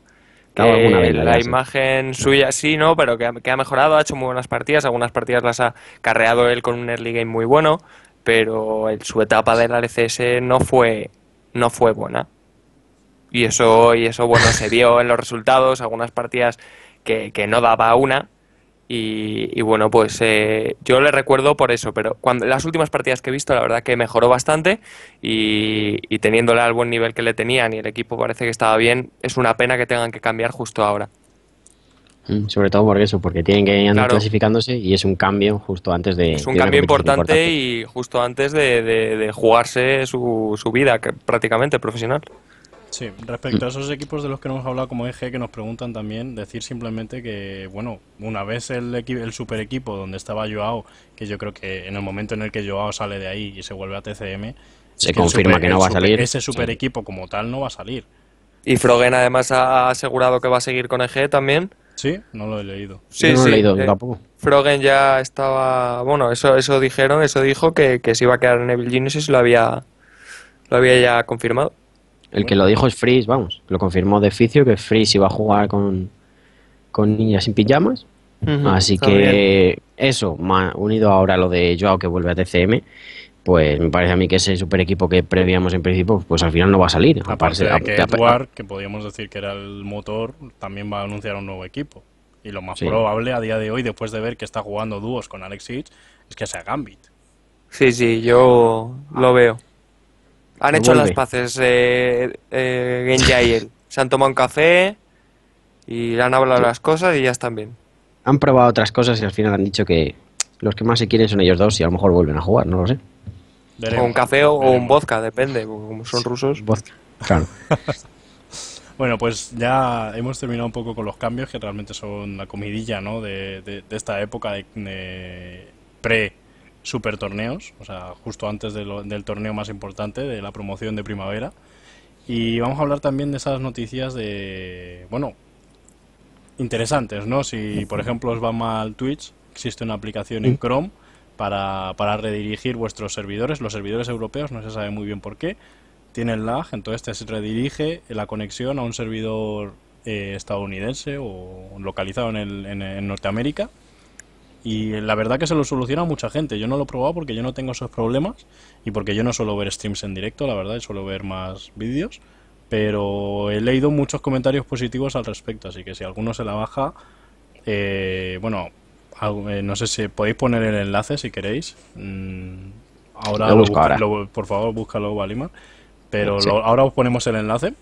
la, imagen suya sí, ¿no? Pero que, ha mejorado, ha hecho muy buenas partidas, algunas partidas las ha carreado él con un early game muy bueno, pero su etapa del LCS no fue, no fue buena. Y eso, y eso bueno, se vio en los resultados, algunas partidas que, no daba una. Y, bueno, pues eh, yo le recuerdo por eso, pero cuando las últimas partidas que he visto, la verdad que mejoró bastante y, y teniéndole al buen nivel que le tenían y el equipo parece que estaba bien, es una pena que tengan que cambiar justo ahora. Mm, sobre todo por eso, porque tienen que andar clasificándose y es un cambio justo antes de. Es un cambio importante, y justo antes de, jugarse su, su vida prácticamente profesional. Sí, respecto a esos equipos de los que hemos hablado como EG que nos preguntan también, decir simplemente que, bueno, una vez el, el super equipo donde estaba Joao, que yo creo que en el momento en el que Joao sale de ahí y se vuelve a TCM, se confirma que no va a salir. ese super equipo como tal no va a salir. Y Frogen además ha asegurado que va a seguir con EG también. Sí, no lo he leído. Sí, sí, eh, Frogen ya estaba, bueno, eso eso dijeron, eso dijo que, se iba a quedar en Evil Genesis y lo había lo había ya confirmado. El que lo dijo es Freeze, vamos. Lo confirmó de oficio que Freeze iba a jugar con, niñas sin pijamas. Así que eso, unido ahora a lo de Joao que vuelve a TCM, pues me parece a mí que ese super equipo que prevíamos en principio, pues al final no va a salir. Aparte, de que podríamos que podíamos decir que era el motor, también va a anunciar un nuevo equipo. Y lo más probable a día de hoy, después de ver que está jugando dúos con Alex es que sea Gambit. Sí, sí, yo lo veo. Han pues hecho las paces eh, eh, y él. Se han tomado un café y han hablado las cosas y ya están bien. Han probado otras cosas y al final han dicho que los que más se quieren son ellos dos y a lo mejor vuelven a jugar, no lo sé. O un café o, un vodka, depende, como son rusos. bueno, pues ya hemos terminado un poco con los cambios que realmente son la comidilla, ¿no? De, esta época de, de pre super torneos, o sea, justo antes del torneo más importante, de la promoción de primavera. Y vamos a hablar también de esas noticias de, bueno, interesantes, ¿no? Si, por ejemplo, os va mal Twitch, existe una aplicación en Chrome para, para redirigir vuestros servidores. Los servidores europeos, no se sabe muy bien por qué, tienen lag, entonces te redirige la conexión a un servidor eh, estadounidense o localizado en Norteamérica y la verdad que se lo soluciona a mucha gente. Yo no lo he probado porque yo no tengo esos problemas y porque yo no suelo ver streams en directo, la verdad, y suelo ver más vídeos. Pero he leído muchos comentarios positivos al respecto, así que si alguno se la baja, eh, bueno, eh, no sé si podéis poner el enlace si queréis. Mm, ahora, por favor, búscalo, Valimar. Pero ahora os ponemos el enlace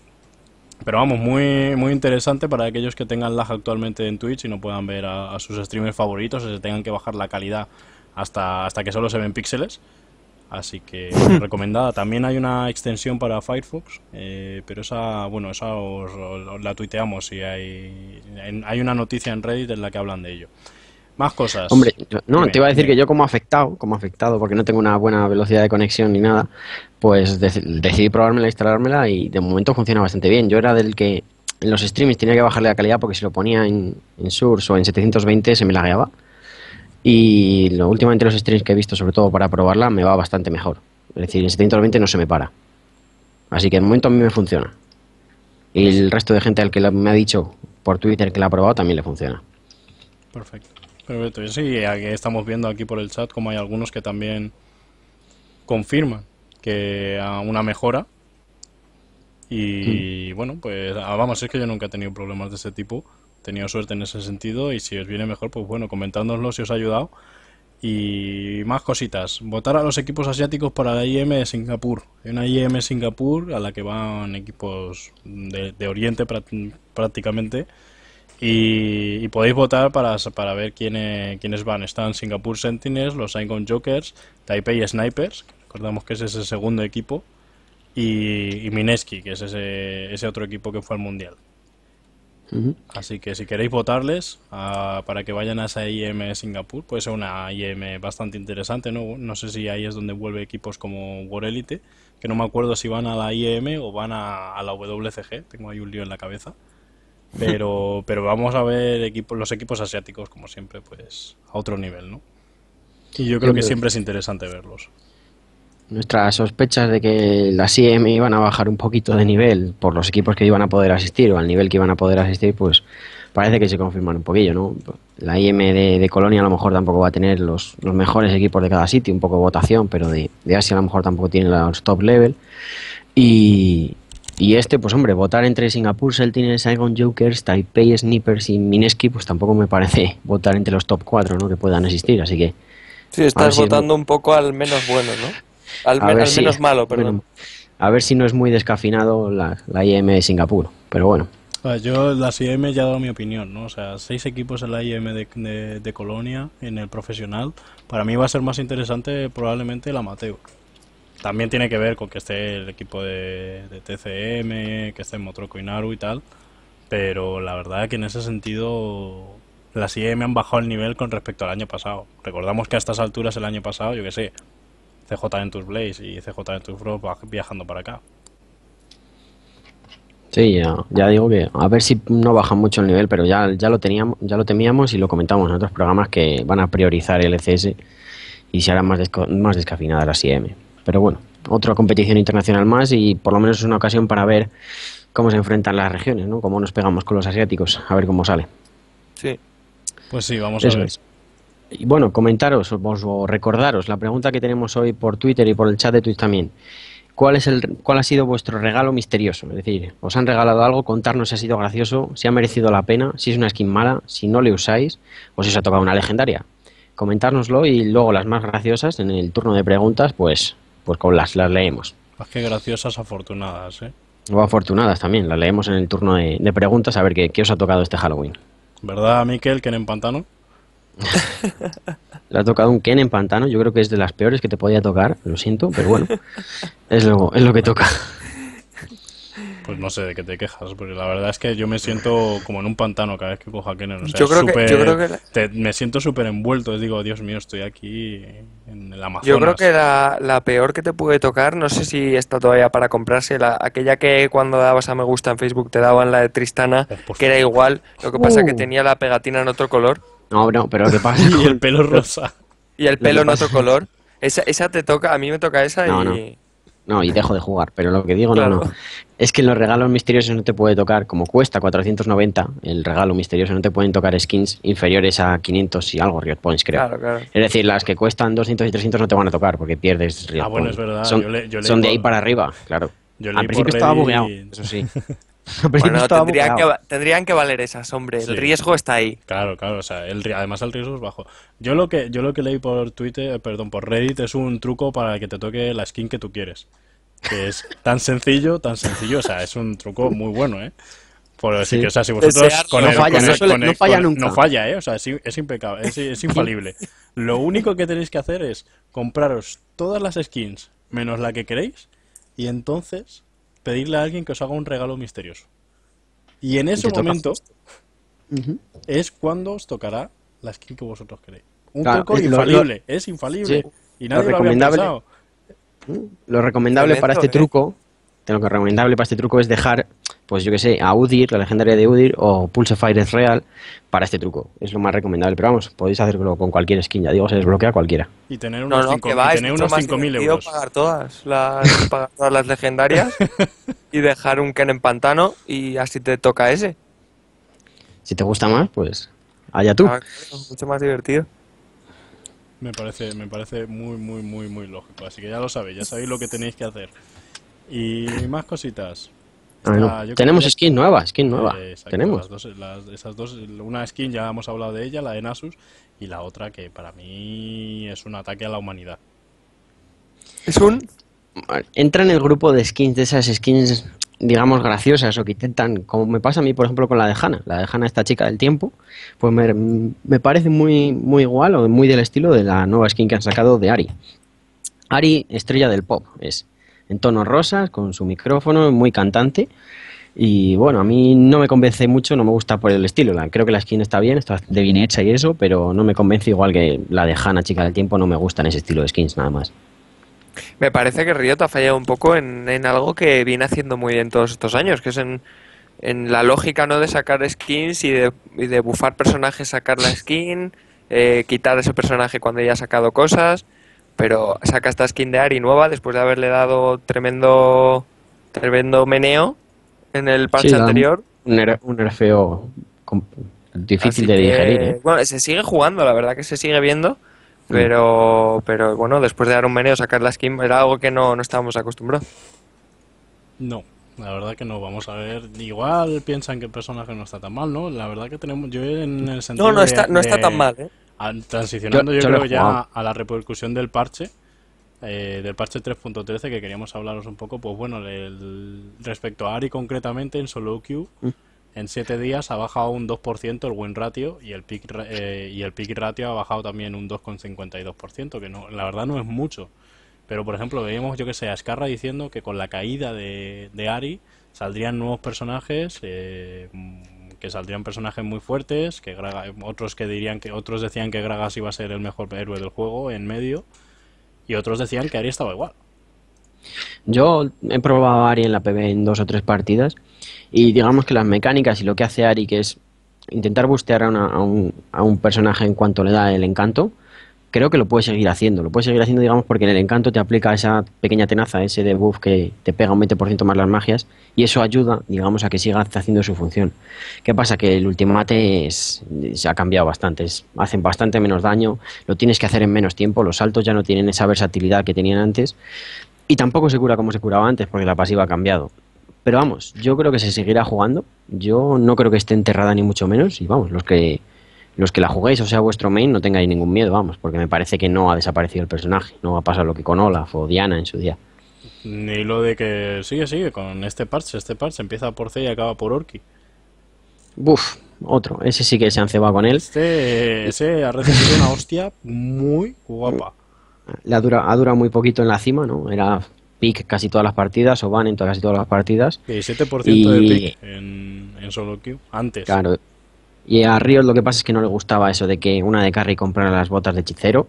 pero vamos, muy, muy interesante para aquellos que tengan lag actualmente en Twitch y no puedan ver a, sus streamers favoritos y se tengan que bajar la calidad hasta, que solo se ven píxeles. Así que recomendada. También hay una extensión para Firefox, eh, pero esa, bueno, esa os, la tuiteamos y hay, hay una noticia en Reddit en la que hablan de ello. Más cosas. Hombre, no, te iba a decir que yo como afectado, como afectado, porque no tengo una buena velocidad de conexión ni nada, pues decidí probármela, instalármela y de momento funciona bastante bien. Yo era del que en los streams tenía que bajarle la calidad porque si lo ponía en, Source o en 720 se me lagueaba. Y lo, últimamente los streams que he visto, sobre todo para probarla, me va bastante mejor. Es decir, en 720 no se me para. Así que de momento a mí me funciona. Y el resto de gente al que me ha dicho por Twitter que la ha probado también le funciona. Perfecto. Y Sí, aquí estamos viendo aquí por el chat como hay algunos que también confirman que a una mejora. Y mm. bueno, pues ah, vamos, es que yo nunca he tenido problemas de ese tipo. He tenido suerte en ese sentido y si os viene mejor, pues bueno, comentándoslo si os ha ayudado. Y más cositas. Votar a los equipos asiáticos para la IM de Singapur. en una IM Singapur a la que van equipos de, de Oriente prácticamente y, podéis votar para, ver quiénes, quiénes van. Están Singapur Sentinels, los Saigon Jokers, Taipei Snipers, recordamos que es el segundo equipo, y, Mineski, que es ese, ese, otro equipo que fue al Mundial. Así que si queréis votarles ah, para que vayan a esa IM Singapur, puede ser una IM bastante interesante, ¿no? No sé si ahí es donde vuelve equipos como War Elite, que no me acuerdo si van a la IM o van a, a la WCG, tengo ahí un lío en la cabeza. Pero, pero vamos a ver equipos, los equipos asiáticos, como siempre, pues a otro nivel, ¿no? Y yo creo que siempre es interesante verlos. Nuestras sospechas de que las IM iban a bajar un poquito de nivel por los equipos que iban a poder asistir o al nivel que iban a poder asistir, pues parece que se confirman un poquillo, ¿no? La IM de, Colonia a lo mejor tampoco va a tener los, los, mejores equipos de cada sitio, un poco de votación, pero de, de Asia a lo mejor tampoco tiene los top level. Y, y este, pues hombre, votar entre Singapur, Seltine, Saigon Jokers, Taipei, Snippers y Mineski, pues tampoco me parece votar entre los top 4 ¿no? que puedan existir, así que... Sí, estás votando un poco al menos bueno, ¿no? Al, menos malo, perdón. a ver si no es muy descafinado la, la IM de Singapur, pero bueno. Yo la IM ya he dado mi opinión, ¿no? O sea, seis equipos en la IM de, Colonia, en el profesional. Para mí va a ser más interesante probablemente el amateur también tiene que ver con que esté el equipo de, TCM, que esté Motroco Naru y tal. Pero la verdad que en ese sentido las IEM han bajado el nivel con respecto al año pasado. Recordamos que a estas alturas el año pasado, yo que sé, CJ tus Blaze y CJ tus Bros viajando para acá. Sí, ya, digo que a ver si no baja mucho el nivel, pero ya, ya lo teníamos, ya lo temíamos y lo comentamos en otros programas que van a priorizar el ECS y se hará más, descafinada más descafinadas las IEM. Pero bueno, otra competición internacional más y por lo menos es una ocasión para ver cómo se enfrentan las regiones, ¿no? Cómo nos pegamos con los asiáticos, a ver cómo sale. Sí. Pues sí, vamos a ver. Y bueno, comentaros o recordaros la pregunta que tenemos hoy por Twitter y por el chat de Twitch también. ¿Cuál, es el, ¿Cuál ha sido vuestro regalo misterioso? Es decir, ¿os han regalado algo? Contarnos si ha sido gracioso, si ha merecido la pena, si es una skin mala, si no le usáis o si os ha tocado una legendaria. Comentárnoslo y luego las más graciosas en el turno de preguntas, pues pues con las, las leemos. Pues qué graciosas afortunadas, ¿eh? O afortunadas también, las leemos en el turno de, de preguntas a ver qué, qué, os ha tocado este Halloween. ¿Verdad, Miquel, que en Pantano? Le ha tocado un Ken en Pantano, yo creo que es de las peores que te podía tocar, lo siento, pero bueno, es lo, es lo que toca. Pues no sé de qué te quejas, porque la verdad es que yo me siento como en un pantano cada vez que cojo a Kenner, O sea, yo, que, me siento súper envuelto. Digo, Dios mío, estoy aquí en el Amazonas. Yo creo que la, la, peor que te pude tocar, no sé si está todavía para comprarse, la, aquella que cuando dabas a me gusta en Facebook te daban la de Tristana, oh, que era igual, lo que pasa es que uh. tenía la pegatina en otro color. No, no, pero ¿qué y el pelo rosa. Y el pelo en otro color. Esa, esa te toca, a mí me toca esa y... No, y dejo de jugar, pero lo que digo no, no. Es que los regalos misteriosos no te puede tocar, como cuesta 490 el regalo misterioso, no te pueden tocar skins inferiores a 500 y algo Riot Points, creo. Es decir, las que cuestan 200 y 300 no te van a tocar porque pierdes Riot ah, Bueno, es verdad. Son, de ahí para arriba, claro. Al principio estaba bugueado, eso sí. tendrían, que, valer esas, hombre. El riesgo está ahí. Claro, claro. O sea, además el riesgo es bajo. Yo lo que yo lo que leí por Twitter, eh, perdón, por Reddit es un truco para que te toque la skin que tú quieres. Que es tan sencillo, tan sencillo. O sea, es un truco muy bueno, ¿eh? Por o sea, si vosotros no, falla, nunca. No falla, ¿eh? O sea, es, impecable, es, es infalible. lo único que tenéis que hacer es compraros todas las skins menos la que queréis y entonces pedirle a alguien que os haga un regalo misterioso. Y en ese momento es cuando os tocará la skin que vosotros queréis. Un poco es infalible, es infalible. Y nadie lo, recomendable, mm. lo recomendable para este truco, lo recomendable para este truco es dejar pues yo que sé, a Udir, la legendaria de Udir, o Pulse Fire es real para este truco. Es lo más recomendable, pero vamos, podéis hacerlo con cualquier skin, ya digo, se desbloquea cualquiera. Y tener unos no, no, euros. pagar todas las, pagar todas las legendarias y dejar un Ken en pantano y así te toca ese. Si te gusta más, pues allá tú. Ah, mucho más divertido. Me parece, me parece muy, muy, muy, muy lógico. Así que ya lo sabéis, ya sabéis lo que tenéis que hacer. Y más cositas. Ah, Tenemos skin nueva, skin nueva. Eh, Tenemos. esas dos, una skin ya hemos hablado de ella, la de Nasus, y la otra que para mí es un ataque a la humanidad. Es un. Entra en el grupo de skins, de esas skins, digamos, graciosas o que intentan, como me pasa a mí, por ejemplo, con la de Hanna, la de Hanna, esta chica del tiempo, pues me, me parece muy, muy igual o muy del estilo de la nueva skin que han sacado de Ari. Ari, estrella del pop, es en tonos rosas, con su micrófono, muy cantante. Y bueno, a mí no me convence mucho, no me gusta por el estilo. creo que la skin está bien, está de bien hecha y eso, pero no me convence igual que la de Hannah, chica del tiempo, no me gusta en ese estilo de skins nada más. Me parece que Riot ha fallado un poco en, algo que viene haciendo muy bien todos estos años, que es en, la lógica no de sacar skins y de, y de bufar personajes, sacar la skin, eh, quitar ese personaje cuando ya ha sacado cosas. Pero saca esta skin de Ari nueva después de haberle dado tremendo, tremendo meneo en el parche anterior. Un, difícil de digerir. ¿eh? Bueno, se sigue jugando, la verdad que se sigue viendo. Mm. Pero, pero bueno, después de dar un meneo, sacar la skin era algo que no, estábamos acostumbrados. No, la verdad que no, vamos a ver. Igual piensan que el personaje no está tan mal, ¿no? La verdad que tenemos. Yo en el No, no, está, no está tan mal, ¿eh? Transicionando yo, creo ya a la repercusión del parche, eh, del parche 3.13 que queríamos hablaros un poco, pues bueno, el, respecto a Ari concretamente en solo queue, mm. en 7 días ha bajado un 2% el win ratio y el pick, eh, y el pick ratio ha bajado también un 2,52%, que no, la verdad no es mucho. Pero por ejemplo, veíamos, yo que sé, a Scarra diciendo que con la caída de, de Ari saldrían nuevos personajes, eh, que saldrían personajes muy fuertes, que otros que dirían que otros decían que Gragas iba a ser el mejor héroe del juego en medio y otros decían que Ari estaba igual. Yo he probado a Ari en la pv en dos o tres partidas y digamos que las mecánicas y lo que hace Ari que es intentar bustear a un personaje en cuanto le da el encanto creo que lo puedes seguir haciendo. Lo puedes seguir haciendo, digamos, porque en el encanto te aplica esa pequeña tenaza, ese debuff que te pega un 20% más las magias, y eso ayuda, digamos, a que siga haciendo su función. ¿Qué pasa? Que el ultimate es, se ha cambiado bastante, hacen bastante menos daño, lo tienes que hacer en menos tiempo, los saltos ya no tienen esa versatilidad que tenían antes, y tampoco se cura como se curaba antes, porque la pasiva ha cambiado. Pero vamos, yo creo que se seguirá jugando. Yo no creo que esté enterrada ni mucho menos. Y vamos, los que los que la juguéis o sea vuestro main no tengáis ningún miedo, vamos, porque me parece que no ha desaparecido el personaje, no a pasar lo que con Olaf o Diana en su día. Ni lo de que sigue, sigue con este parche, este parche empieza por C y acaba por Orki. Buf, otro, ese sí que se han cebado con él. Este, ese ha recibido una hostia muy guapa. La dura, ha durado muy poquito en la cima, ¿no? Era pick casi todas las partidas o van en casi todas las partidas. 7% de pick en, solo queue, antes. Claro, y a Ríos lo que pasa es que no le gustaba eso de que una de carry comprara las botas de hechicero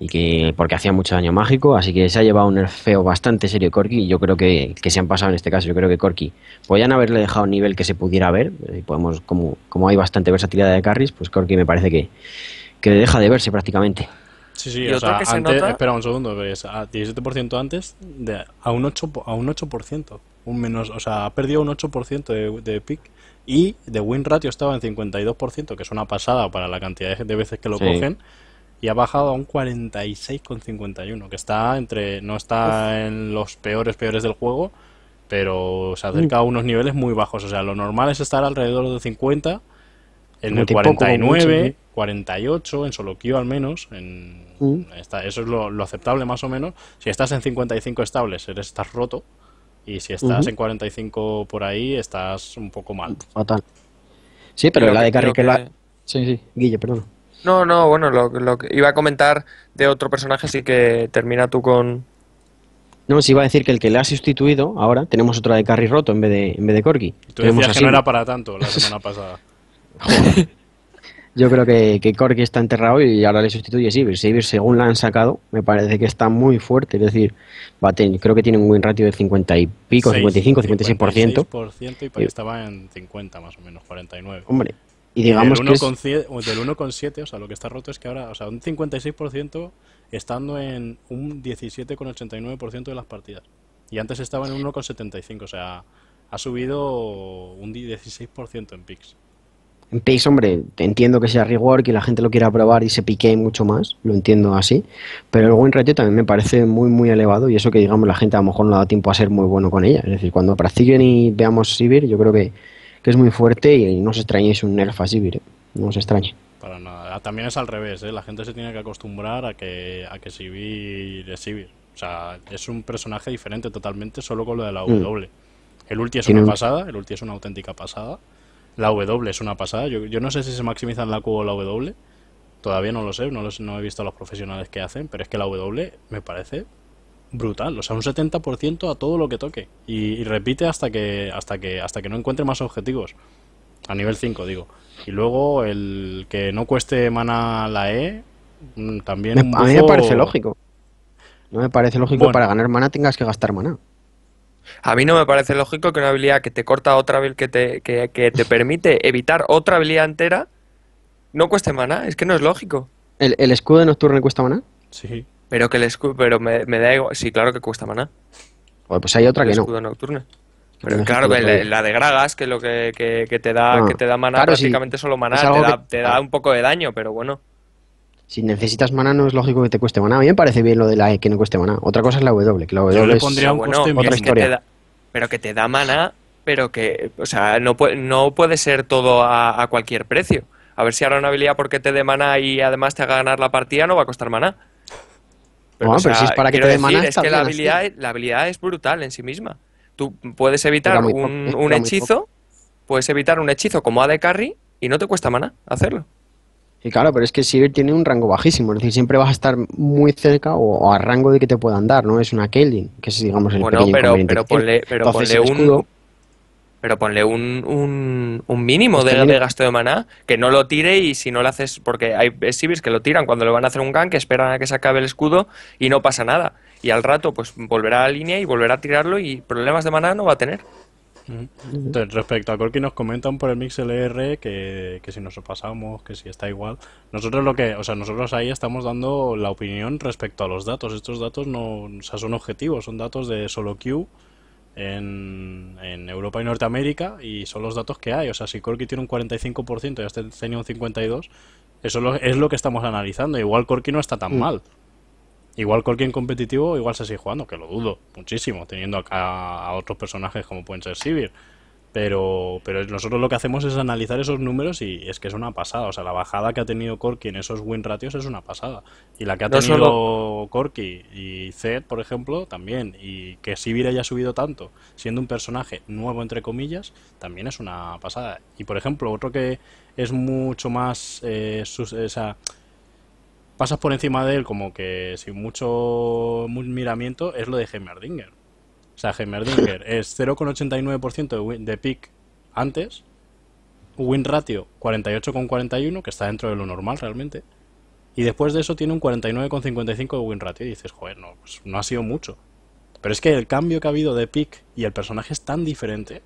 y que porque hacía mucho daño mágico, así que se ha llevado un nerfeo bastante serio Corky y yo creo que, que, se han pasado en este caso, yo creo que Corky podían haberle dejado un nivel que se pudiera ver, eh, podemos como, como hay bastante versatilidad de carries, pues Corky me parece que, que deja de verse prácticamente. Sí, sí, espera un segundo, a antes de, a un 8 a un un menos, o sea, ha perdido un 8% de, de pick y de win ratio estaba en 52%, que es una pasada para la cantidad de veces que lo cogen, y ha bajado a un 46,51, que está entre no está en los peores peores del juego, pero se acerca a mm. unos niveles muy bajos, o sea, lo normal es estar alrededor de 50 en el 49, 48, en solo queue al menos, en, mm. eso es lo, aceptable más o menos. Si estás en 55 estables, eres, estás roto y si estás en 45 por ahí, estás un poco mal. Fatal. Sí, pero la de carry que, la... Sí, sí, Guille, perdón. No, no, bueno, lo, lo, que iba a comentar de otro personaje, sí que termina tú con... No, si iba a decir que el que le ha sustituido, ahora tenemos otra de carry roto en vez de, en vez de Corgi. Tú decías que no era para tanto la semana pasada. Yo creo que, que está enterrado y ahora le sustituye Sivir. Sivir, según la han sacado, me parece que está muy fuerte. Es decir, creo que tiene un buen ratio de 50 y pico, 55, 56%. 56% y para que estaba en 50 más o menos, 49. Hombre, y digamos que del 1,7, o sea, lo que está roto es que ahora, o sea, un 56% estando en un 17,89% de las partidas. Y antes estaba en 1,75, o sea, ha subido un 16% en picks. En pays hombre, entiendo que sea rework y la gente lo quiera probar y se pique mucho más, lo entiendo así, pero el buen también me parece muy, muy elevado y eso que, digamos, la gente a lo mejor no da tiempo a ser muy bueno con ella. Es decir, cuando practiquen y veamos Sivir, yo creo que, es muy fuerte y no os extrañéis un nerf a Sivir. ¿eh? no os extrañe. Para nada, también es al revés, ¿eh? la gente se tiene que acostumbrar a que, a que sivir es Sivir. O sea, es un personaje diferente totalmente solo con lo de la mm. W. El ulti es una pasada, el ulti es una auténtica pasada. La W es una pasada. Yo, yo no sé si se maximizan la Q o la W. Todavía no lo sé, no, no he visto a los profesionales que hacen, pero es que la W me parece brutal, o sea, un 70% a todo lo que toque y, repite hasta que hasta que hasta que no encuentre más objetivos. A nivel 5, digo. Y luego el que no cueste mana la E mm, también A mí me parece lógico. No me parece lógico que para ganar mana tengas que gastar mana. A mí no me parece lógico que una habilidad que te corta otra habilidad que te, que, te permite evitar otra habilidad entera no cueste maná, es que no es lógico. ¿El, escudo nocturno cuesta maná? Sí. Pero que el escudo, pero me, da igual, sí, claro que cuesta maná. pues hay otra el que escudo nocturno. Pues pero claro, la, de Gragas, que es lo que, te da, que te da maná, ah. básicamente prácticamente solo maná, te, da un poco de daño, pero bueno si necesitas maná no es lógico que te cueste maná. A mí me parece bien lo de la E que no cueste maná. Otra cosa es la W, que la W es, otra historia. pero que te da maná, pero que, o sea, no, puede, no puede ser todo a, cualquier precio. A ver si ahora una habilidad porque te dé maná y además te haga ganar la partida no va a costar maná. Pero, no, pero si es para que te dé maná. Es que la habilidad, es brutal en sí misma. Tú puedes evitar un, eh, hechizo, puedes evitar un hechizo como a de Carry y no te cuesta maná hacerlo. Y claro, pero es que Sivir tiene un rango bajísimo, es decir, siempre vas a estar muy cerca o, a rango de que te puedan dar, ¿no? Es una Kelly, que es, digamos, el bueno, pero, pero ponle, pero un pero ponle un, un, mínimo de, gasto de maná, que no lo tire y si no lo haces, porque hay Sivirs que lo tiran cuando le van a hacer un gank, que esperan a que se acabe el escudo y no pasa nada. Y al rato, pues volverá a la línea y volverá a tirarlo y problemas de maná no va a tener. Entonces, respecto a Corky, nos comentan por el MixLR que, que si nos pasamos, que si está igual. Nosotros lo que, o sea, nosotros ahí estamos dando la opinión respecto a los datos. Estos datos no son objetivos, son datos de solo Q en, Europa y Norteamérica y son los datos que hay. O sea, si Corky tiene un 45% y este tenía un 52%, eso es lo, que estamos analizando. Igual Corky no está tan mm. mal. Igual en competitivo igual se sigue jugando, que lo dudo muchísimo, teniendo acá a otros personajes como pueden ser Sivir. Pero, pero nosotros lo que hacemos es analizar esos números y es que es una pasada. O sea, la bajada que ha tenido Corky en esos win ratios es una pasada. Y la que ha tenido Corky y Zed, por ejemplo, también. Y que Sivir haya subido tanto, siendo un personaje nuevo, entre comillas, también es una pasada. Y, por ejemplo, otro que es mucho más... esa, eh, pasas por encima de él como que sin mucho, miramiento, es lo de Heimerdinger. O sea, Heimerdinger es 0,89% de, pick antes, win ratio 48,41, que está dentro de lo normal realmente, y después de eso tiene un 49,55 de win ratio. Y dices, joder, no, pues no ha sido mucho. Pero es que el cambio que ha habido de pick y el personaje es tan diferente.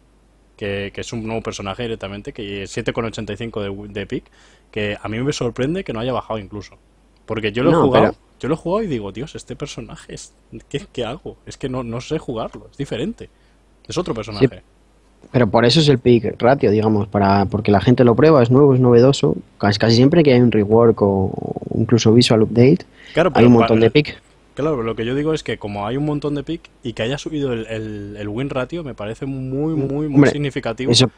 Que, es un nuevo personaje directamente, que es 7,85 de, de pick, que a mí me sorprende que no haya bajado incluso. Porque yo lo he jugado. Yo lo he jugado y digo, Dios, este personaje, es... ¿qué, hago? Es que no, no sé jugarlo, es diferente. Es otro personaje. Pero por eso es el pick ratio, digamos, para porque la gente lo prueba, es nuevo, es novedoso. Casi, casi siempre que hay un rework o incluso visual update, hay un montón de pick. Claro, lo que yo digo es que como hay un montón de pick y que haya subido el, win ratio me parece muy, mm, muy, muy significativo. Eso,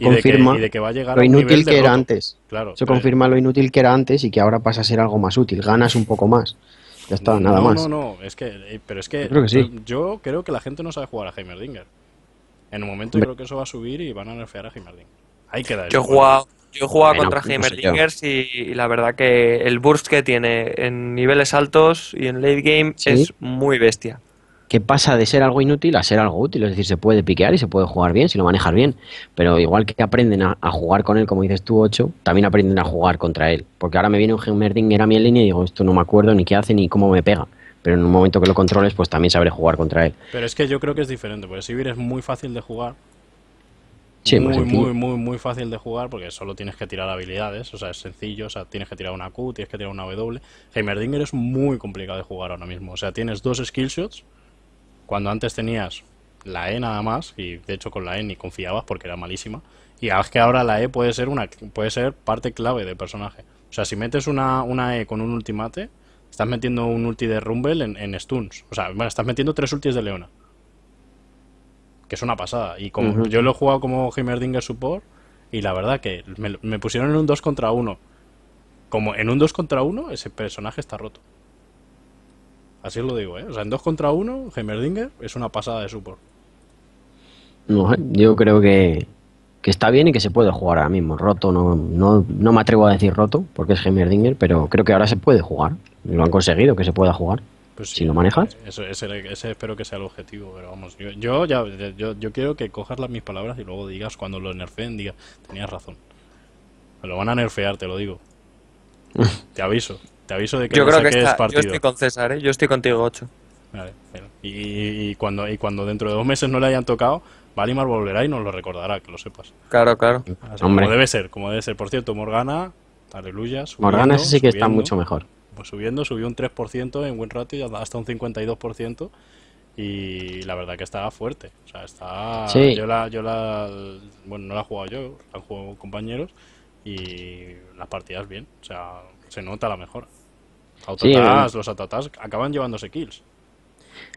de que, va a llegar lo a inútil que era antes. Claro, se confirma lo inútil que era antes y que ahora pasa a ser algo más útil. Ganas un poco más. Ya está, nada más. No, no, es que, eh, pero es que, yo creo que, la gente no sabe jugar a Heimerdinger. En un momento yo creo que eso va a subir y van a nerfear a Heimerdinger. Ahí queda. Yo he yo jugaba contra Heimerdingers pues y, la verdad que el burst que tiene en niveles altos y en late game es muy bestia. Que pasa de ser algo inútil a ser algo útil, es decir, se puede piquear y se puede jugar bien si lo manejas bien, pero igual que aprenden a, jugar con él, como dices tú, ocho también aprenden a jugar contra él, porque ahora me viene un Heimerdinger a mi línea y digo, esto no me acuerdo ni qué hace ni cómo me pega pero en un momento que lo controles, pues también sabré jugar contra él. Pero es que yo creo que es diferente, porque Sivir es muy fácil de jugar muy, muy, muy, muy fácil de jugar porque solo tienes que tirar habilidades, o sea, es sencillo, o sea, tienes que tirar una Q, tienes que tirar una W. Heimerdinger es muy complicado de jugar ahora mismo, o sea, tienes dos skillshots, shots, cuando antes tenías la E nada más, y de hecho con la E ni confiabas porque era malísima, y que ahora la E puede ser, una, puede ser parte clave del personaje. O sea, si metes una, una E con un ultimate, estás metiendo un ulti de Rumble en, en stuns, o sea, estás metiendo tres ultis de Leona que es una pasada. Y como yo lo he jugado como Heimerdinger Support, y la verdad que me, pusieron en un 2 contra 1. Como en un 2 contra 1, ese personaje está roto. Así lo digo, ¿eh? O sea, en 2 contra 1, Heimerdinger es una pasada de support. Eh, yo creo que, está bien y que se puede jugar ahora mismo. Roto, no, no, no me atrevo a decir roto, porque es Heimerdinger, pero creo que ahora se puede jugar. Lo han conseguido, que se pueda jugar. Pues si lo manejas. Eh, eso, ese, ese, espero que sea el objetivo, pero vamos, yo, yo ya, yo, yo quiero que cojas las mis palabras y luego digas cuando lo nerfeen, diga, tenías razón. lo van a nerfear, te lo digo. te aviso, te aviso de que yo creo que partido. Yo estoy con César, ¿eh? yo estoy contigo ocho. Vale, y, y, cuando, y cuando dentro de dos meses no le hayan tocado, Valimar volverá y nos lo recordará, que lo sepas. Claro, claro. como debe ser, como debe ser. Por cierto, Morgana, aleluya. Morgana ese sí que está mucho mejor pues subiendo, subió un 3% en buen ratio hasta un 52% y la verdad que está fuerte. O sea, está... Yo, la, yo la... Bueno, no la he jugado yo, la han jugado compañeros y las partidas bien. O sea, se nota la mejora. los autotas acaban llevándose kills.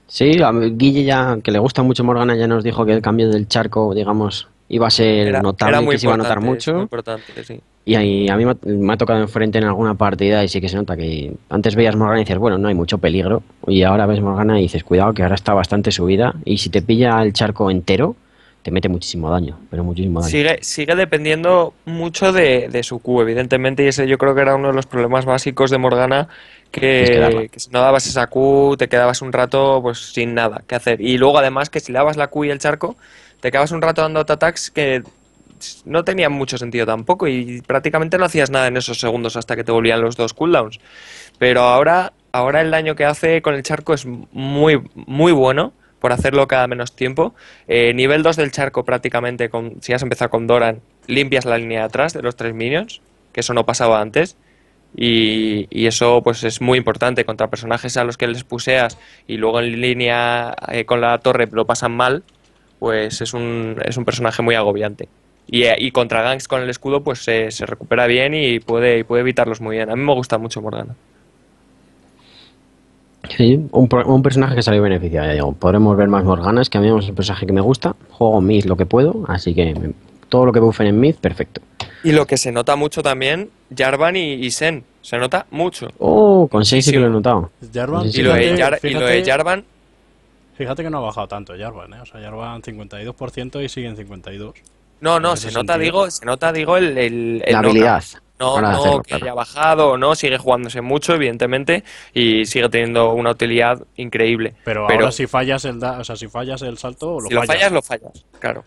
Sí, Guille ya, que le gusta mucho Morgana, ya nos dijo que el cambio del charco, digamos, iba a ser notable, que se iba a notar mucho. sí. Y a, mí me ha, tocado enfrente en alguna partida y sí que se nota que antes veías Morgana y dices, bueno, no hay mucho peligro. Y ahora ves Morgana y dices, cuidado, que ahora está bastante subida. Y si te pilla el charco entero, te mete muchísimo daño, pero muchísimo Sigue, sigue dependiendo mucho de, de su Q, evidentemente, y ese yo creo que era uno de los problemas básicos de Morgana, que, si no dabas esa Q te quedabas un rato pues sin nada que hacer. Y luego además que si dabas la Q y el charco, te quedabas un rato dando attacks que no tenía mucho sentido tampoco y prácticamente no hacías nada en esos segundos hasta que te volvían los dos cooldowns. Pero ahora, ahora el daño que hace con el charco es muy, muy bueno por hacerlo cada menos tiempo. Eh, nivel 2 del charco prácticamente, con, si has empezado con Doran, limpias la línea de atrás de los tres minions, que eso no pasaba antes. Y, eso pues es muy importante contra personajes a los que les puseas y luego en línea eh, con la torre lo pasan mal, pues es un, es un personaje muy agobiante. Eh, y, contra ganks con el escudo pues se, recupera bien y puede, puede evitarlos muy bien. A mí me gusta mucho Morgana. Sí, un, personaje que salió beneficiado, ya digo. Podremos ver más Morganas, que a mí es un personaje que me gusta. Juego mid lo que puedo, así que todo lo que buffen en mid, perfecto. Y lo que se nota mucho también, Jarvan y, Sen. Se nota mucho. Oh, con 6 sí, que lo he notado. y, lo de Jarvan. Fíjate que no ha bajado tanto Jarvan, ¿eh? O sea, Jarvan 52% y sigue en 52%. No, no, se nota, digo, se nota, digo, el, la habilidad. No, no, que haya bajado no, sigue jugándose mucho, evidentemente, y sigue teniendo una utilidad increíble. Pero, ahora si fallas el da, o sea, si fallas el salto, si lo fallas, lo fallas, claro.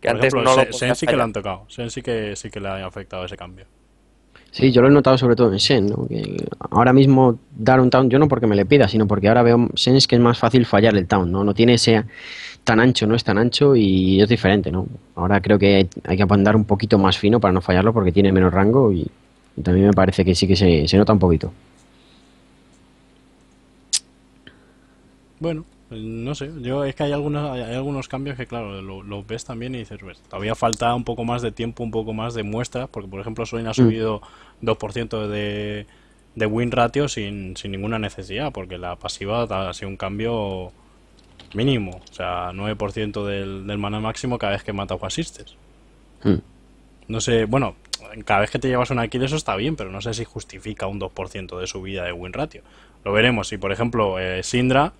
Que antes no Sen sí que le han tocado, Sen sí que, sí que le ha afectado ese cambio. Sí, yo lo he notado sobre todo en Sen, ahora mismo dar un town, yo no porque me le pida, sino porque ahora veo Sen es que es más fácil fallar el town, ¿no? No tiene ese, tan ancho, no es tan ancho y es diferente, ¿no? Ahora creo que hay que andar un poquito más fino para no fallarlo porque tiene menos rango y, también me parece que sí que se, se nota un poquito. Bueno, pues no sé, yo es que hay algunos, hay algunos cambios que, claro, los lo ves también y dices, pues, todavía falta un poco más de tiempo, un poco más de muestras, porque por ejemplo Soin ha mm. subido 2% de, de win ratio sin, sin ninguna necesidad, porque la pasiva ha sido un cambio mínimo. O sea, 9% del, del mana máximo cada vez que mata o asistes. Hmm. No sé, bueno, cada vez que te llevas una kill eso está bien, pero no sé si justifica un 2% de subida de win ratio. Lo veremos. Si, por ejemplo, eh, Sindra,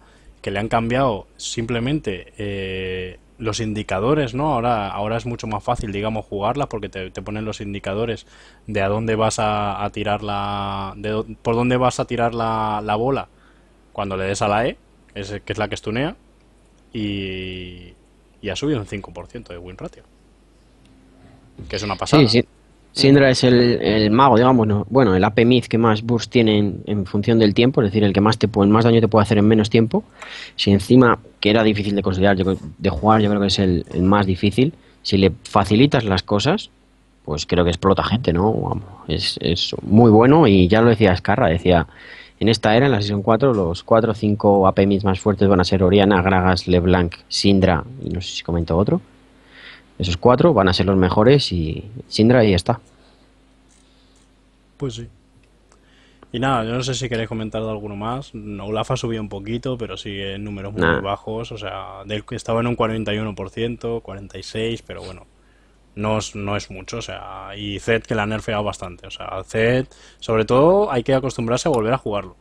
que le han cambiado simplemente eh, los indicadores, ¿no? Ahora, ahora es mucho más fácil, digamos, jugarla porque te, ponen los indicadores de a dónde vas a, tirar la... De, por dónde vas a tirar la, la bola cuando le des a la E, es, que es la que estunea y, ha subido un 5% de win ratio. Que es una pasada. Sí, sí. Sindra es el, mago, digamos, bueno, el AP Myth que más burst tiene en, función del tiempo, es decir, el que más te más daño te puede hacer en menos tiempo. Si encima, que era difícil de considerar, de jugar, yo creo que es el, más difícil. Si le facilitas las cosas, pues creo que explota gente, ¿no? Es, es muy bueno y ya lo decía Scarra decía, en esta era, en la sesión 4, los 4 o 5 APMs más fuertes van a ser Oriana, Gragas, LeBlanc, Sindra y no sé si comento otro. Esos cuatro van a ser los mejores y Sindra ahí está. Pues sí. Y nada, yo no sé si queréis comentar de alguno más. Olaf ha subido un poquito, pero sigue en números muy bajos. O sea, del, estaba en un 41%, 46%, pero bueno, no es, no es mucho, o sea, y Zed que la ha nerfeado bastante, o sea, Zed, sobre todo hay que acostumbrarse a volver a jugarlo.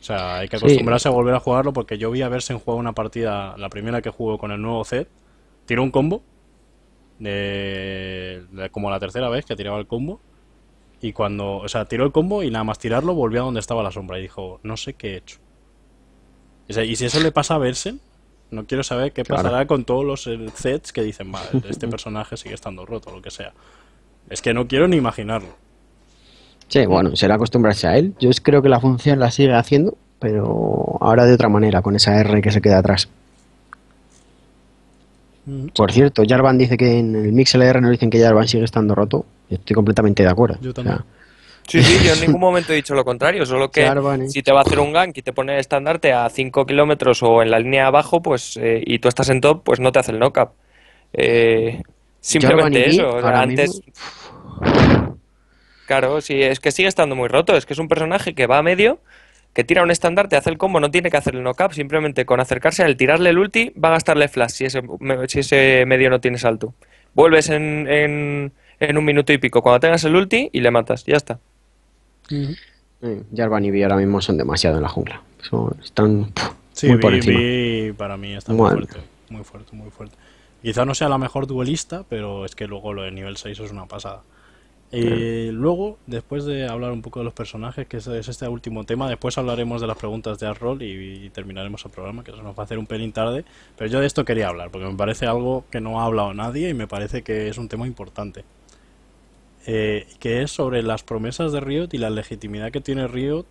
O sea, hay que acostumbrarse a volver a jugarlo porque yo vi a Bersen jugar una partida, la primera que jugó con el nuevo Zed, tiró un combo, de, como la tercera vez que tiraba el combo, y cuando, o sea, tiró el combo y nada más tirarlo volvió a donde estaba la sombra y dijo, no sé qué he hecho. y si eso le pasa a Bersen, no quiero saber qué pasará con todos los sets eh, que dicen, vale, este personaje sigue estando roto, lo que sea. Es que no quiero ni imaginarlo. Sí, bueno, será acostumbrarse a él. Yo creo que la función la sigue haciendo, pero ahora de otra manera, con esa R que se queda atrás. Mm. Por cierto, Jarvan dice que en el MixLR R no dicen que Jarvan sigue estando roto. Yo estoy completamente de acuerdo. Yo también. Sí, sí, yo en ningún momento he dicho lo contrario, solo que si te va a hacer un gank y te pone el estandarte a 5 kilómetros o en la línea abajo, pues eh, y tú estás en top, pues no te hace el knockup. Eh, simplemente eso. antes. Claro, sí, es que sigue estando muy roto. Es que es un personaje que va a medio, que tira un estandarte, hace el combo, no tiene que hacer el knockup, simplemente con acercarse al tirarle el ulti va a gastarle flash si ese, medio no tiene salto. Vuelves en, en un minuto y pico cuando tengas el ulti y le matas, ya está. Eh, Jarvan y Vi ahora mismo son demasiado en la jungla. Son, están muy por encima. para mí está muy fuerte. Muy fuerte, muy fuerte. Quizá no sea la mejor duelista, pero es que luego lo de nivel 6 es una pasada. Eh, luego, después de hablar un poco de los personajes, que es, este último tema, después hablaremos de las preguntas de Arrol y, terminaremos el programa, que se nos va a hacer un pelín tarde. Pero yo de esto quería hablar, porque me parece algo que no ha hablado nadie y me parece que es un tema importante. Eh, que es sobre las promesas de Riot y la legitimidad que tiene Riot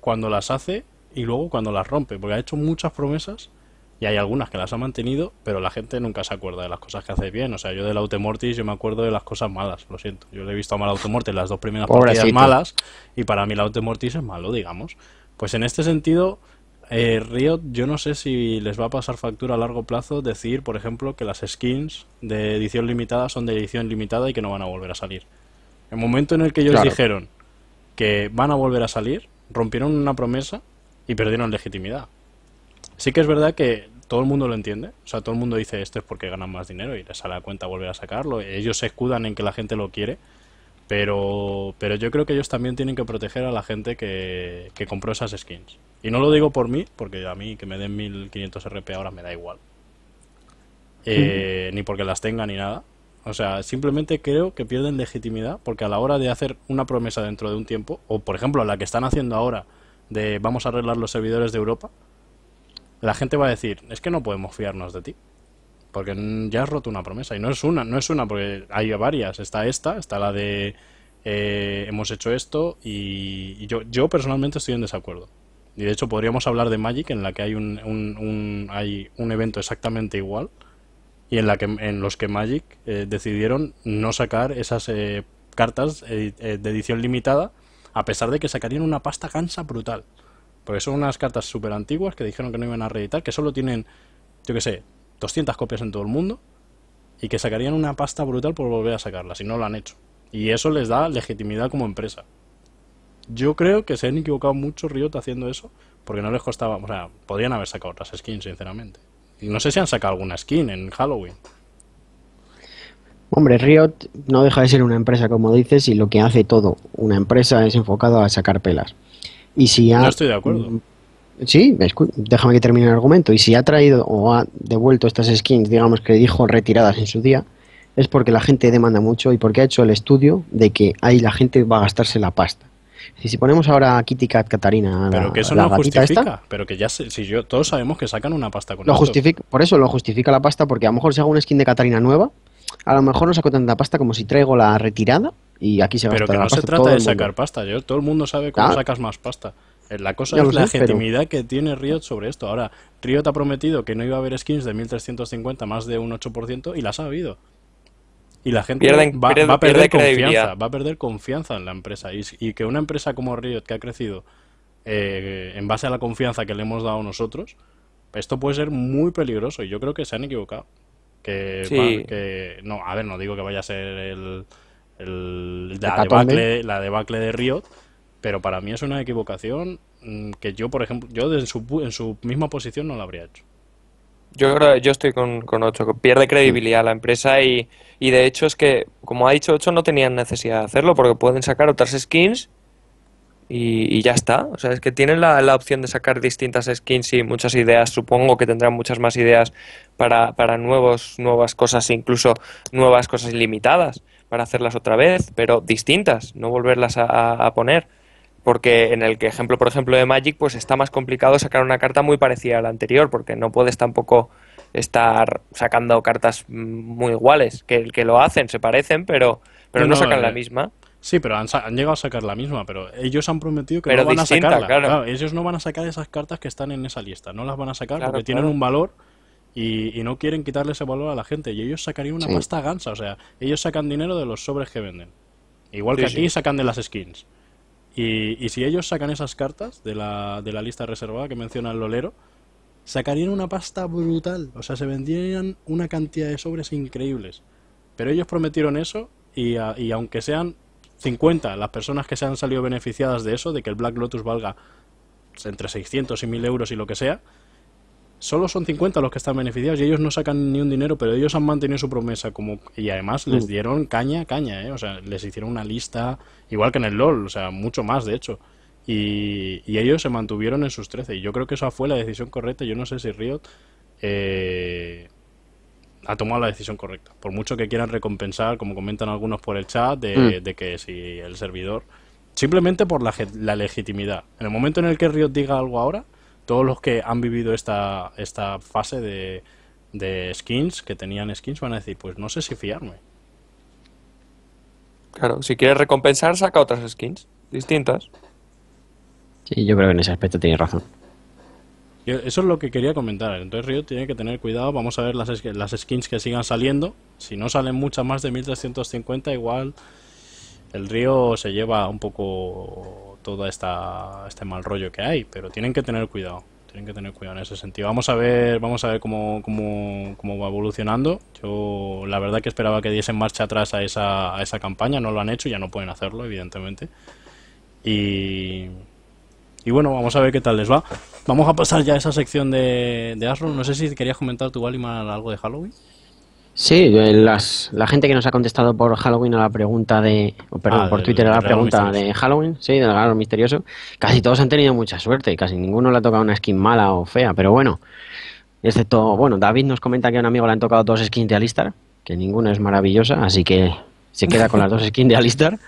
cuando las hace y luego cuando las rompe, porque ha hecho muchas promesas y hay algunas que las ha mantenido, pero la gente nunca se acuerda de las cosas que hace bien. O sea, yo del Autemortis yo me acuerdo de las cosas malas, lo siento. Yo le he visto a mal en las dos primeras partidas malas y para mí el Autemortis es malo, digamos. Pues en este sentido, eh, Riot, yo no sé si les va a pasar factura a largo plazo decir, por ejemplo, que las skins de edición limitada son de edición limitada y que no van a volver a salir. El momento en el que ellos dijeron que van a volver a salir, rompieron una promesa y perdieron legitimidad. Sí que es verdad que todo el mundo lo entiende, o sea, todo el mundo dice esto es porque ganan más dinero y les sale a cuenta volver a sacarlo. Ellos se escudan en que la gente lo quiere, pero, pero yo creo que ellos también tienen que proteger a la gente que, que compró esas skins. Y no lo digo por mí, porque a mí que me den 1500 RP ahora me da igual. Eh, ni porque las tenga ni nada. O sea, simplemente creo que pierden legitimidad porque a la hora de hacer una promesa dentro de un tiempo, o por ejemplo la que están haciendo ahora de vamos a arreglar los servidores de Europa, la gente va a decir, es que no podemos fiarnos de ti. Porque ya has roto una promesa. Y no es una, no es una, porque hay varias. Está esta, está la de eh, hemos hecho esto y, y yo, yo personalmente estoy en desacuerdo. Y de hecho podríamos hablar de Magic en la que hay un, un, hay un evento exactamente igual y en, la que, en los que Magic eh, decidieron no sacar esas eh, cartas eh, de edición limitada a pesar de que sacarían una pasta cansa brutal. Porque son unas cartas súper antiguas que dijeron que no iban a reeditar, que solo tienen, yo que sé, 200 copias en todo el mundo y que sacarían una pasta brutal por volver a sacarlas y no lo han hecho. Y eso les da legitimidad como empresa. Yo creo que se han equivocado mucho Riot haciendo eso, porque no les costaba, o sea, podrían haber sacado otras skins, sinceramente. Y no sé si han sacado alguna skin en Halloween. Hombre, Riot no deja de ser una empresa, como dices, y lo que hace todo una empresa es enfocado a sacar pelas. Y si ha... No estoy de acuerdo. Sí, déjame que termine el argumento. Y si ha traído o ha devuelto estas skins, digamos que dijo retiradas en su día, es porque la gente demanda mucho y porque ha hecho el estudio de que ahí la gente va a gastarse la pasta. Y si ponemos ahora a Kitty Cat Catarina, pero que eso la no justifica, pero que ya si yo todos sabemos que sacan una pasta con lo por eso lo justifica la pasta porque a lo mejor si hago un skin de Catarina nueva, a lo mejor no saco tanta pasta como si traigo la retirada y aquí se va Pero que no se trata de sacar pasta, yo, todo el mundo sabe cómo sacas más pasta. Eh, la cosa es la legitimidad que tiene Riot sobre esto. Ahora, Riot ha prometido que no iba a haber skins de 1350 más de un 8% y las ha habido y la gente va, a perder confianza, va a perder confianza en la empresa. Y, que una empresa como Riot, que ha crecido eh, en base a la confianza que le hemos dado nosotros, esto puede ser muy peligroso y yo creo que se han equivocado. Que, no, a ver, no digo que vaya a ser el, la, debacle, de Riot, pero para mí es una equivocación mm, que yo, por ejemplo, yo en su, en su misma posición no la habría hecho. Yo creo, yo estoy con, con Ocho. Pierde credibilidad la empresa y, y, de hecho es que, como ha dicho Ocho, no tenían necesidad de hacerlo porque pueden sacar otras skins y, ya está. O sea, es que tienen la, opción de sacar distintas skins y muchas ideas. Supongo que tendrán muchas más ideas para, para nuevos, nuevas cosas, incluso nuevas cosas ilimitadas para hacerlas otra vez, pero distintas, no volverlas a poner porque en el que ejemplo, por ejemplo, de Magic, pues está más complicado sacar una carta muy parecida a la anterior, porque no puedes tampoco estar sacando cartas mm, muy iguales, que, que lo hacen, se parecen, pero, pero no, sacan la eh, misma. Sí, pero han, llegado a sacar la misma, pero ellos han prometido que no van a sacarla. Claro. ellos no van a sacar esas cartas que están en esa lista, no las van a sacar porque tienen un valor y, no quieren quitarle ese valor a la gente. Y ellos sacarían una pasta gansa, o sea, ellos sacan dinero de los sobres que venden. Igual que aquí sacan de las skins. Y, si ellos sacan esas cartas de la, de la lista reservada que menciona el Lolero, sacarían una pasta brutal. O sea, se vendrían una cantidad de sobres increíbles. Pero ellos prometieron eso y, y, aunque sean 50 las personas que se han salido beneficiadas de eso, de que el Black Lotus valga entre 600 y 1000 euros y lo que sea, solo son 50 los que están beneficiados y ellos no sacan ni un dinero, pero ellos han mantenido su promesa como y además les mm. dieron caña, caña, ¿eh? o sea, les hicieron una lista, igual que en el LOL, o sea, mucho más de hecho. Y, ellos se mantuvieron en sus 13 y yo creo que esa fue la decisión correcta, yo no sé si Riot eh, ha tomado la decisión correcta, por mucho que quieran recompensar, como comentan algunos por el chat, mm. de, que si el servidor... Simplemente por la, la legitimidad. En el momento en el que Riot diga algo ahora, todos los que han vivido esta, esta fase de, skins, que tenían skins, van a decir, pues no sé si fiarme. Claro, si quieres recompensar, saca otras skins distintas. Sí, yo creo que en ese aspecto tiene razón. Eso es lo que quería comentar. Entonces Río tiene que tener cuidado. Vamos a ver las, las skins que sigan saliendo. Si no salen muchas más de 1350, igual el Río se lleva un poco todo esta, este mal rollo que hay, pero tienen que tener cuidado. Tienen que tener cuidado en ese sentido. Vamos a ver, vamos a ver cómo, cómo, cómo va evolucionando. Yo la verdad que esperaba que diesen marcha atrás a esa, a esa campaña, no lo han hecho, ya no pueden hacerlo, evidentemente. Y, y bueno, vamos a ver qué tal les va. Vamos a pasar ya a esa sección de, de No sé si querías comentar tu Aliman, algo de Halloween. Sí, eh, las, la gente que nos ha contestado por Halloween a la pregunta de. Perdón, ah, por Twitter a la pregunta de Halloween, sí, del misterioso. Casi todos han tenido mucha suerte y casi ninguno le ha tocado una skin mala o fea, pero bueno. Excepto, bueno, David nos comenta que a un amigo le han tocado dos skins de Alistar, que ninguna es maravillosa, así que se queda con las dos skins de Alistar.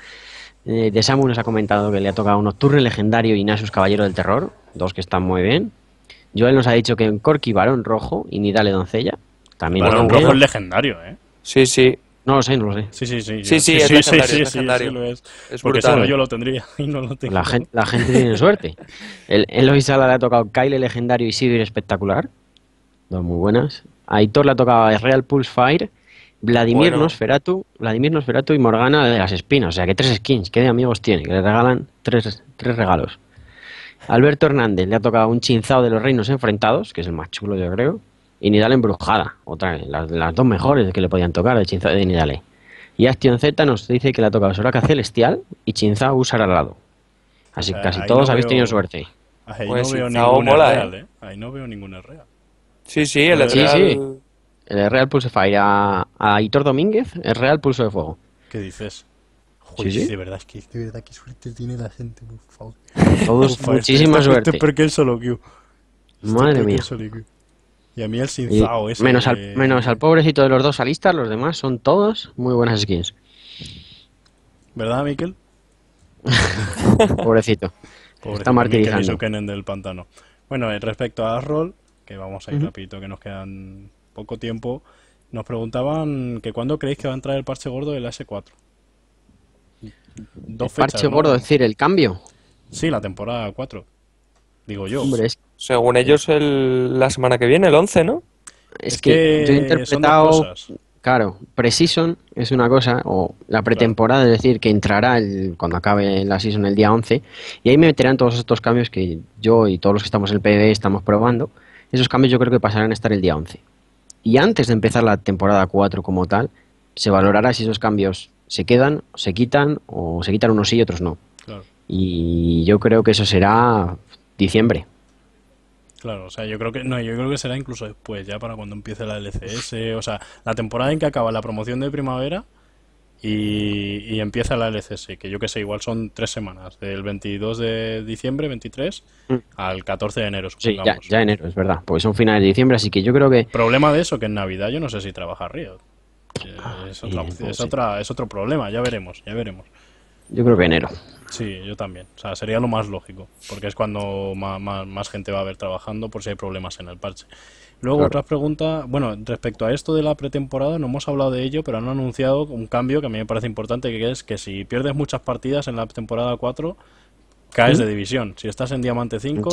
Eh, de Samu nos ha comentado que le ha tocado un Nocturne Legendario y Nasus Caballero del Terror, dos que están muy bien. Joel nos ha dicho que en Corky Barón Rojo y Nidale Doncella también rojo es legendario, ¿eh? Sí, sí. No lo sé, no lo sé. Sí, sí, sí. Sí, sí, es legendario. legendario. Porque yo lo tendría y no lo tengo. La gente, la gente tiene suerte. El, Loisala Sala le ha tocado Kyle legendario y Sidir, espectacular. Dos muy buenas. Aitor le ha tocado Real Pulse Fire. Vladimir Nosferatu, Vladimir Nosferatu y Morgana de las Espinas. O sea, que tres skins, ¿qué de amigos tiene? Que le regalan tres, tres regalos. Alberto Hernández le ha tocado un chinzado de los reinos enfrentados, que es el más chulo, yo creo y Nidale Embrujada, otra vez, las, dos mejores que le podían tocar de Chinza de Nidale. Y Action Z nos dice que la toca Soraka Celestial y Chinza usar al lado. Así que eh, casi todos habéis tenido suerte. Ahí no pues veo ninguna ¿eh? real, eh. Ahí no veo ninguna real. Sí, sí, el real... El Real Pulse Fire a, Hitor Domínguez, el Real Pulso de Fuego. ¿Qué dices? sí, de verdad, es que de verdad qué suerte tiene la gente, por muchísima este suerte. porque es solo Q. Este Madre mía. Y a mí el Sinzao ese menos, al, menos al pobrecito de los dos alistas, los demás son todos muy buenas skins. ¿Verdad, Miquel? pobrecito. Está martirizando. del pantano. Bueno, eh, respecto a rol que vamos a ir rapidito, que nos quedan poco tiempo, nos preguntaban que cuándo creéis que va a entrar el parche gordo del S4. el parche gordo, es decir, el cambio. Sí, la temporada 4. Digo yo. Hombre, es según ellos, la semana que viene, el 11, ¿no? Es, que, yo he interpretado. Claro, pre-season es una cosa, o la pretemporada, es decir, que entrará cuando acabe la season el día 11, y ahí me meterán todos estos cambios que yo y todos los que estamos en el Pd estamos probando. Esos cambios yo creo que pasarán a estar el día 11. Y antes de empezar la temporada 4 como tal, se valorará si esos cambios se quedan, se quitan, o se quitan unos sí y otros no. Y yo creo que eso será diciembre. Claro, o sea, yo creo que no, yo creo que será incluso después, ya para cuando empiece la LCS, o sea, la temporada en que acaba la promoción de primavera y, empieza la LCS, que yo que sé, igual son tres semanas, del 22 de diciembre, 23, mm. al 14 de enero, supongamos. Sí, ya, enero, es verdad, porque son finales de diciembre, así que yo creo que... Problema de eso, que en Navidad yo no sé si trabaja Río. Ah, es, otra, es otro problema, ya veremos, ya veremos. Yo creo que enero. Sí, yo también. O sea, sería lo más lógico, porque es cuando más, gente va a ver trabajando por si hay problemas en el parche. Luego, otra pregunta, bueno, respecto a esto de la pretemporada, no hemos hablado de ello, pero han anunciado un cambio que a mí me parece importante, que es que si pierdes muchas partidas en la temporada 4, caes ¿Mm? de división. Si estás en Diamante 5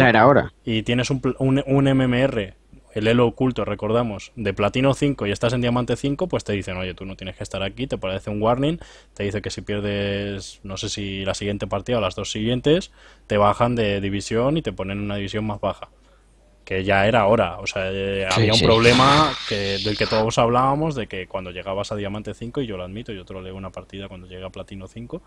y tienes un, un MMR el elo oculto, recordamos, de platino 5 y estás en diamante 5, pues te dicen, oye, tú no tienes que estar aquí, te parece un warning, te dice que si pierdes, no sé si la siguiente partida o las dos siguientes, te bajan de división y te ponen en una división más baja. Que ya era hora, o sea, eh, había un problema que, del que todos hablábamos, de que cuando llegabas a diamante 5, y yo lo admito, yo te una partida cuando llega a platino 5,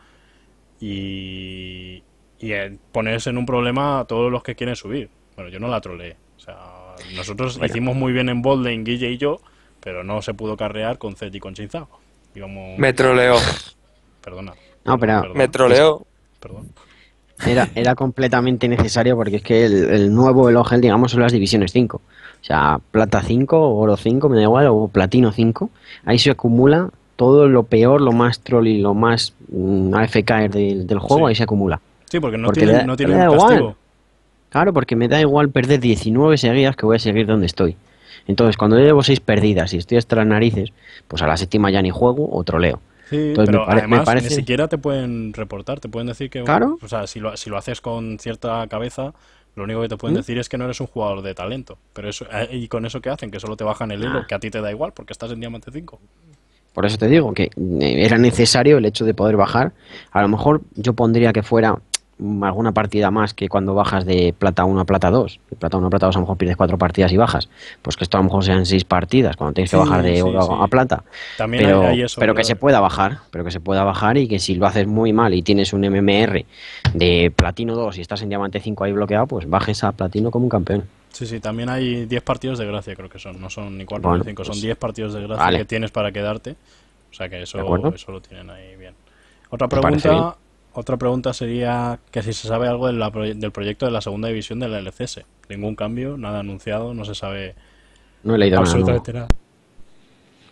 y, y eh, ponerse en un problema a todos los que quieren subir. Bueno, yo no la troleé, o sea, nosotros hicimos muy bien en Bolding, Guille y yo, pero no se pudo carrear con Zed y con Chinzao. Me troleó. Perdona. No, pero... Me Perdón. Era, era completamente necesario porque es que el, el nuevo elogel, digamos, son las divisiones 5. O sea, plata 5, oro 5, me da igual, o platino 5. Ahí se acumula todo lo peor, lo más troll y lo más mm, AFK del, juego, ahí se acumula. Sí, porque no tiene, no tiene un castigo. Claro, porque me da igual perder 19 seguidas que voy a seguir donde estoy. Entonces, cuando yo llevo 6 perdidas y estoy hasta las narices, pues a la séptima ya ni juego o troleo. Sí, pero me parece... ni siquiera te pueden reportar, te pueden decir que... Claro. O sea, si lo, haces con cierta cabeza, lo único que te pueden ¿Mm? decir es que no eres un jugador de talento. Pero eso, eh, ¿Y con eso qué hacen? Que solo te bajan el hilo, ah. que a ti te da igual porque estás en Diamante 5. Por eso te digo que eh, era necesario el hecho de poder bajar. A lo mejor yo pondría que fuera alguna partida más que cuando bajas de plata 1 a plata 2. De plata 1 a plata 2 a lo mejor pierdes 4 partidas y bajas. Pues que esto a lo mejor sean 6 partidas cuando tienes que bajar de oro a plata. pero, que se pueda bajar, pero que se pueda bajar y que si lo haces muy mal y tienes un MMR de platino 2 y estás en diamante 5 ahí bloqueado, pues bajes a platino como un campeón. Sí, sí, también hay 10 partidos de gracia, creo que son. No son ni 4 ni 5, son 10 pues, partidos de gracia que tienes para quedarte. O sea que eso, eso lo tienen ahí bien. Otra pregunta otra pregunta sería que si se sabe algo del proyecto de la segunda división de la LCS. Ningún cambio, nada anunciado, no se sabe no he leído nada,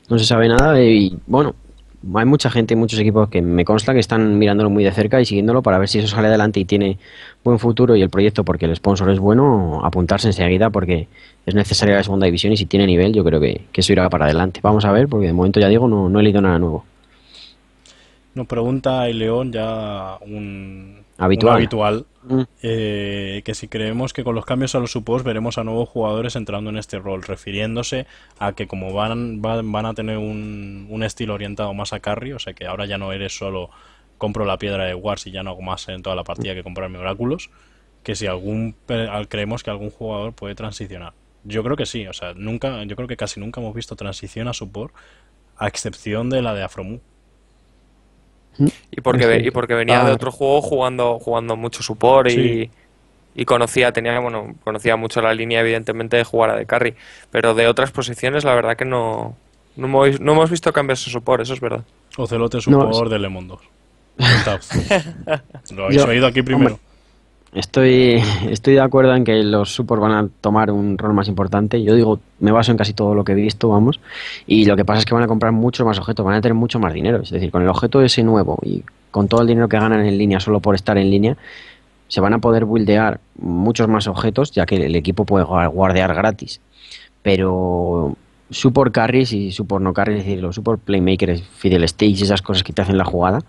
no. se sabe nada y bueno, hay mucha gente y muchos equipos que me consta que están mirándolo muy de cerca y siguiéndolo para ver si eso sale adelante y tiene buen futuro y el proyecto porque el sponsor es bueno, apuntarse enseguida porque es necesaria la segunda división y si tiene nivel yo creo que, que eso irá para adelante. Vamos a ver porque de momento ya digo, no, no he leído nada nuevo. Nos pregunta el León ya un habitual, mm. eh, que si creemos que con los cambios a los supports veremos a nuevos jugadores entrando en este rol, refiriéndose a que como van, van, a tener un, estilo orientado más a carry, o sea que ahora ya no eres solo compro la piedra de Wars y ya no hago más en toda la partida que comprarme oráculos, que si algún creemos que algún jugador puede transicionar. Yo creo que sí, o sea, nunca, yo creo que casi nunca hemos visto transición a support, a excepción de la de Afromu. Y porque, y porque venía de ah. otro juego jugando, jugando mucho support y, conocía, tenía, bueno, conocía mucho la línea, evidentemente, de jugar a de carry. Pero de otras posiciones, la verdad que no, no, hemos, visto cambios de support, eso es verdad. Ocelote support es... de Lemondos. lo habéis oído aquí primero. Estoy, estoy de acuerdo en que los support van a tomar un rol más importante. Yo digo, me baso en casi todo lo que he visto, vamos. Y lo que pasa es que van a comprar muchos más objetos, van a tener mucho más dinero. Es decir, con el objeto ese nuevo y con todo el dinero que ganan en línea solo por estar en línea, se van a poder buildear muchos más objetos, ya que el equipo puede guardear gratis. Pero support carries y support no carries, es decir, los support playmakers, fidel stage esas cosas que te hacen la jugada,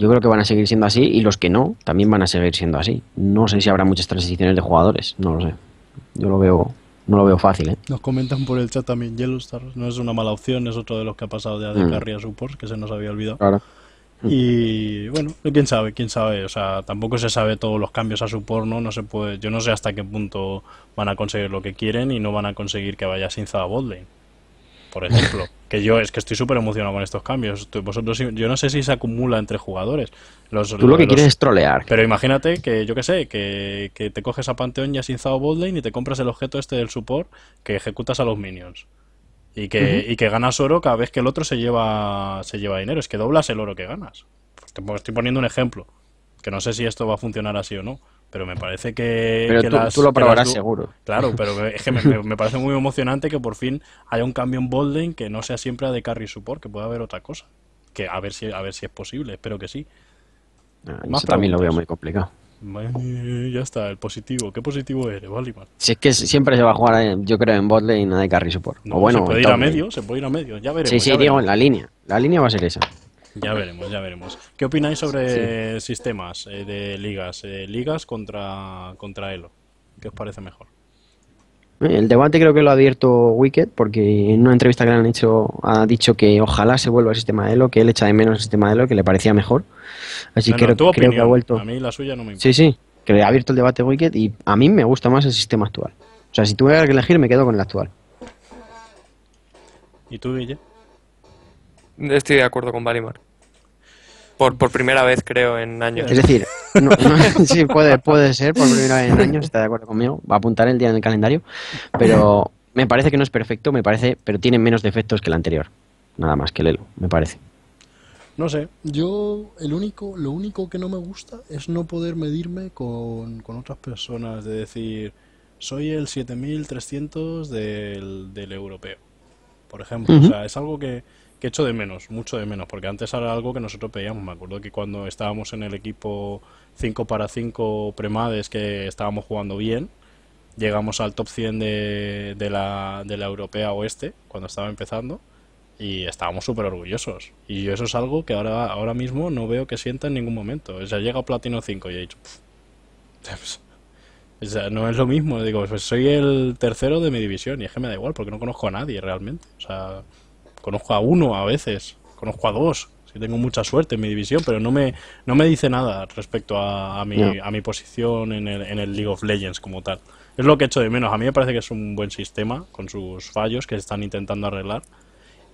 yo creo que van a seguir siendo así y los que no también van a seguir siendo así. No sé si habrá muchas transiciones de jugadores, no lo sé. Yo lo veo, no lo veo fácil. ¿eh? Nos comentan por el chat también Yellowstar, no es una mala opción, es otro de los que ha pasado de AD mm. Carry a support, que se nos había olvidado. Y bueno, quién sabe, quién sabe. O sea, tampoco se sabe todos los cambios a su porno. No se puede, yo no sé hasta qué punto van a conseguir lo que quieren y no van a conseguir que vaya sin a por ejemplo. que yo es que estoy súper emocionado con estos cambios. Vosotros, yo no sé si se acumula entre jugadores. Tú lo que quieres es trolear. Pero imagínate que, yo qué sé, que, te coges a Panteón ya sin Sinzao y te compras el objeto este del support que ejecutas a los minions. Y que, y que ganas oro cada vez que el otro se lleva, se lleva dinero. Es que doblas el oro que ganas. estoy poniendo un ejemplo. Que no sé si esto va a funcionar así o no pero me parece que. tú, lo probarás seguro. Claro, pero es que me, parece muy emocionante que por fin haya un cambio en Bolden que no sea siempre a de carry support, que pueda haber otra cosa. Que a ver si, a ver si es posible, espero que sí. Ah, también lo veo muy complicado. Ya está, el positivo. ¿Qué positivo eres, Valimar? Si es que siempre se va a jugar, eh, yo creo, en botlane y nada de carry support. o bueno, se puede ir a medio, se puede ir a medio, ya veremos. Sí, sí, digo, en la línea. La línea va a ser esa. Ya veremos, ya veremos. ¿Qué opináis sobre sistemas eh, de ligas? Eh, ligas contra, contra Elo. ¿Qué os parece mejor? Eh, el debate creo que lo ha abierto Wicked porque en una entrevista que le han hecho ha dicho que ojalá se vuelva el sistema Elo, que él echa de menos el sistema Elo, que le parecía mejor. Así que creo, que ha vuelto. A mí la suya no me importa. Sí, sí, que le ha abierto el debate Wicked y a mí me gusta más el sistema actual. O sea, si tuviera que elegir me quedo con el actual. ¿Y tú, Guille? Estoy de acuerdo con Balimar. Por, primera vez, creo, en años. Es decir, sí, puede, puede ser por primera vez en años, está de acuerdo conmigo. Va a apuntar el día en el calendario, pero me parece que no es perfecto, me parece, pero tiene menos defectos que el anterior. Nada más que lelo, me parece. No sé, yo el único, lo único que no me gusta es no poder medirme con, otras personas, de decir, soy el 7300 del, del europeo, por ejemplo. O sea, es algo que, que echo de menos, mucho de menos, porque antes era algo que nosotros pedíamos. Me acuerdo que cuando estábamos en el equipo 5 para 5 premades, que estábamos jugando bien, llegamos al top 100 de, de, la, europea oeste, cuando estaba empezando, y estábamos súper orgullosos. Y eso es algo que ahora, ahora mismo no veo que sienta en ningún momento. O sea, llega Platino 5 y he dicho, pues, no es lo mismo. Digo, pues, soy el tercero de mi división y es que me da igual porque no conozco a nadie realmente. O sea, Conozco a uno a veces, conozco a dos, si tengo mucha suerte en mi división, pero no me, no me dice nada respecto a, mi, posición en el, en el, League of Legends como tal. Es lo que he hecho de menos. A mí me parece que es un buen sistema, con sus fallos que se están intentando arreglar.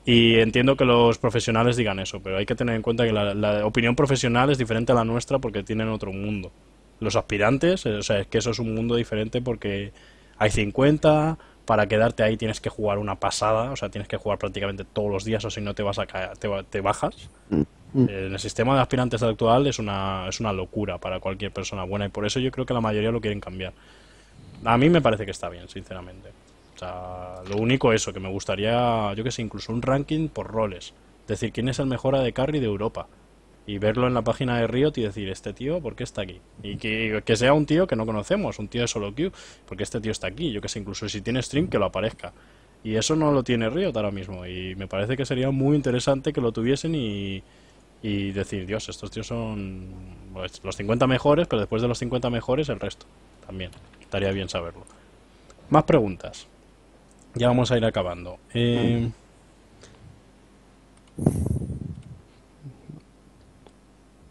Y entiendo que los profesionales digan eso, pero hay que tener en cuenta que la, la opinión profesional es diferente a la nuestra porque tienen otro mundo. Los aspirantes, eh, o sea, es que eso es un mundo diferente porque hay 50, para quedarte ahí tienes que jugar una pasada, o sea, tienes que jugar prácticamente todos los días o si no te vas a te, te, bajas. Mm. Mm. en el sistema de aspirantes actual es una, es una locura para cualquier persona buena y por eso yo creo que la mayoría lo quieren cambiar. A mí me parece que está bien, sinceramente. O sea, lo único eso, que me gustaría, yo que sé, incluso un ranking por roles. Es decir, quién es el mejor de Carry de Europa y verlo en la página de Riot y decir, este tío, ¿por qué está aquí? Y que, sea un tío que no conocemos, un tío de solo queue, porque este tío está aquí, yo que sé, incluso si tiene stream, que lo aparezca. Y eso no lo tiene Riot ahora mismo, y me parece que sería muy interesante que lo tuviesen y, decir, Dios, estos tíos son pues, los 50 mejores, pero después de los 50 mejores el resto. También, estaría bien saberlo. Más preguntas. Ya vamos a ir acabando. Eh, mm.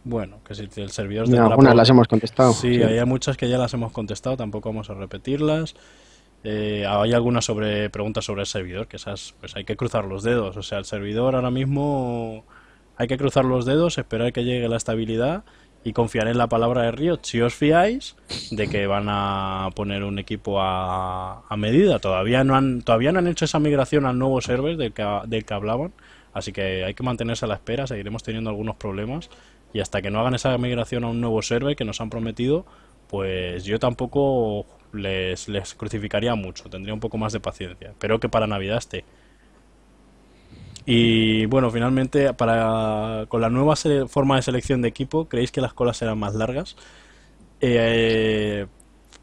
Bueno, que si el servidor... algunas las hemos contestado. Sí, hay muchas que ya las hemos contestado, tampoco vamos a repetirlas. Eh, hay algunas sobre preguntas sobre el servidor, que esas pues hay que cruzar los dedos. O sea, el servidor ahora mismo hay que cruzar los dedos, esperar que llegue la estabilidad y confiar en la palabra de Río. Si os fiáis de que van a poner un equipo a, medida, todavía no han todavía no han hecho esa migración al nuevo server del que, del que hablaban, así que hay que mantenerse a la espera. Seguiremos teniendo algunos problemas y hasta que no hagan esa migración a un nuevo server que nos han prometido, pues yo tampoco les, les crucificaría mucho, tendría un poco más de paciencia. pero que para Navidad esté. Y bueno, finalmente, para, con la nueva forma de selección de equipo, ¿creéis que las colas serán más largas? Eh,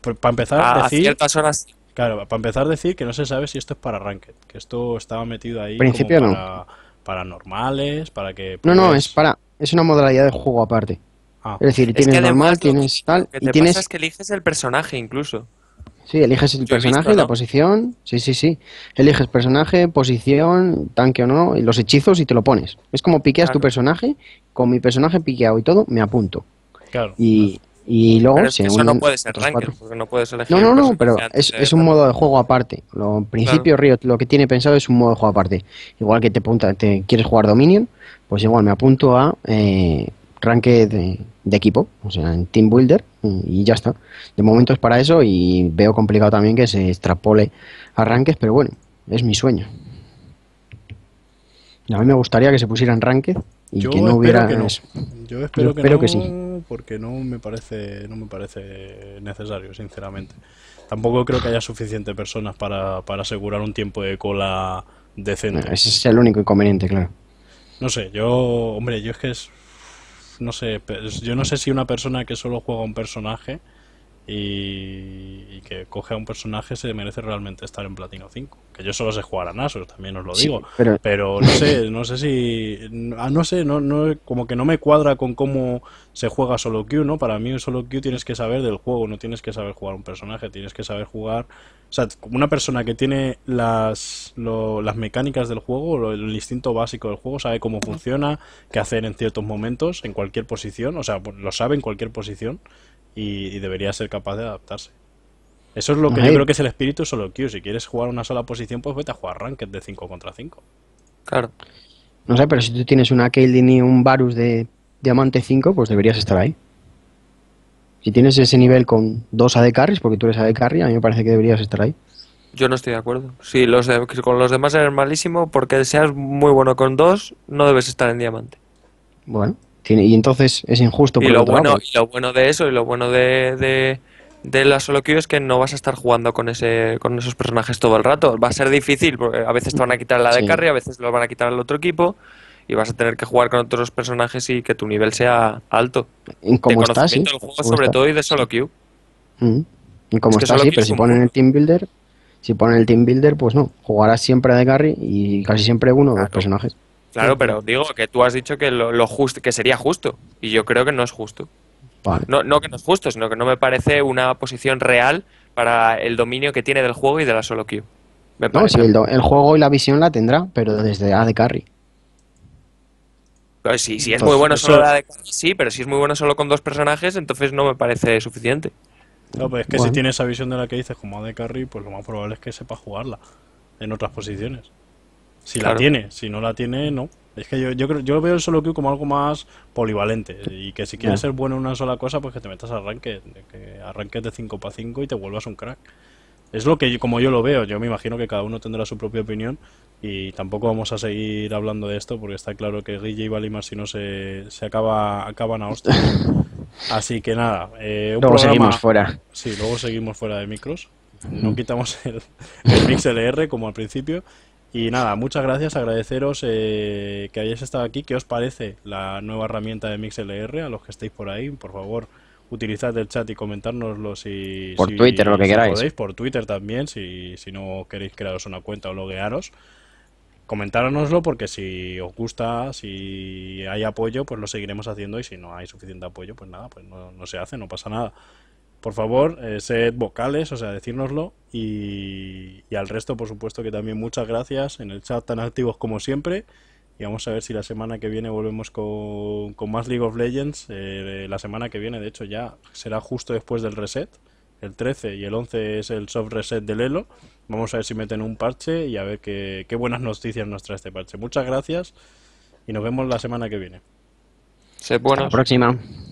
pues, para empezar, a decir, ciertas horas. Claro, para empezar, decir que no se sabe si esto es para Ranked, que esto estaba metido ahí. como para, no. para normales, para que. No, no, pues es para, es una modalidad de juego aparte. Ah. Es decir, tienes normal, tienes tal. que es que eliges el personaje incluso. Sí, eliges el personaje, la posición. Sí, sí, sí. Eliges personaje, posición, tanque o no, y los hechizos y te lo pones. Es como piqueas tu personaje. Con mi personaje piqueado y todo, me apunto. Claro. Y, luego pero Eso no puede ser porque no puedes elegir. No, no, no, pero es, es, un modo de juego aparte. Lo, principio, Río, lo que tiene pensado es un modo de juego aparte. Igual que te, punta, te quieres jugar Dominion pues igual me apunto a eh, ranked de, equipo, o sea, en Team Builder, y ya está. De momento es para eso y veo complicado también que se extrapole a ranked, pero bueno, es mi sueño. A mí me gustaría que se pusieran ranked y que no hubiera Yo espero, que, sí. Porque no me parece, no me parece necesario, sinceramente. Tampoco creo que haya suficiente personas para, asegurar un tiempo de cola decente. ese es el único inconveniente, claro. No sé, yo, hombre, yo es que es, no sé, yo no sé si una persona que solo juega un personaje y, que coge a un personaje se merece realmente estar en Platino 5. Que yo solo sé jugar a Nasus, también os lo digo. pero... no sé, no sé si. Ah, no sé, no, no, como que no me cuadra con cómo se juega solo Q, ¿no? Para mí, solo Q tienes que saber del juego, no tienes que saber jugar un personaje, tienes que saber jugar o sea, una persona que tiene las, las mecánicas del juego, lo, el instinto básico del juego, sabe cómo funciona, qué hacer en ciertos momentos, en cualquier posición, o sea, pues, lo sabe en cualquier posición y, debería ser capaz de adaptarse. Eso es lo que yo creo que es el espíritu solo que Si quieres jugar una sola posición, pues vete a jugar Ranked de 5 contra 5. Claro. No sé, pero si tú tienes una Kaylin y un Varus de Diamante 5, pues deberías estar ahí. Si tienes ese nivel con dos de carries, porque tú eres AD carry, a mí me parece que deberías estar ahí. Yo no estoy de acuerdo. Si los con los demás eres malísimo, porque seas muy bueno con dos, no debes estar en diamante. Bueno, y entonces es injusto. porque y, lo bueno, y lo bueno de eso, y lo bueno de, de, la solo queue es que no vas a estar jugando con, ese, con esos personajes todo el rato. Va a ser difícil, porque a veces te van a quitar la de carry, a veces lo van a quitar al otro equipo y vas a tener que jugar con otros personajes y que tu nivel sea alto. ¿Y cómo de sí? sobre todo, y de solo queue. Mm. Y como está, sí, pero si ponen el Team Builder, si ponen el Team Builder, pues no, jugarás siempre de carry y casi siempre uno de personajes. Claro, pero digo que tú has dicho que lo, que sería justo y yo creo que no es justo. No, que no es justo, sino que no me parece una posición real para el dominio que tiene del juego y de la solo queue. el, el, juego y la visión la tendrá, pero desde A de carry. Si, es muy bueno solo sí, pero si es muy bueno solo con dos personajes, entonces no me parece suficiente. No, pues es que si tiene esa visión de la que dices como de carry, pues lo más probable es que sepa jugarla en otras posiciones. Si la tiene, si no la tiene, no. Es que yo, yo, yo veo el solo queue como algo más polivalente y que si quieres ser bueno en una sola cosa, pues que te metas a arranque, que arranques de 5 para 5 y te vuelvas un crack. Es lo que como yo lo veo, yo me imagino que cada uno tendrá su propia opinión y tampoco vamos a seguir hablando de esto porque está claro que Guille y Balima si no se, acaba, acaban a hostia. Así que nada, eh, luego seguimos fuera. Sí, luego seguimos fuera de micros. No quitamos el, el como al principio. Y nada, muchas gracias, agradeceros eh, que hayáis estado aquí. ¿Qué os parece la nueva herramienta de MixLR? A los que estéis por ahí, por favor, utilizad el chat y comentárnoslo si... Por Twitter, lo que queráis. Podéis, por Twitter también, si, si no queréis crearos una cuenta o loguearos. Comentárnoslo porque si os gusta, si hay apoyo, pues lo seguiremos haciendo y si no hay suficiente apoyo, pues nada, pues no, no se hace, no pasa nada por favor, eh, sed vocales, o sea, decírnoslo. Y, y, al resto, por supuesto, que también muchas gracias en el chat, tan activos como siempre. Y vamos a ver si la semana que viene volvemos con, con más League of Legends. Eh, la semana que viene, de hecho, ya será justo después del reset. El 13 y el 11 es el soft reset del Elo. Vamos a ver si meten un parche y a ver qué, qué buenas noticias nos trae este parche. Muchas gracias y nos vemos la semana que viene. Se la próxima.